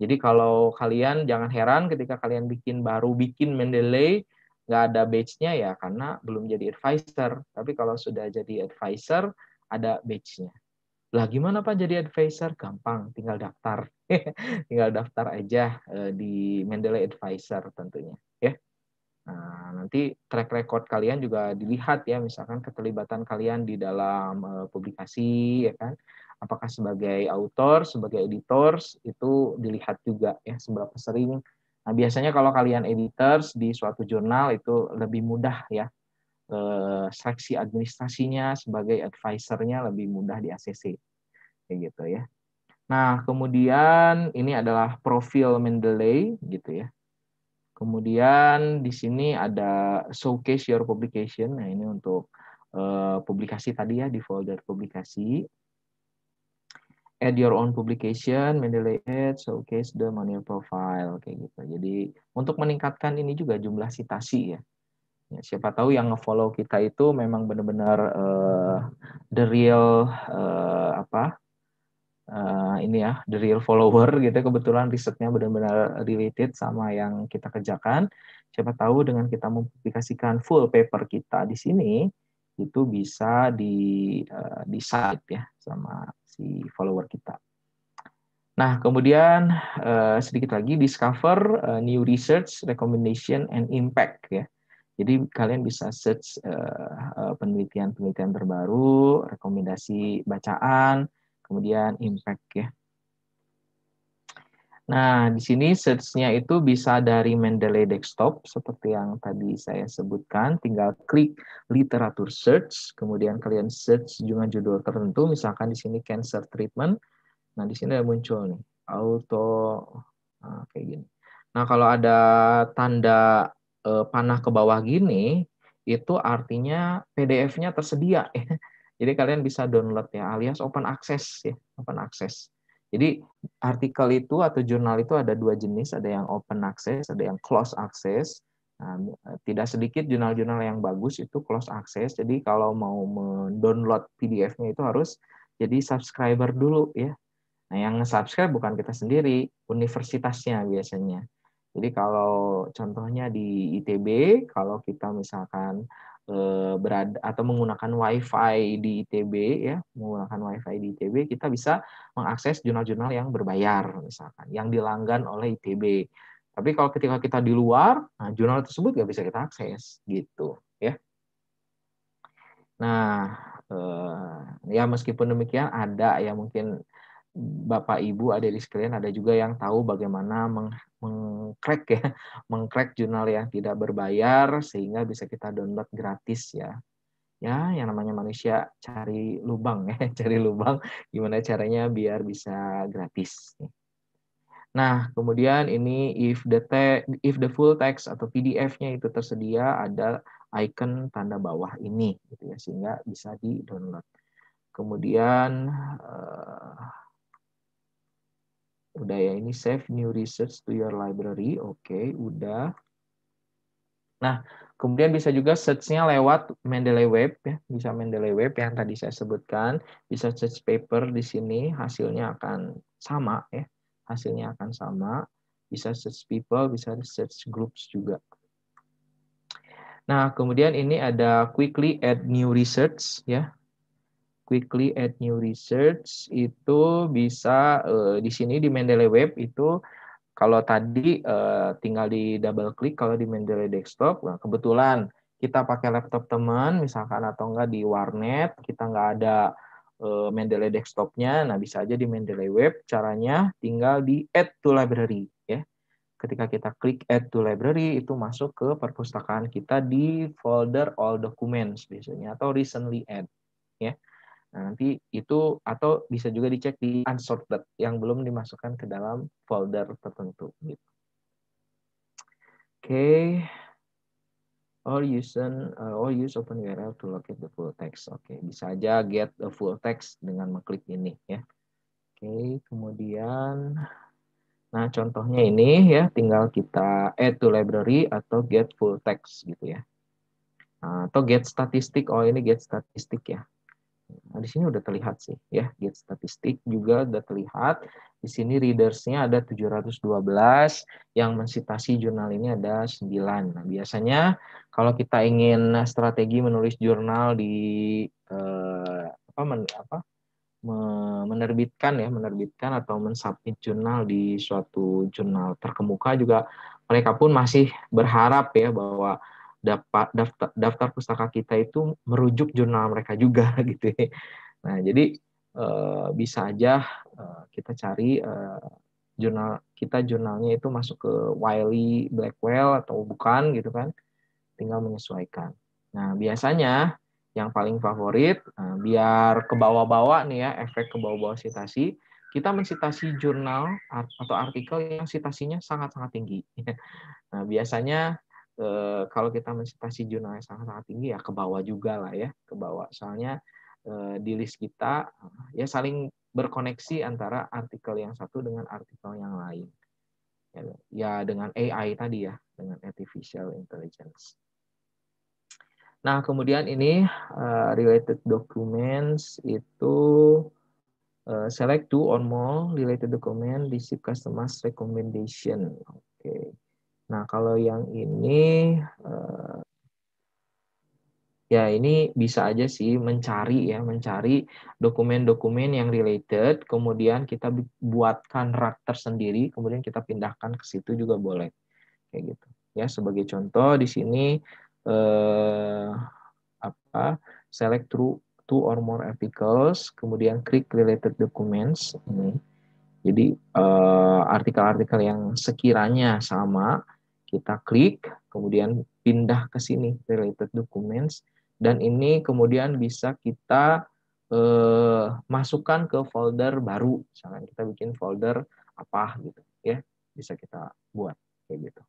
Speaker 1: Jadi kalau kalian jangan heran ketika kalian bikin baru bikin Mendeley nggak ada badge-nya ya karena belum jadi advisor. Tapi kalau sudah jadi advisor ada badge-nya. Lah gimana Pak jadi advisor? Gampang, tinggal daftar. tinggal daftar aja eh, di Mendeley Advisor tentunya, ya. Nah, nanti track record kalian juga dilihat ya, misalkan keterlibatan kalian di dalam uh, publikasi, ya kan? Apakah sebagai author, sebagai editors itu dilihat juga ya seberapa sering. Nah, biasanya kalau kalian editors di suatu jurnal itu lebih mudah ya eh, seleksi administrasinya sebagai advisernya lebih mudah di ACC, kayak gitu ya. Nah, kemudian ini adalah profil Mendeley gitu ya. Kemudian di sini ada showcase your publication. Nah, ini untuk uh, publikasi tadi ya di folder publikasi. Add your own publication, Mendeley Add, showcase the manual profile, kayak gitu. Jadi untuk meningkatkan ini juga jumlah citasi ya. ya siapa tahu yang ngefollow kita itu memang benar-benar uh, the real uh, apa uh, ini ya the real follower gitu kebetulan risetnya benar-benar related sama yang kita kerjakan siapa tahu dengan kita mempublikasikan full paper kita di sini itu bisa di uh, eh, di site ya sama si follower kita nah kemudian uh, sedikit lagi discover uh, new research recommendation and impact ya jadi kalian bisa search penelitian-penelitian uh, penelitian -penelitian terbaru, rekomendasi bacaan, kemudian impact ya. Nah, di sini search-nya itu bisa dari Mendeley Desktop, seperti yang tadi saya sebutkan. Tinggal klik literatur search, kemudian kalian search dengan judul tertentu, misalkan di sini cancer treatment. Nah, di sini ada muncul nih, auto, nah, kayak gini. Nah, kalau ada tanda eh, panah ke bawah gini, itu artinya PDF-nya tersedia. Ya. Jadi kalian bisa download ya, alias open access ya, open access. Jadi artikel itu atau jurnal itu ada dua jenis, ada yang open access, ada yang close access. Nah, tidak sedikit jurnal-jurnal yang bagus itu close access. Jadi kalau mau mendownload PDF-nya itu harus jadi subscriber dulu ya. Nah, yang subscribe bukan kita sendiri, universitasnya biasanya. Jadi kalau contohnya di ITB, kalau kita misalkan Eh, berada atau menggunakan WiFi di ITB ya, menggunakan WiFi di ITB kita bisa mengakses jurnal-jurnal yang berbayar misalkan, yang dilanggan oleh ITB. Tapi kalau ketika kita di luar, nah, jurnal tersebut nggak bisa kita akses gitu ya. Nah, eh, ya meskipun demikian ada ya mungkin Bapak Ibu ada di sekalian ada juga yang tahu bagaimana mengkrek ya, mengkrek jurnal yang tidak berbayar sehingga bisa kita download gratis ya. Ya, yang namanya manusia cari lubang ya, cari lubang gimana caranya biar bisa gratis. Nah, kemudian ini if the te if the full text atau PDF-nya itu tersedia ada icon tanda bawah ini gitu ya sehingga bisa di-download. Kemudian uh, Udah ya, ini save new research to your library. Oke, okay, udah. Nah, kemudian bisa juga search-nya lewat Mendeley Web, ya. bisa Mendeley Web yang tadi saya sebutkan, bisa search paper di sini, hasilnya akan sama, ya. hasilnya akan sama, bisa search people, bisa search groups juga. Nah, kemudian ini ada quickly add new research, ya quickly add new research itu bisa uh, di sini di Mendeley Web itu kalau tadi uh, tinggal di double klik kalau di Mendeley Desktop nah kebetulan kita pakai laptop teman misalkan atau enggak di warnet kita enggak ada uh, Mendeley Desktopnya nah bisa aja di Mendeley Web caranya tinggal di add to library ya ketika kita klik add to library itu masuk ke perpustakaan kita di folder all documents biasanya atau recently add Nah, nanti itu atau bisa juga dicek di unsorted yang belum dimasukkan ke dalam folder tertentu gitu. Oke. Okay. Or use an, uh, or use open URL to locate the full text. Oke, okay. bisa aja get the full text dengan mengklik ini ya. Oke, okay. kemudian nah contohnya ini ya, tinggal kita add to library atau get full text gitu ya. Nah, atau get statistik. Oh, ini get statistik ya. Nah, di sini udah terlihat sih ya, get statistik juga udah terlihat. Di sini readersnya ada 712, yang mensitasi jurnal ini ada 9. Nah, biasanya kalau kita ingin strategi menulis jurnal di eh, apa men, apa menerbitkan ya, menerbitkan atau mensubmit jurnal di suatu jurnal terkemuka juga mereka pun masih berharap ya bahwa dapat daftar, daftar pustaka kita itu merujuk jurnal mereka juga gitu. Ya. Nah, jadi eh, bisa aja eh, kita cari eh, jurnal kita jurnalnya itu masuk ke Wiley Blackwell atau bukan gitu kan. Tinggal menyesuaikan. Nah, biasanya yang paling favorit eh, biar ke bawah-bawah nih ya, efek ke bawah-bawah citasi kita mencitasi jurnal atau artikel yang sitasinya sangat-sangat tinggi. Nah, biasanya eh, kalau kita mensitasi jurnal yang sangat-sangat tinggi ya ke bawah juga lah ya ke bawah soalnya eh, di list kita eh, ya saling berkoneksi antara artikel yang satu dengan artikel yang lain ya, ya dengan AI tadi ya dengan artificial intelligence nah kemudian ini eh, related documents itu eh, select two or more related document receive customers recommendation oke okay. Nah, kalau yang ini eh, ya ini bisa aja sih mencari ya, mencari dokumen-dokumen yang related, kemudian kita buatkan rak tersendiri, kemudian kita pindahkan ke situ juga boleh. Kayak gitu. Ya, sebagai contoh di sini eh, apa? select through two or more articles, kemudian click related documents ini. Jadi eh, artikel-artikel eh, artikel -artikel yang sekiranya sama kita klik, kemudian pindah ke sini, related documents, dan ini kemudian bisa kita eh, masukkan ke folder baru. misalnya kita bikin folder apa gitu, ya bisa kita buat kayak gitu.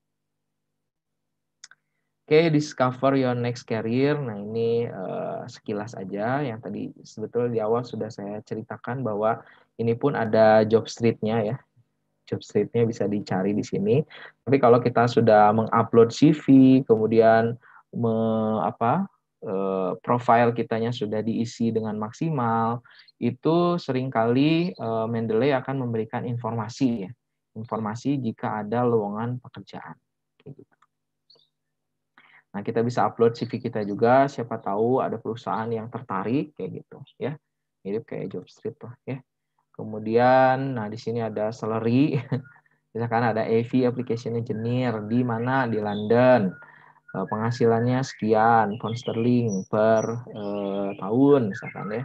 Speaker 1: Oke, okay, discover your next career. Nah, ini uh, sekilas aja yang tadi sebetulnya di awal sudah saya ceritakan bahwa ini pun ada job street ya street-nya bisa dicari di sini. Tapi kalau kita sudah mengupload CV, kemudian me, apa e, profile kitanya sudah diisi dengan maksimal, itu seringkali e, Mendeley akan memberikan informasi ya, informasi jika ada lowongan pekerjaan. Gitu. Nah, kita bisa upload CV kita juga, siapa tahu ada perusahaan yang tertarik kayak gitu ya. Mirip kayak job street lah ya. Kemudian, nah di sini ada salary, misalkan ada AV application engineer di mana di London eh, penghasilannya sekian pound sterling per eh, tahun misalkan ya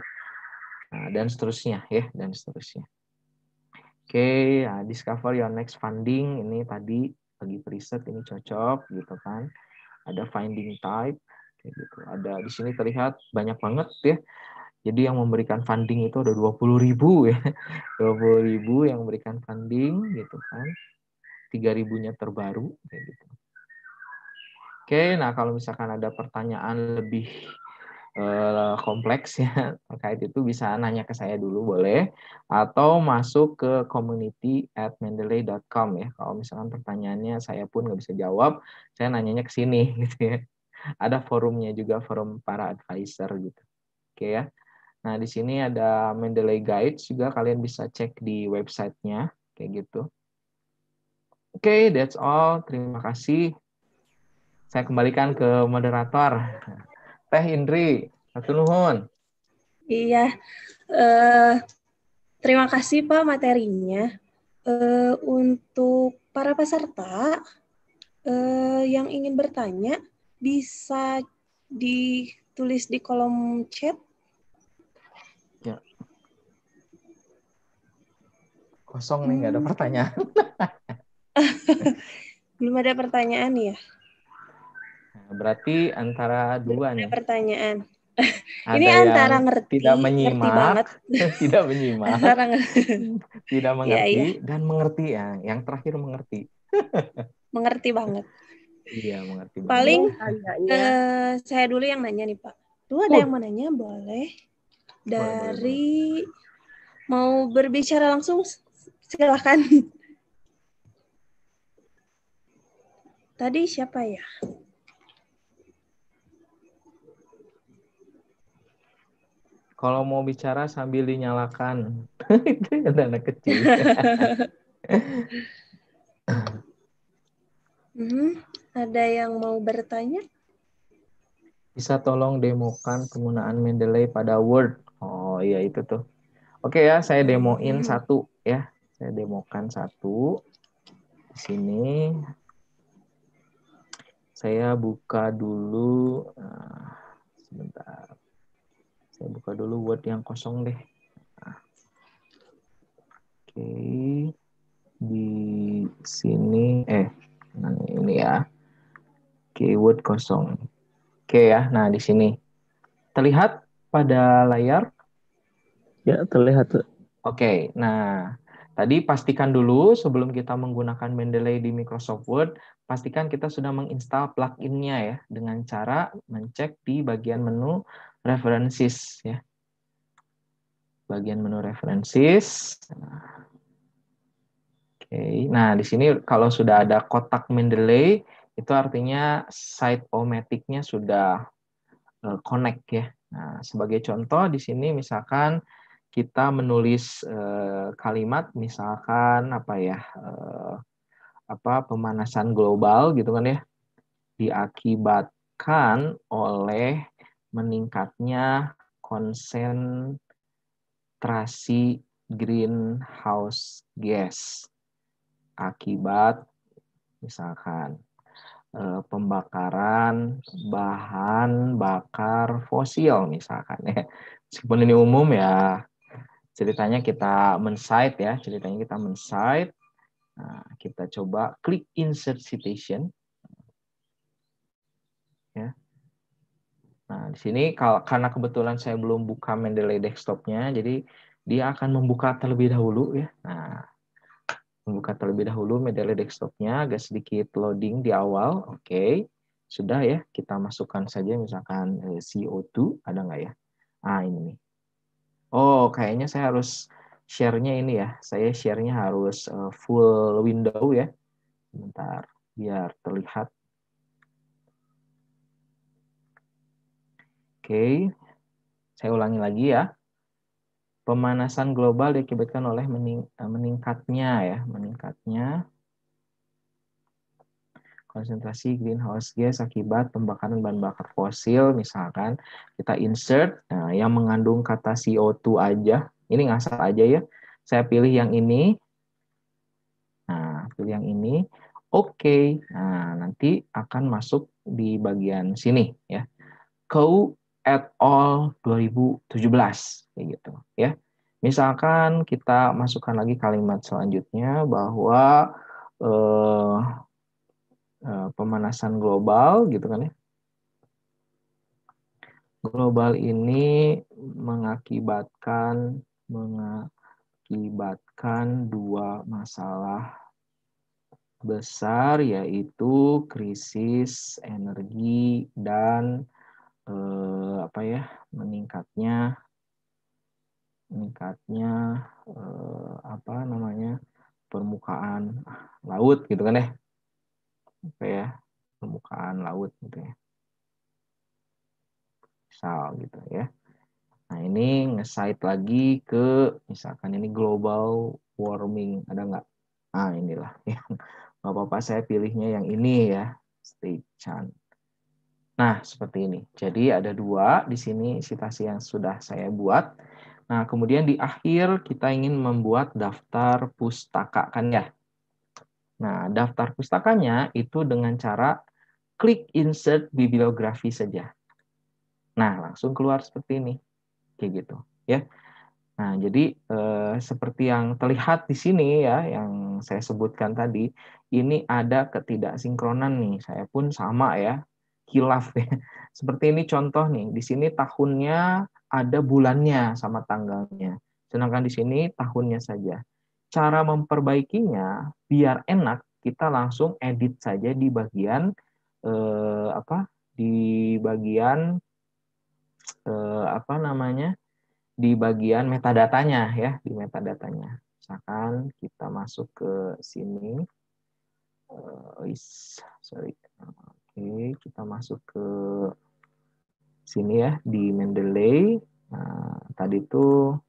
Speaker 1: nah, dan seterusnya ya dan seterusnya oke okay, nah, discover your next funding ini tadi bagi preset ini cocok gitu kan ada finding type gitu ada di sini terlihat banyak banget ya jadi yang memberikan funding itu ada 20 ribu ya. 20 ribu yang memberikan funding gitu kan. 3 ribunya terbaru. Gitu. Oke, nah kalau misalkan ada pertanyaan lebih eh, kompleks ya terkait itu bisa nanya ke saya dulu boleh atau masuk ke community at mendeley.com ya kalau misalkan pertanyaannya saya pun nggak bisa jawab saya nanyanya ke sini gitu ya ada forumnya juga forum para advisor gitu oke ya Nah, di sini ada Mendeley Guide juga kalian bisa cek di websitenya kayak gitu. Oke, okay, that's all. Terima kasih. Saya kembalikan ke moderator. Teh Indri, satu nuhun. Iya,
Speaker 2: uh, terima kasih Pak materinya. Uh, untuk para peserta uh, yang ingin bertanya, bisa ditulis di kolom chat
Speaker 1: Kosong nih, nggak hmm. ada pertanyaan.
Speaker 2: Belum ada pertanyaan ya?
Speaker 1: Nah, berarti antara dua nih.
Speaker 2: pertanyaan. Ada Ini antara ngerti,
Speaker 1: tidak menyimak, ngerti tidak menyimak, antara tidak iya, mengerti ya, iya. dan mengerti ya. Yang terakhir mengerti.
Speaker 2: mengerti banget.
Speaker 1: Iya mengerti. Banget. Paling
Speaker 2: uh, saya dulu yang nanya nih Pak. tuh ada oh. yang mau nanya boleh dari boleh, boleh. mau berbicara langsung silakan Tadi siapa ya?
Speaker 1: Kalau mau bicara sambil dinyalakan. Itu ada anak kecil.
Speaker 2: hmm, ada yang mau bertanya?
Speaker 1: Bisa tolong demokan penggunaan Mendeley pada Word. Oh iya itu tuh. Oke ya, saya demoin hmm. satu ya. Saya demokan satu. Di sini saya buka dulu eh, sebentar. Saya buka dulu Word yang kosong deh. Oke. Di sini eh nah, ini ya. Keyword kosong. Oke ya. Nah, di sini terlihat pada layar? Ya, terlihat. Oke. Nah, Tadi pastikan dulu sebelum kita menggunakan Mendeley di Microsoft Word, pastikan kita sudah menginstal pluginnya ya dengan cara mencek di bagian menu references ya. Bagian menu references. Oke, nah di sini kalau sudah ada kotak Mendeley itu artinya site nya sudah eh, connect ya. Nah, sebagai contoh di sini misalkan kita menulis uh, kalimat misalkan apa ya uh, apa pemanasan global gitu kan ya diakibatkan oleh meningkatnya konsentrasi greenhouse gas akibat misalkan eh, pembakaran bahan bakar fosil misalkan ya meskipun ini umum ya ceritanya kita mensight ya, ceritanya kita men Nah, kita coba klik insert citation. Ya. Nah, di sini kalau karena kebetulan saya belum buka Mendeley desktopnya, jadi dia akan membuka terlebih dahulu ya. Nah, membuka terlebih dahulu Mendeley desktopnya, agak sedikit loading di awal. Oke, okay. sudah ya. Kita masukkan saja misalkan eh, CO2, ada nggak ya? Ah, ini nih. Oh, kayaknya saya harus share-nya ini ya. Saya share-nya harus eh, full window ya. Sebentar, biar terlihat. Oke, saya ulangi lagi ya. Pemanasan global diakibatkan oleh mening eh, meningkatnya ya, meningkatnya konsentrasi greenhouse gas akibat pembakaran bahan bakar fosil misalkan kita insert nah, yang mengandung kata CO2 aja ini ngasal aja ya saya pilih yang ini nah pilih yang ini oke okay. nah nanti akan masuk di bagian sini ya co at all 2017 kayak gitu ya misalkan kita masukkan lagi kalimat selanjutnya bahwa eh, Eh, pemanasan global gitu kan ya. Global ini mengakibatkan mengakibatkan dua masalah besar yaitu krisis energi dan eh, apa ya meningkatnya meningkatnya eh, apa namanya permukaan laut gitu kan ya apa ya permukaan laut gitu ya misal gitu ya nah ini nge lagi ke misalkan ini global warming ada nggak ah inilah yang nggak apa-apa saya pilihnya yang ini ya state chan nah seperti ini jadi ada dua di sini citasi yang sudah saya buat nah kemudian di akhir kita ingin membuat daftar pustaka kan ya Nah, daftar pustakanya itu dengan cara klik insert bibliografi saja. Nah, langsung keluar seperti ini. Kayak gitu, ya. Nah, jadi eh, seperti yang terlihat di sini ya, yang saya sebutkan tadi, ini ada ketidaksinkronan nih. Saya pun sama ya, hilaf ya. Seperti ini contoh nih, di sini tahunnya ada bulannya sama tanggalnya. Sedangkan di sini tahunnya saja cara memperbaikinya biar enak kita langsung edit saja di bagian eh, apa di bagian eh, apa namanya di bagian metadatanya ya di metadatanya misalkan kita masuk ke sini eh, sorry oke kita masuk ke sini ya di Mendeley nah, tadi tuh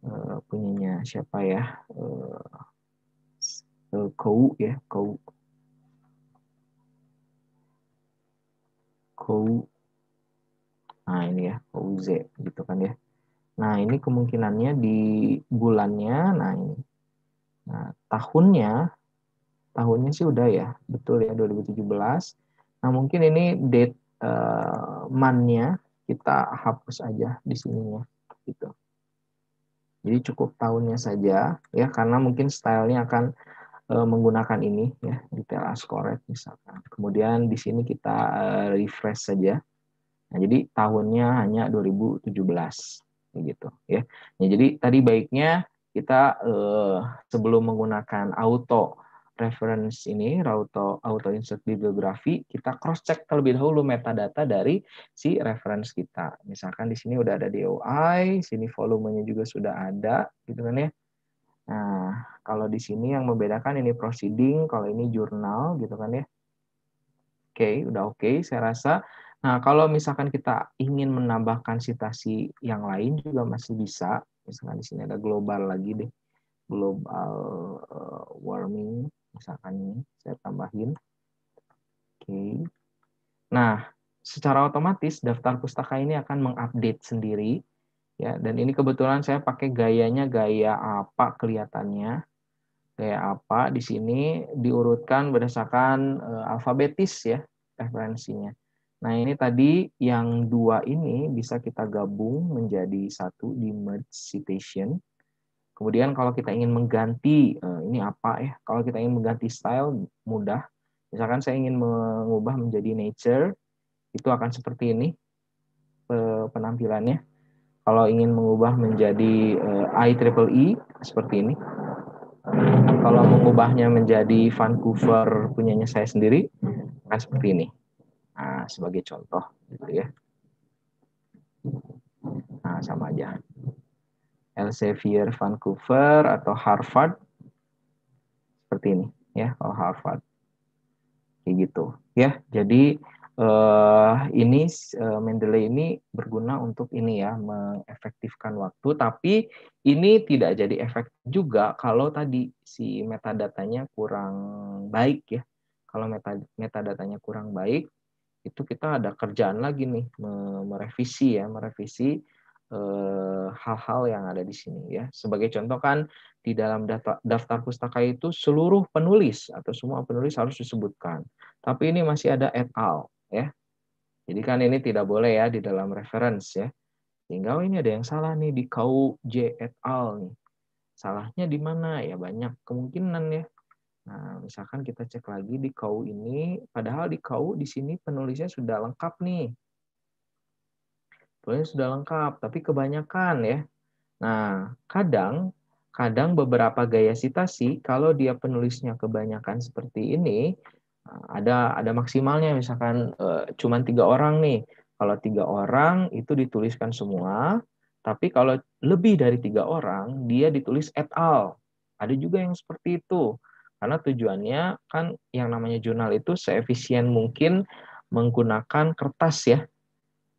Speaker 1: Eh, punyanya siapa ya uh, Kou ya Kou Kou nah ini ya Kou Z gitu kan ya nah ini kemungkinannya di bulannya nah ini nah tahunnya tahunnya sih udah ya betul ya 2017 nah mungkin ini date uh, mannya kita hapus aja di sininya gitu jadi cukup tahunnya saja ya karena mungkin stylenya akan e, menggunakan ini ya di teras korek misalkan. Kemudian di sini kita e, refresh saja. Nah, jadi tahunnya hanya 2017 begitu ya. Nah, jadi tadi baiknya kita e, sebelum menggunakan auto reference ini, auto, auto insert bibliografi, kita cross-check terlebih dahulu metadata dari si reference kita. Misalkan di sini udah ada DOI, sini volumenya juga sudah ada, gitu kan ya. Nah, kalau di sini yang membedakan ini proceeding, kalau ini jurnal, gitu kan ya. Oke, udah oke, saya rasa. Nah, kalau misalkan kita ingin menambahkan citasi yang lain juga masih bisa. Misalkan di sini ada global lagi deh global eh, warming misalkan ini saya tambahin oke nah secara otomatis daftar pustaka ini akan mengupdate sendiri ya dan ini kebetulan saya pakai gayanya gaya apa kelihatannya gaya apa di sini diurutkan berdasarkan e, alfabetis ya referensinya nah ini tadi yang dua ini bisa kita gabung menjadi satu di merge citation Kemudian kalau kita ingin mengganti eh, ini apa ya? Kalau kita ingin mengganti style mudah. Misalkan saya ingin mengubah menjadi nature, itu akan seperti ini penampilannya. Kalau ingin mengubah menjadi eh, I triple E seperti ini. Kalau mengubahnya menjadi Vancouver punyanya saya sendiri, akan seperti ini. Nah, sebagai contoh gitu ya. Nah, sama aja. Elsevier Vancouver atau Harvard seperti ini ya kalau Harvard kayak gitu ya jadi eh, ini eh, Mendeley ini berguna untuk ini ya mengefektifkan waktu tapi ini tidak jadi efek juga kalau tadi si metadatanya kurang baik ya kalau meta, metadatanya kurang baik itu kita ada kerjaan lagi nih merevisi ya merevisi Eh, hal-hal yang ada di sini ya. Sebagai contoh kan di dalam daftar pustaka itu seluruh penulis atau semua penulis harus disebutkan. Tapi ini masih ada et al ya. Jadi kan ini tidak boleh ya di dalam reference ya. Tinggal ini ada yang salah nih di kau J et al nih. Salahnya di mana? Ya banyak kemungkinan ya. Nah, misalkan kita cek lagi di kau ini, padahal di kau di sini penulisnya sudah lengkap nih boleh sudah lengkap, tapi kebanyakan ya. Nah, kadang kadang beberapa gaya sitasi kalau dia penulisnya kebanyakan seperti ini eh, ada ada maksimalnya misalkan e, cuman tiga orang nih kalau tiga orang itu dituliskan semua tapi kalau lebih dari tiga orang dia ditulis et al ada juga yang seperti itu karena tujuannya kan yang namanya jurnal itu seefisien mungkin menggunakan kertas ya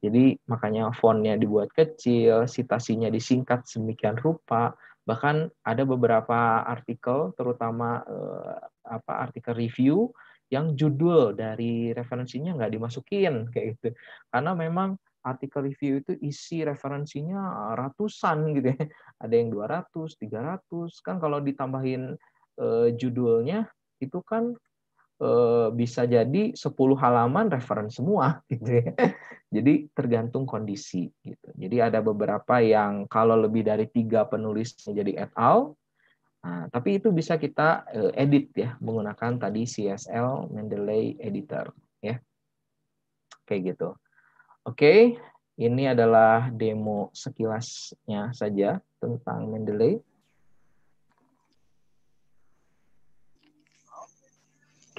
Speaker 1: jadi makanya fontnya dibuat kecil, citasinya disingkat semikian rupa, bahkan ada beberapa artikel terutama eh, apa artikel review yang judul dari referensinya nggak dimasukin kayak gitu karena memang artikel review itu isi referensinya ratusan gitu ya ada yang 200 300 kan kalau ditambahin eh, judulnya itu kan Eh, bisa jadi 10 halaman referen semua gitu ya. Jadi tergantung kondisi gitu. Jadi ada beberapa yang kalau lebih dari tiga penulis menjadi et al. Nah, tapi itu bisa kita eh, edit ya menggunakan tadi CSL Mendeley Editor ya. Kayak gitu. Oke, ini adalah demo sekilasnya saja tentang Mendeley.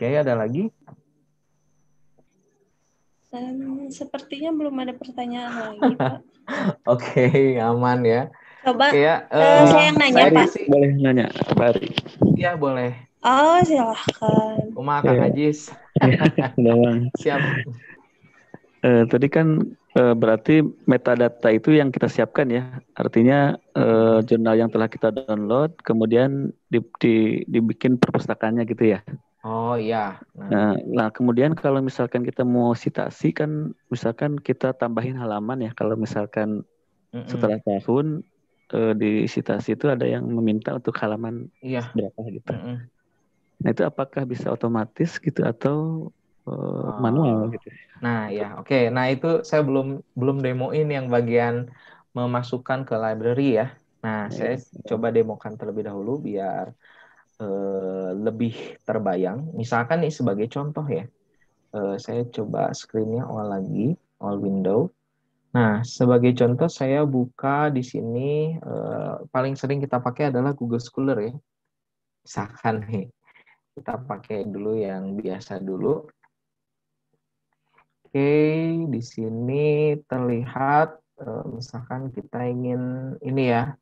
Speaker 1: okay, ada lagi?
Speaker 2: Um, sepertinya belum ada pertanyaan lagi, Pak.
Speaker 1: Oke, okay, aman ya. Coba ya, uh, saya yang nanya, saya Pak. Sih. Boleh nanya, Bari. Iya, boleh. Oh, silahkan. Rumah Kang yeah. Ajis. Siap. Uh, tadi kan eh, berarti metadata itu yang kita siapkan ya. Artinya uh, jurnal yang telah kita download kemudian di, di, dibikin perpustakannya gitu ya. Oh iya. Nah. nah, nah kemudian kalau misalkan kita mau sitasi kan misalkan kita tambahin halaman ya kalau misalkan mm -mm. setelah tahun eh, di sitasi itu ada yang meminta untuk halaman iya. berapa gitu. Mm -mm. Nah itu apakah bisa otomatis gitu atau eh, oh. manual gitu? Nah ya oke. Okay. Nah itu saya belum belum demoin yang bagian memasukkan ke library ya. Nah iya, saya iya. coba demokan terlebih dahulu biar Eh, lebih terbayang. Misalkan nih sebagai contoh ya, eh, saya coba screennya all lagi, all window. Nah, sebagai contoh saya buka di sini eh, paling sering kita pakai adalah Google Scholar ya. Misalkan nih, kita pakai dulu yang biasa dulu. Oke, di sini terlihat misalkan kita ingin ini ya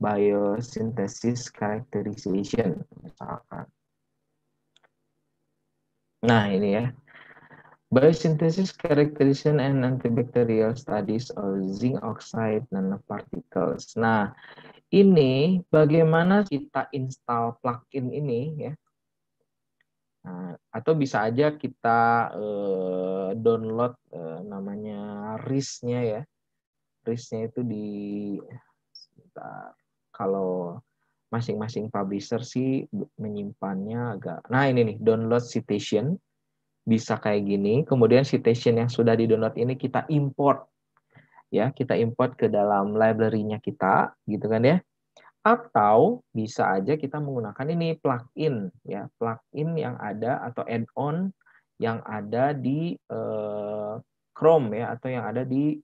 Speaker 1: biosynthesis characterization misalkan. Nah, ini ya. Biosynthesis characterization and antibacterial studies of zinc oxide nanoparticles. Nah, ini bagaimana kita install plugin ini ya. Nah, atau bisa aja kita uh, download uh, namanya RIS-nya ya. RIS-nya itu di sebentar kalau masing-masing publisher sih menyimpannya agak nah ini nih download citation bisa kayak gini kemudian citation yang sudah di download ini kita import ya kita import ke dalam library-nya kita gitu kan ya atau bisa aja kita menggunakan ini plugin ya plugin yang ada atau add-on yang ada di eh, Chrome ya atau yang ada di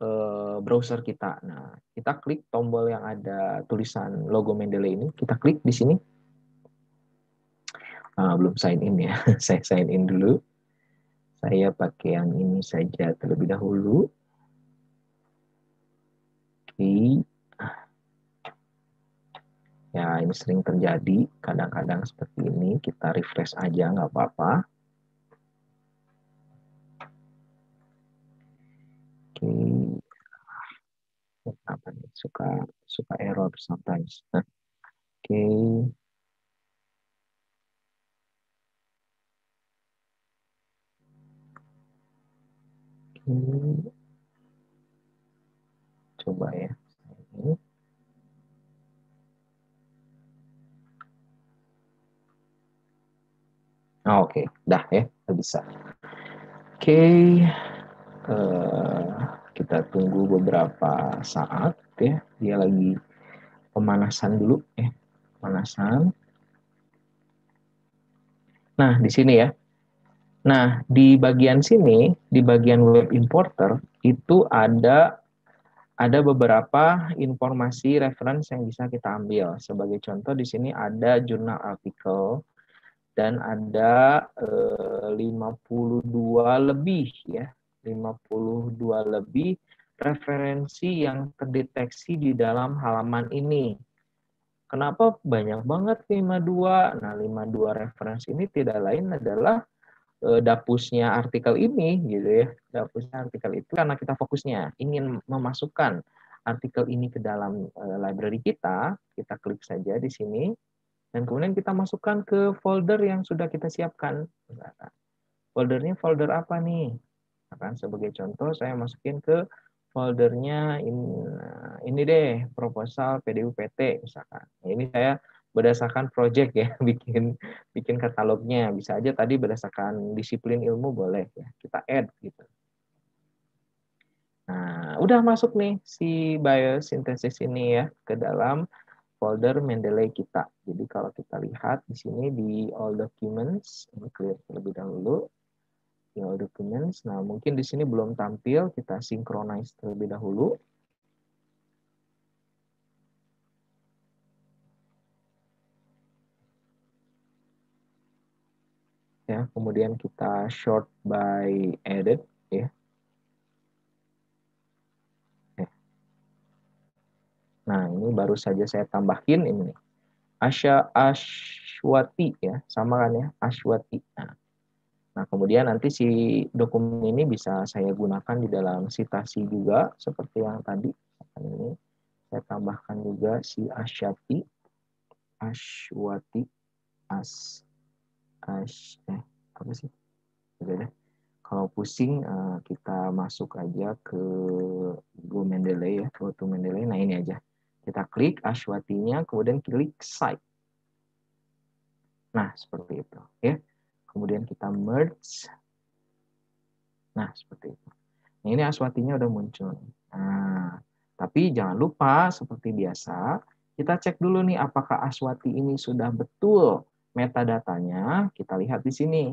Speaker 1: Eh, browser kita. Nah, kita klik tombol yang ada tulisan logo Mendeley ini, kita klik di sini. Nah, belum sign in ya, saya sign in dulu. Saya pakai yang ini saja terlebih dahulu. Oke. Ya, ini sering terjadi. Kadang-kadang seperti ini, kita refresh aja, nggak apa-apa. Oke, apa nih suka suka error sometimes nah, oke okay. okay. coba ya ini oh, oke okay. dah ya bisa oke okay. uh, eh, kita tunggu beberapa saat ya dia lagi pemanasan dulu ya pemanasan nah di sini ya nah di bagian sini di bagian web importer itu ada ada beberapa informasi reference yang bisa kita ambil sebagai contoh di sini ada jurnal artikel dan ada eh, 52 lebih ya 52 lebih referensi yang terdeteksi di dalam halaman ini. Kenapa banyak banget 52? Nah, 52 referensi ini tidak lain adalah eh, dapusnya artikel ini gitu ya. Dapusnya artikel itu karena kita fokusnya ingin memasukkan artikel ini ke dalam eh, library kita, kita klik saja di sini dan kemudian kita masukkan ke folder yang sudah kita siapkan. Nah, foldernya folder apa nih? akan Sebagai contoh, saya masukin ke foldernya ini, ini deh, proposal PDUPT misalkan. Ini saya berdasarkan project ya, bikin bikin katalognya. Bisa aja tadi berdasarkan disiplin ilmu boleh ya, kita add gitu. Nah, udah masuk nih si biosintesis ini ya ke dalam folder Mendeley kita. Jadi kalau kita lihat di sini di all documents, ini clear terlebih dahulu your documents. Nah, mungkin di sini belum tampil, kita synchronize terlebih dahulu. Ya, kemudian kita short by edit ya. ya. Nah, ini baru saja saya tambahin ini Asya Ashwati ya, sama kan ya, Ashwati. Nah, Nah, kemudian nanti si dokumen ini bisa saya gunakan di dalam sitasi juga, seperti yang tadi. Nah, ini saya tambahkan juga si asyati, aswati, as, as, eh, apa sih? Oke deh. Kalau pusing, eh, kita masuk aja ke Go Mendeley ya, Go to Mendeley. Nah, ini aja. Kita klik aswatinya, kemudian klik site. Nah, seperti itu. ya kemudian kita merge. Nah, seperti itu. Nah, ini aswatinya udah muncul. Nah, tapi jangan lupa seperti biasa, kita cek dulu nih apakah aswati ini sudah betul metadatanya. Kita lihat di sini.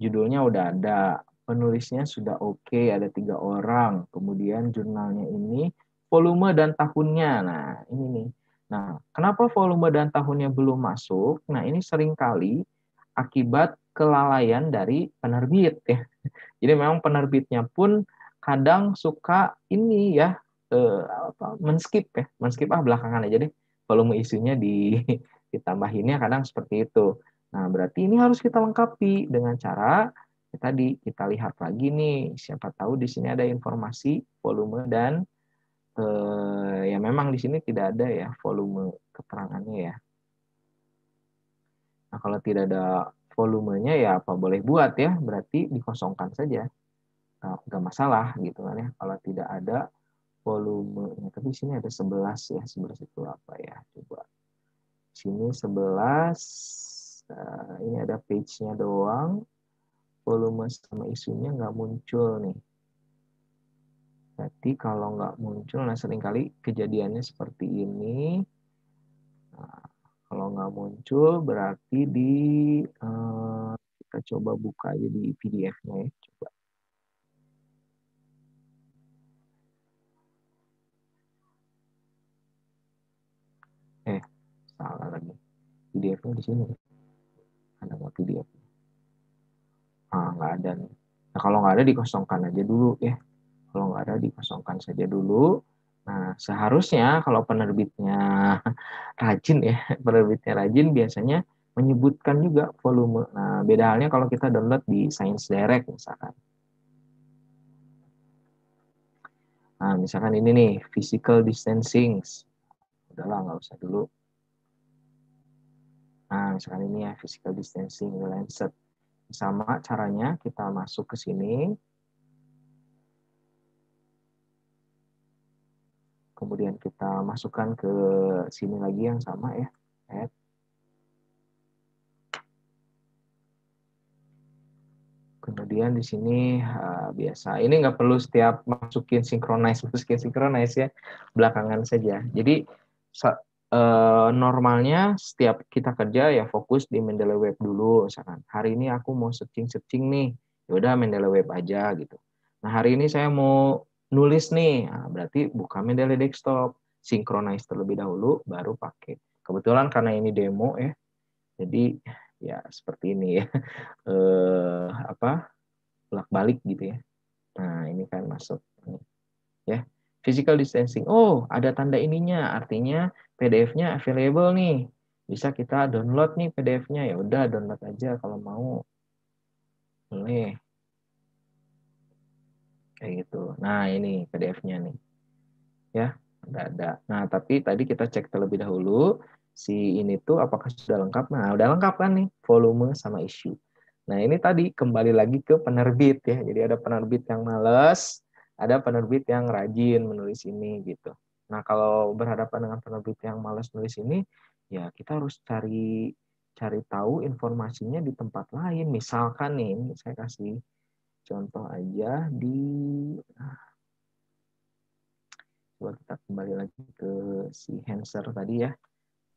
Speaker 1: Judulnya udah ada, penulisnya sudah oke, okay, ada tiga orang. Kemudian jurnalnya ini, volume dan tahunnya. Nah, ini nih. Nah, kenapa volume dan tahunnya belum masuk? Nah, ini seringkali akibat kelalaian dari penerbit ya. Jadi memang penerbitnya pun kadang suka ini ya eh, apa menskip ya, menskip ah belakangan aja deh volume isunya di ditambahinnya kadang seperti itu. Nah, berarti ini harus kita lengkapi dengan cara kita ya, tadi kita lihat lagi nih, siapa tahu di sini ada informasi volume dan eh, ya memang di sini tidak ada ya volume keterangannya ya. Nah, kalau tidak ada volumenya ya apa boleh buat ya, berarti dikosongkan saja. Nah, nggak masalah gitu kan ya, kalau tidak ada volumenya. Tapi sini ada 11 ya, 11 itu apa ya, coba. Sini 11, nah, eh, ini ada page-nya doang, volume sama isunya nggak muncul nih. Berarti kalau nggak muncul, nah seringkali kejadiannya seperti ini. Nah, kalau nggak muncul berarti di uh, kita coba buka aja di PDF-nya ya. Coba. Eh, salah lagi. PDF-nya di sini. Ada nggak PDF-nya? Ah, nggak ada nih. Nah, kalau nggak ada dikosongkan aja dulu ya. Kalau nggak ada dikosongkan saja dulu. Nah, seharusnya kalau penerbitnya rajin ya, penerbitnya rajin biasanya menyebutkan juga volume. Nah, beda halnya kalau kita download di Science Direct misalkan. Nah, misalkan ini nih, physical distancing. Udahlah, nggak usah dulu. Nah, misalkan ini ya, physical distancing, Lancet. Sama caranya, kita masuk ke sini, kemudian kita masukkan ke sini lagi yang sama ya add kemudian di sini uh, biasa ini nggak perlu setiap masukin synchronize masukin synchronize ya belakangan saja jadi uh, normalnya setiap kita kerja ya fokus di Mendeley Web dulu misalkan hari ini aku mau searching searching nih yaudah Mendeley Web aja gitu nah hari ini saya mau nulis nih, nah, berarti buka media desktop, synchronize terlebih dahulu, baru pakai. Kebetulan karena ini demo ya, jadi ya seperti ini ya, eh, apa bolak balik gitu ya. Nah ini kan masuk ya physical distancing. Oh ada tanda ininya, artinya PDF-nya available nih. Bisa kita download nih PDF-nya ya udah download aja kalau mau. Boleh kayak gitu. Nah ini PDF-nya nih, ya nggak ada. Nah tapi tadi kita cek terlebih dahulu si ini tuh apakah sudah lengkap? Nah udah lengkap kan nih volume sama issue. Nah ini tadi kembali lagi ke penerbit ya. Jadi ada penerbit yang males, ada penerbit yang rajin menulis ini gitu. Nah kalau berhadapan dengan penerbit yang males menulis ini, ya kita harus cari cari tahu informasinya di tempat lain. Misalkan nih, saya kasih contoh aja di ah, buat kita kembali lagi ke si Hanser tadi ya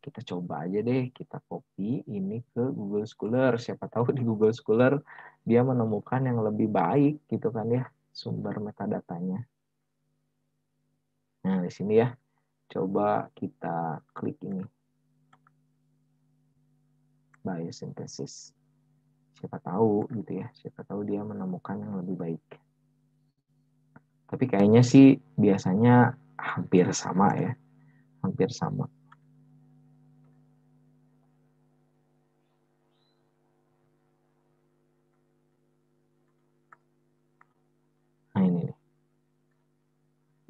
Speaker 1: kita coba aja deh kita copy ini ke Google Scholar siapa tahu di Google Scholar dia menemukan yang lebih baik gitu kan ya sumber metadatanya nah di sini ya coba kita klik ini biosintesis siapa tahu gitu ya siapa tahu dia menemukan yang lebih baik tapi kayaknya sih biasanya hampir sama ya hampir sama nah ini nih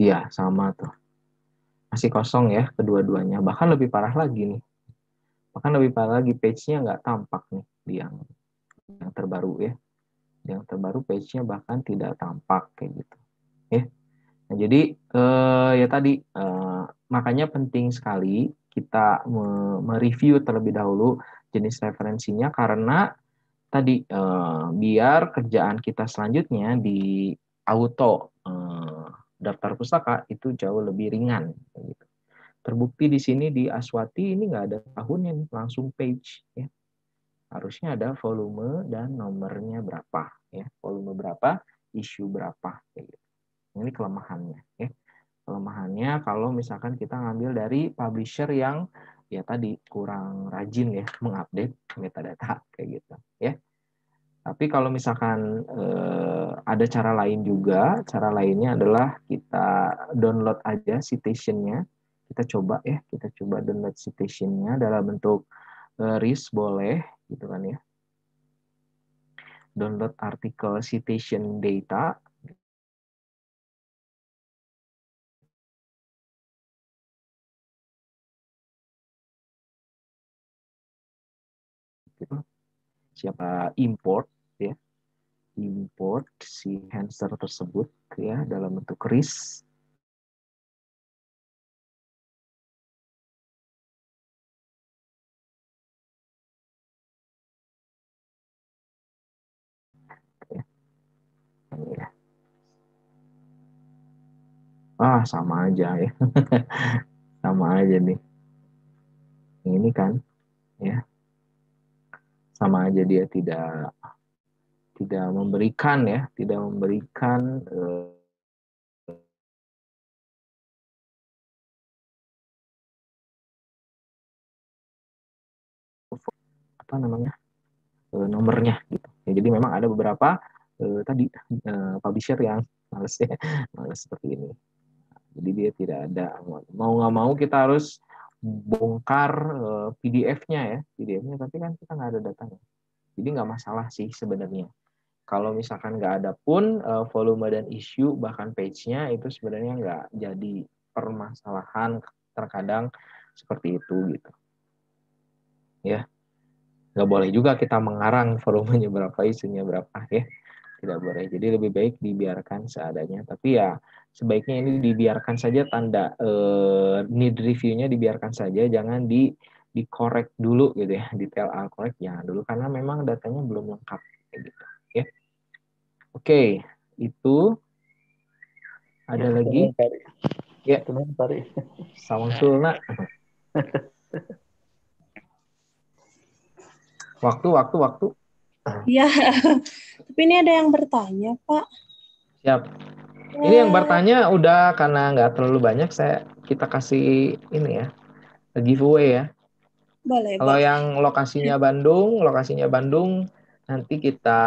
Speaker 1: iya sama tuh masih kosong ya kedua-duanya bahkan lebih parah lagi nih bahkan lebih parah lagi page-nya nggak tampak nih di yang yang terbaru ya yang terbaru page-nya bahkan tidak tampak kayak gitu ya nah jadi eh, ya tadi eh, makanya penting sekali kita mereview terlebih dahulu jenis referensinya karena tadi eh, biar kerjaan kita selanjutnya di auto eh, daftar pustaka itu jauh lebih ringan gitu. Terbukti di sini di Aswati ini nggak ada tahunnya nih, langsung page ya harusnya ada volume dan nomornya berapa ya volume berapa isu berapa kayak gitu. ini kelemahannya ya kelemahannya kalau misalkan kita ngambil dari publisher yang ya tadi kurang rajin ya mengupdate metadata kayak gitu ya tapi kalau misalkan eh, ada cara lain juga, cara lainnya adalah kita download aja citationnya, kita coba ya, kita coba download citationnya dalam bentuk risk boleh gitu kan ya download artikel citation data siapa import ya import si handser tersebut ya dalam bentuk risk Iya. Ah, sama aja ya. sama aja nih. ini kan, ya. Sama aja dia tidak tidak memberikan ya, tidak memberikan uh, apa namanya eh, nomornya gitu ya, jadi memang ada beberapa Eh, tadi eh, publisher yang males ya males seperti ini jadi dia tidak ada mau nggak mau kita harus bongkar eh, PDF-nya ya PDF-nya tapi kan kita nggak ada datanya jadi nggak masalah sih sebenarnya kalau misalkan nggak ada pun eh, volume dan issue bahkan page-nya itu sebenarnya nggak jadi permasalahan terkadang seperti itu gitu ya nggak boleh juga kita mengarang volumenya berapa isinya berapa ya tidak boleh. Jadi lebih baik dibiarkan seadanya. Tapi ya sebaiknya ini dibiarkan saja tanda eh, need reviewnya dibiarkan saja, jangan di dikorek dulu gitu ya, detail al korek ya dulu karena memang datanya belum lengkap gitu. ya Oke, itu ada ya, lagi. Ya, teman tari. Sawang sulna. waktu, waktu, waktu. Iya.
Speaker 2: Tapi ini ada yang bertanya, Pak. Siap. Eh. Ini yang
Speaker 1: bertanya udah karena nggak terlalu banyak saya kita kasih ini ya giveaway ya.
Speaker 2: Boleh. Kalau yang
Speaker 1: lokasinya Bandung, lokasinya Bandung nanti kita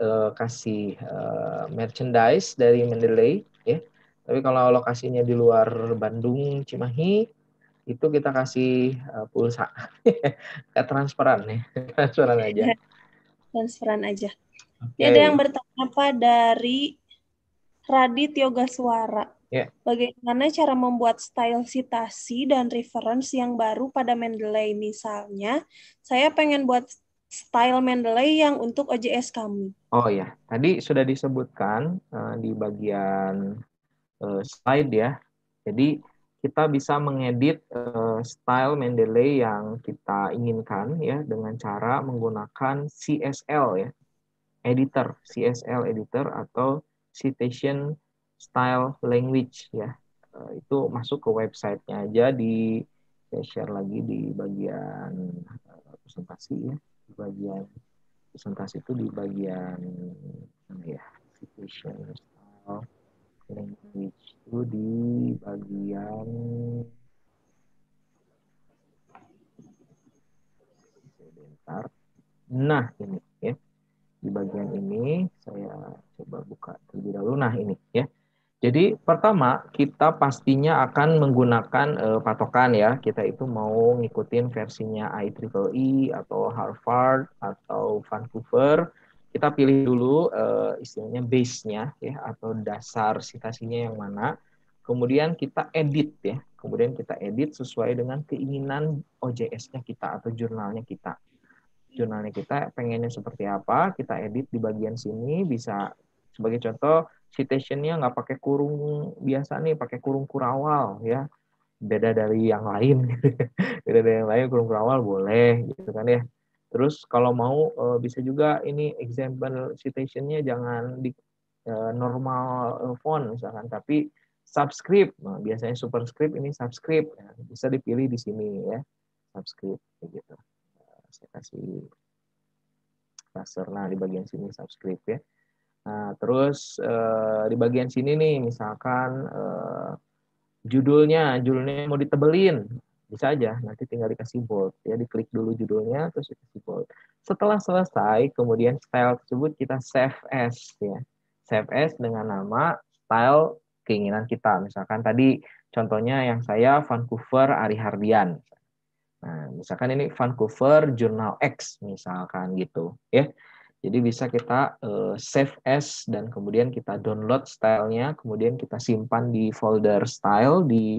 Speaker 1: uh, kasih uh, merchandise dari Mendeley ya. Tapi kalau lokasinya di luar Bandung, Cimahi itu kita kasih uh, pulsa. transparan nih, transparan aja
Speaker 2: transferan aja. Okay. ada yang bertanya apa dari Radit Yoga Suara. Yeah. Bagaimana cara membuat style citasi dan reference yang baru pada Mendeley? Misalnya, saya pengen buat style Mendeley yang untuk OJS kami.
Speaker 1: Oh ya, tadi sudah disebutkan uh, di bagian uh, slide ya. Jadi kita bisa mengedit uh, style Mendeley yang kita inginkan ya dengan cara menggunakan CSL ya editor CSL editor atau citation style language ya uh, itu masuk ke websitenya aja di saya share lagi di bagian eh, presentasi ya di bagian presentasi itu di bagian ya citation style language itu di bagian sebentar. Nah, ini ya. Di bagian ini saya coba buka terlebih dahulu. Nah, ini ya. Jadi pertama kita pastinya akan menggunakan uh, patokan ya. Kita itu mau ngikutin versinya IEEE e atau Harvard atau Vancouver kita pilih dulu uh, istilahnya base-nya ya atau dasar citasinya yang mana. Kemudian kita edit ya. Kemudian kita edit sesuai dengan keinginan OJS-nya kita atau jurnalnya kita. Jurnalnya kita pengennya seperti apa, kita edit di bagian sini bisa sebagai contoh citation-nya nggak pakai kurung biasa nih, pakai kurung kurawal ya. Beda dari yang lain. Beda dari yang lain kurung kurawal boleh gitu kan ya Terus kalau mau eh, bisa juga ini example citationnya jangan di eh, normal eh, font misalkan, tapi subscript. Nah, biasanya superscript ini subscript ya. bisa dipilih di sini ya subscript gitu. Saya kasih cursor nah di bagian sini subscript ya. Nah, terus di bagian sini nih misalkan judulnya judulnya mau ditebelin bisa aja nanti tinggal dikasih bold ya diklik dulu judulnya terus dikasih bold setelah selesai kemudian style tersebut kita save as ya save as dengan nama style keinginan kita misalkan tadi contohnya yang saya Vancouver Ari Hardian nah misalkan ini Vancouver Journal X misalkan gitu ya jadi bisa kita uh, save as dan kemudian kita download stylenya kemudian kita simpan di folder style di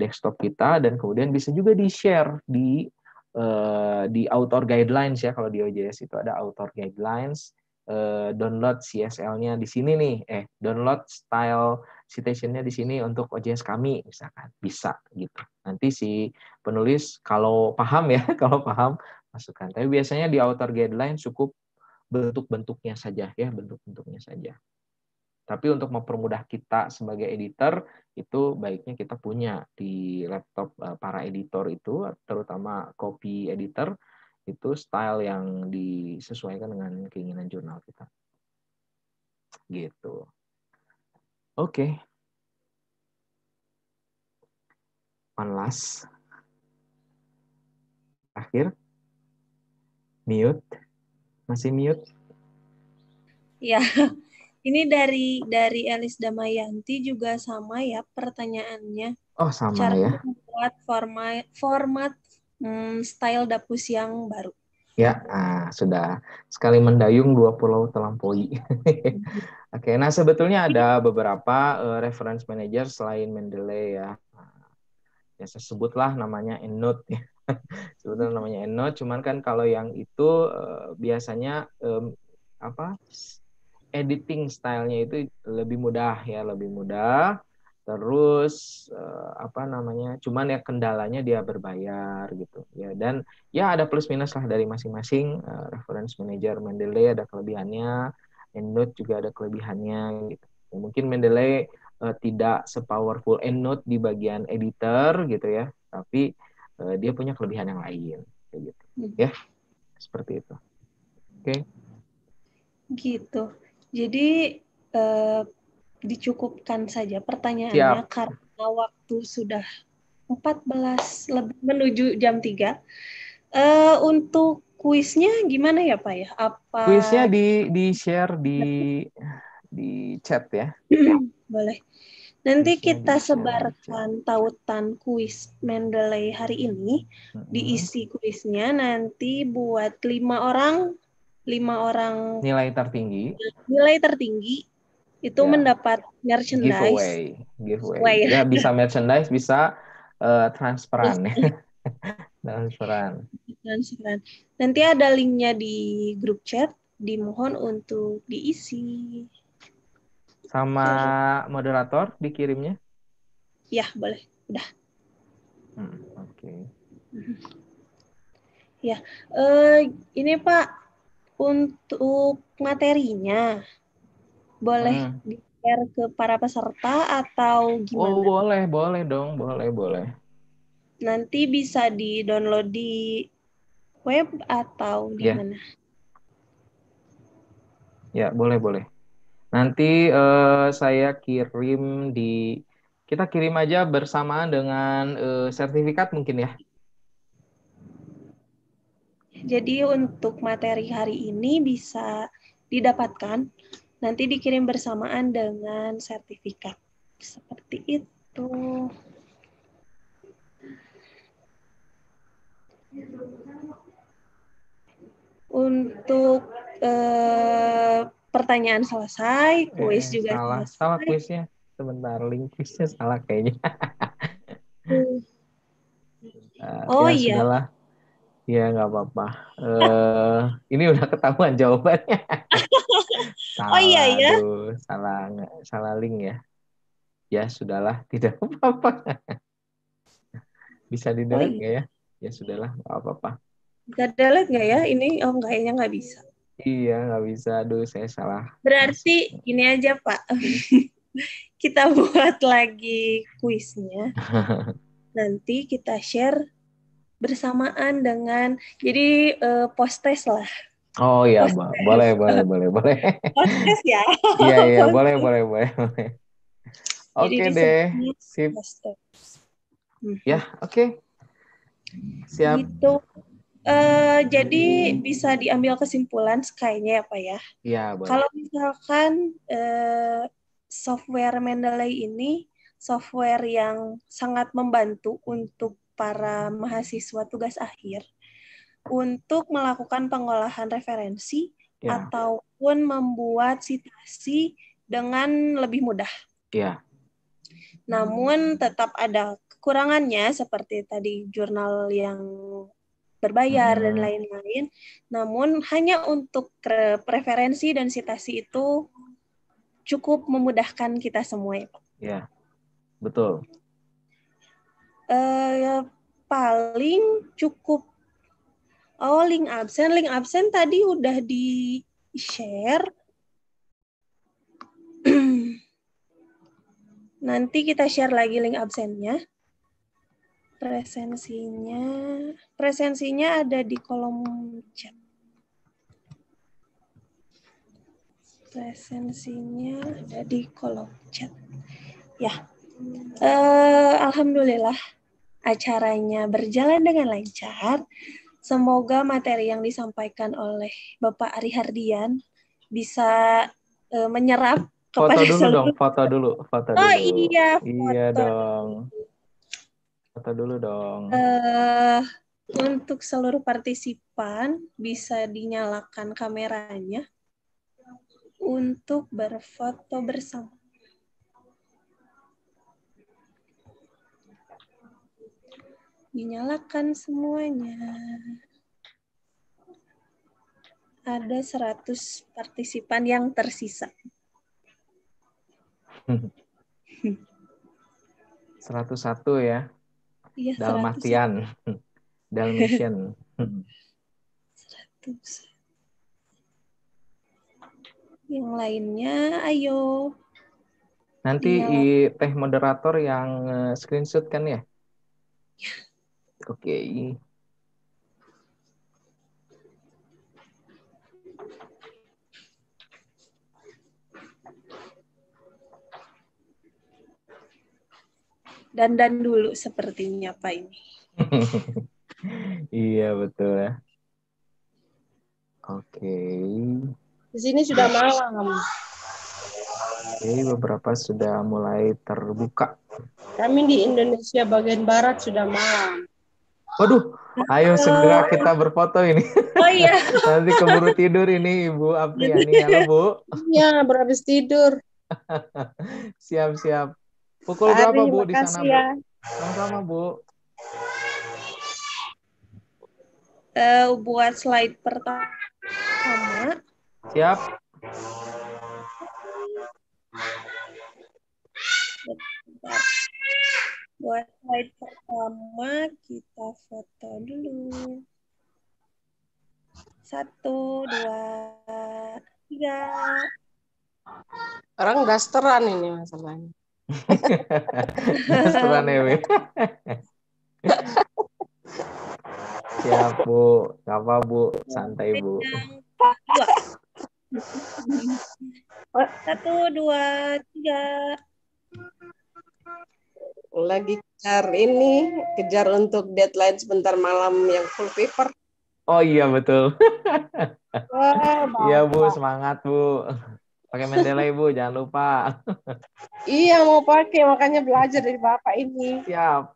Speaker 1: desktop kita dan kemudian bisa juga di-share di uh, di author guidelines ya kalau di OJS itu ada author guidelines uh, download CSL-nya di sini nih eh download style citation-nya di sini untuk OJS kami misalkan bisa gitu nanti si penulis kalau paham ya kalau paham masukkan tapi biasanya di author guidelines cukup bentuk-bentuknya saja ya bentuk-bentuknya saja tapi untuk mempermudah kita sebagai editor itu baiknya kita punya di laptop eh, para editor itu terutama copy editor itu style yang disesuaikan dengan keinginan jurnal kita. Gitu. Oke. Okay. One last. Akhir. Mute. Masih mute?
Speaker 2: Iya. Yeah. Ini dari dari Elis Damayanti juga sama ya pertanyaannya.
Speaker 1: Oh, sama Cara ya.
Speaker 2: membuat format format hmm, style dapus yang baru.
Speaker 1: Ya, ah, sudah sekali mendayung dua pulau terlampaui. Oke, nah sebetulnya ada beberapa uh, reference manager selain Mendeley ya. Ya saya sebutlah namanya EndNote ya. sebetulnya namanya EndNote, cuman kan kalau yang itu uh, biasanya um, apa editing stylenya itu lebih mudah ya lebih mudah terus eh, apa namanya cuman ya kendalanya dia berbayar gitu ya dan ya ada plus minus lah dari masing-masing eh, reference manager Mendeley ada kelebihannya EndNote juga ada kelebihannya gitu ya, mungkin Mendeley eh, tidak sepowerful EndNote di bagian editor gitu ya tapi eh, dia punya kelebihan yang lain kayak gitu hmm. ya seperti itu oke okay.
Speaker 2: gitu jadi eh, dicukupkan saja pertanyaannya Siap. karena waktu sudah 14 lebih menuju jam 3. Eh, untuk kuisnya gimana ya Pak ya? Apa Kuisnya di
Speaker 1: di share di di chat ya.
Speaker 2: Boleh. Nanti kita sebarkan tautan kuis Mendeley hari ini, diisi mm-hmm. kuisnya nanti buat lima orang lima orang
Speaker 1: nilai tertinggi
Speaker 2: nilai tertinggi itu ya. mendapat merchandise giveaway
Speaker 1: giveaway Way. ya bisa merchandise bisa uh, transferan ya. transferan
Speaker 2: transferan nanti ada linknya di grup chat dimohon untuk diisi
Speaker 1: sama moderator dikirimnya
Speaker 2: ya boleh udah
Speaker 1: hmm, oke okay.
Speaker 2: ya uh, ini pak untuk materinya, boleh hmm. di-share ke para peserta atau oh, gimana? Oh,
Speaker 1: boleh, boleh dong, boleh, boleh.
Speaker 2: Nanti bisa di-download di web atau di ya. yeah. mana?
Speaker 1: Ya, boleh, boleh. Nanti uh, saya kirim di kita kirim aja bersamaan dengan uh, sertifikat mungkin ya.
Speaker 2: Jadi untuk materi hari ini bisa didapatkan nanti dikirim bersamaan dengan sertifikat. Seperti itu. Untuk eh, pertanyaan selesai, eh, kuis eh, juga salah, selesai. Salah
Speaker 1: kuisnya, sebentar link kuisnya salah kayaknya. uh, oh ya, iya. Sudahlah. Iya nggak apa-apa. Uh, ini udah ketahuan jawabannya. salah, oh iya ya. Aduh, salah salah link ya. Ya sudahlah, tidak apa-apa. bisa di oh iya. nggak ya? Ya sudahlah, nggak apa-apa.
Speaker 2: Bisa delete nggak ya? Ini oh kayaknya nggak bisa.
Speaker 1: Iya nggak bisa. Aduh, saya salah.
Speaker 2: Berarti ini aja Pak. kita buat lagi kuisnya. Nanti kita share bersamaan dengan jadi uh, eh, post test lah.
Speaker 1: Oh iya, Mbak. Boleh, boleh, boleh, boleh. Post test ya. Iya, iya, boleh, boleh, boleh, Oke okay deh. Sip. Hmm. Ya, oke. Okay. Siap. Itu
Speaker 2: Uh, eh, jadi bisa diambil kesimpulan kayaknya apa ya,
Speaker 1: ya. Iya, Kalau
Speaker 2: misalkan uh, software Mendeley ini software yang sangat membantu untuk para mahasiswa tugas akhir untuk melakukan pengolahan referensi yeah. ataupun membuat citasi dengan lebih mudah. Yeah. Namun tetap ada kekurangannya seperti tadi jurnal yang berbayar hmm. dan lain-lain. Namun hanya untuk preferensi dan citasi itu cukup memudahkan kita semua
Speaker 1: Ya, ya betul.
Speaker 2: Eh, paling cukup oh link absen link absen tadi udah di share nanti kita share lagi link absennya presensinya presensinya ada di kolom chat presensinya ada di kolom chat ya uh, alhamdulillah acaranya berjalan dengan lancar. Semoga materi yang disampaikan oleh Bapak Ari Hardian bisa uh, menyerap foto dulu seluruh. dong,
Speaker 1: foto dulu, foto oh, dulu. Oh iya, foto. Iya dong. Foto dulu dong.
Speaker 2: Uh, untuk seluruh partisipan bisa dinyalakan kameranya untuk berfoto bersama. Dinyalakan semuanya. Ada 100 partisipan yang tersisa.
Speaker 1: 101 ya. Iya, Dalam mission. 100.
Speaker 2: Yang lainnya, ayo.
Speaker 1: Nanti ya. teh moderator yang eh, screenshot kan Ya. ya. Oke. Okay.
Speaker 2: Dandan dulu sepertinya Pak ini.
Speaker 1: iya betul ya. Oke. Okay.
Speaker 2: Di sini sudah malam.
Speaker 1: Oke, beberapa sudah mulai terbuka.
Speaker 2: Kami di Indonesia bagian barat sudah malam.
Speaker 1: Waduh, ayo segera kita berfoto ini.
Speaker 2: Oh iya. Nanti keburu
Speaker 1: tidur ini Ibu Apriani. Halo Bu.
Speaker 2: Iya, berhabis tidur.
Speaker 1: Siap-siap. Pukul Hari, berapa Bu di sana ya. Bu? Sama-sama Bu.
Speaker 2: Uh, buat slide pertama. Siap. Bentar. Buat slide pertama kita foto dulu. Satu, dua, tiga.
Speaker 1: Orang dasteran ini masalahnya. dasteran ya, Siap, Bu. siapa apa, Bu. Santai, Bu.
Speaker 2: Satu, dua, tiga lagi kejar ini, kejar untuk deadline sebentar malam yang full paper.
Speaker 1: Oh iya betul. Iya Bu, semangat Bu. Pakai Mendeley Bu, jangan lupa. iya mau pakai, makanya belajar dari Bapak ini. Siap.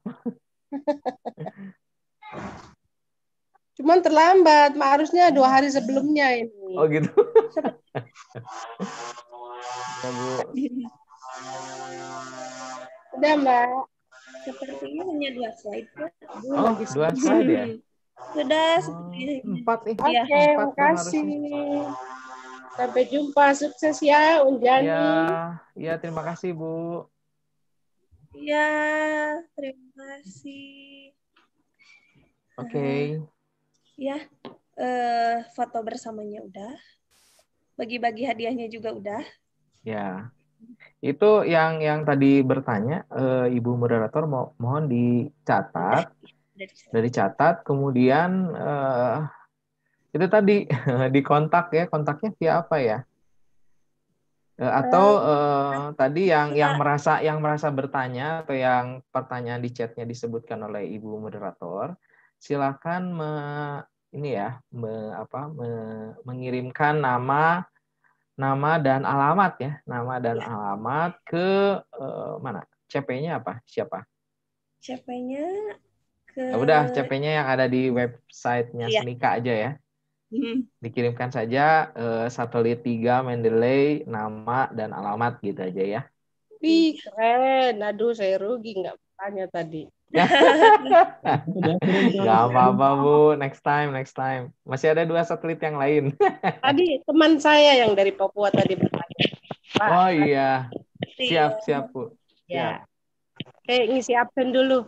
Speaker 1: Cuman terlambat, harusnya dua hari sebelumnya ini. Oh gitu. ya, Bu.
Speaker 2: Udah Mbak. Sepertinya hanya dua slide. Oh, oh dua slide ya? ya?
Speaker 1: Sudah oh, seperti empat eh. Oke, okay, makasih. Sampai jumpa, sukses ya Unjani. Iya, ya terima kasih Bu.
Speaker 2: Iya, terima kasih.
Speaker 1: Oke. Okay. Uh, eh,
Speaker 2: ya, uh, eh, foto bersamanya udah. Bagi-bagi hadiahnya juga udah.
Speaker 1: Ya. Itu yang yang tadi bertanya uh, Ibu moderator mo mohon dicatat. Dari catat kemudian uh, itu tadi dikontak ya, kontaknya via apa ya? Eh, atau uh, tadi yang iya. yang merasa yang merasa bertanya atau yang pertanyaan di chatnya disebutkan oleh ibu moderator silakan me, ini ya me, apa me, mengirimkan nama nama dan alamat ya, nama dan ya. alamat ke uh, mana? CP-nya apa? Siapa?
Speaker 2: CP-nya ke ya udah
Speaker 1: CP-nya yang ada di websitenya ya. Senika aja ya. Hmm. Dikirimkan saja uh, satelit 3 Mendeley nama dan alamat gitu aja ya.
Speaker 2: Wih, keren. Aduh, saya rugi nggak tanya tadi. Ya.
Speaker 1: Gak apa-apa Bu, next time, next time. Masih ada dua satelit yang lain.
Speaker 2: tadi teman saya yang dari Papua tadi bertanya.
Speaker 1: Pak, oh iya, siap siap Bu. Ya. Oke, ngisi absen dulu.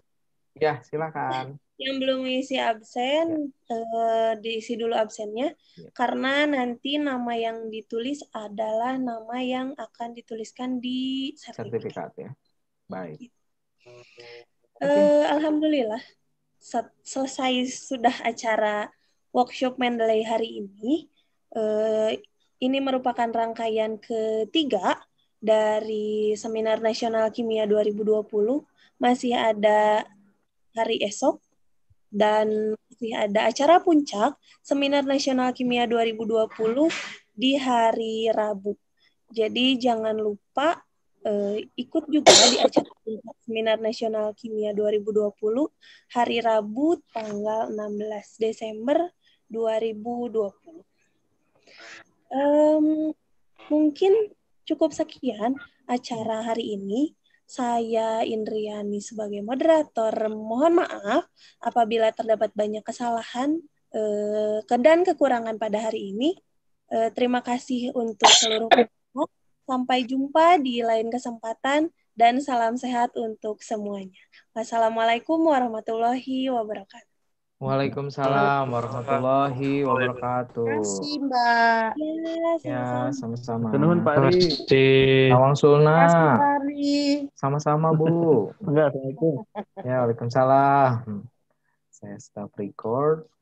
Speaker 1: Ya, silakan.
Speaker 2: Yang belum ngisi absen ya. eh, diisi dulu absennya ya. karena nanti nama yang ditulis adalah nama yang akan dituliskan di sertifikat,
Speaker 1: sertifikat ya. Baik. Gitu. Okay. Uh, eh,
Speaker 2: Alhamdulillah selesai sudah acara workshop Mendeley hari ini. Uh, ini merupakan rangkaian ketiga dari Seminar Nasional Kimia 2020. Masih ada hari esok dan masih ada acara puncak Seminar Nasional Kimia 2020 di hari Rabu. Jadi jangan lupa uh, ikut juga di acara Seminar Nasional Kimia 2020 hari Rabu tanggal 16 Desember 2020. Um, mungkin cukup sekian acara hari ini. Saya Indriani sebagai moderator. Mohon maaf apabila terdapat banyak kesalahan uh, dan kekurangan pada hari ini. Uh, terima kasih untuk seluruh Sampai jumpa di lain kesempatan dan salam sehat untuk semuanya. Wassalamualaikum warahmatullahi wabarakatuh.
Speaker 1: Waalaikumsalam warahmatullahi wabarakatuh. Ya, ya, Terima kasih, Mbak. Ya, sama-sama. Tenun Pak Ri. Awang Sulna. Sama-sama, Bu. Enggak, Assalamualaikum. Ya, Waalaikumsalam. Saya stop record.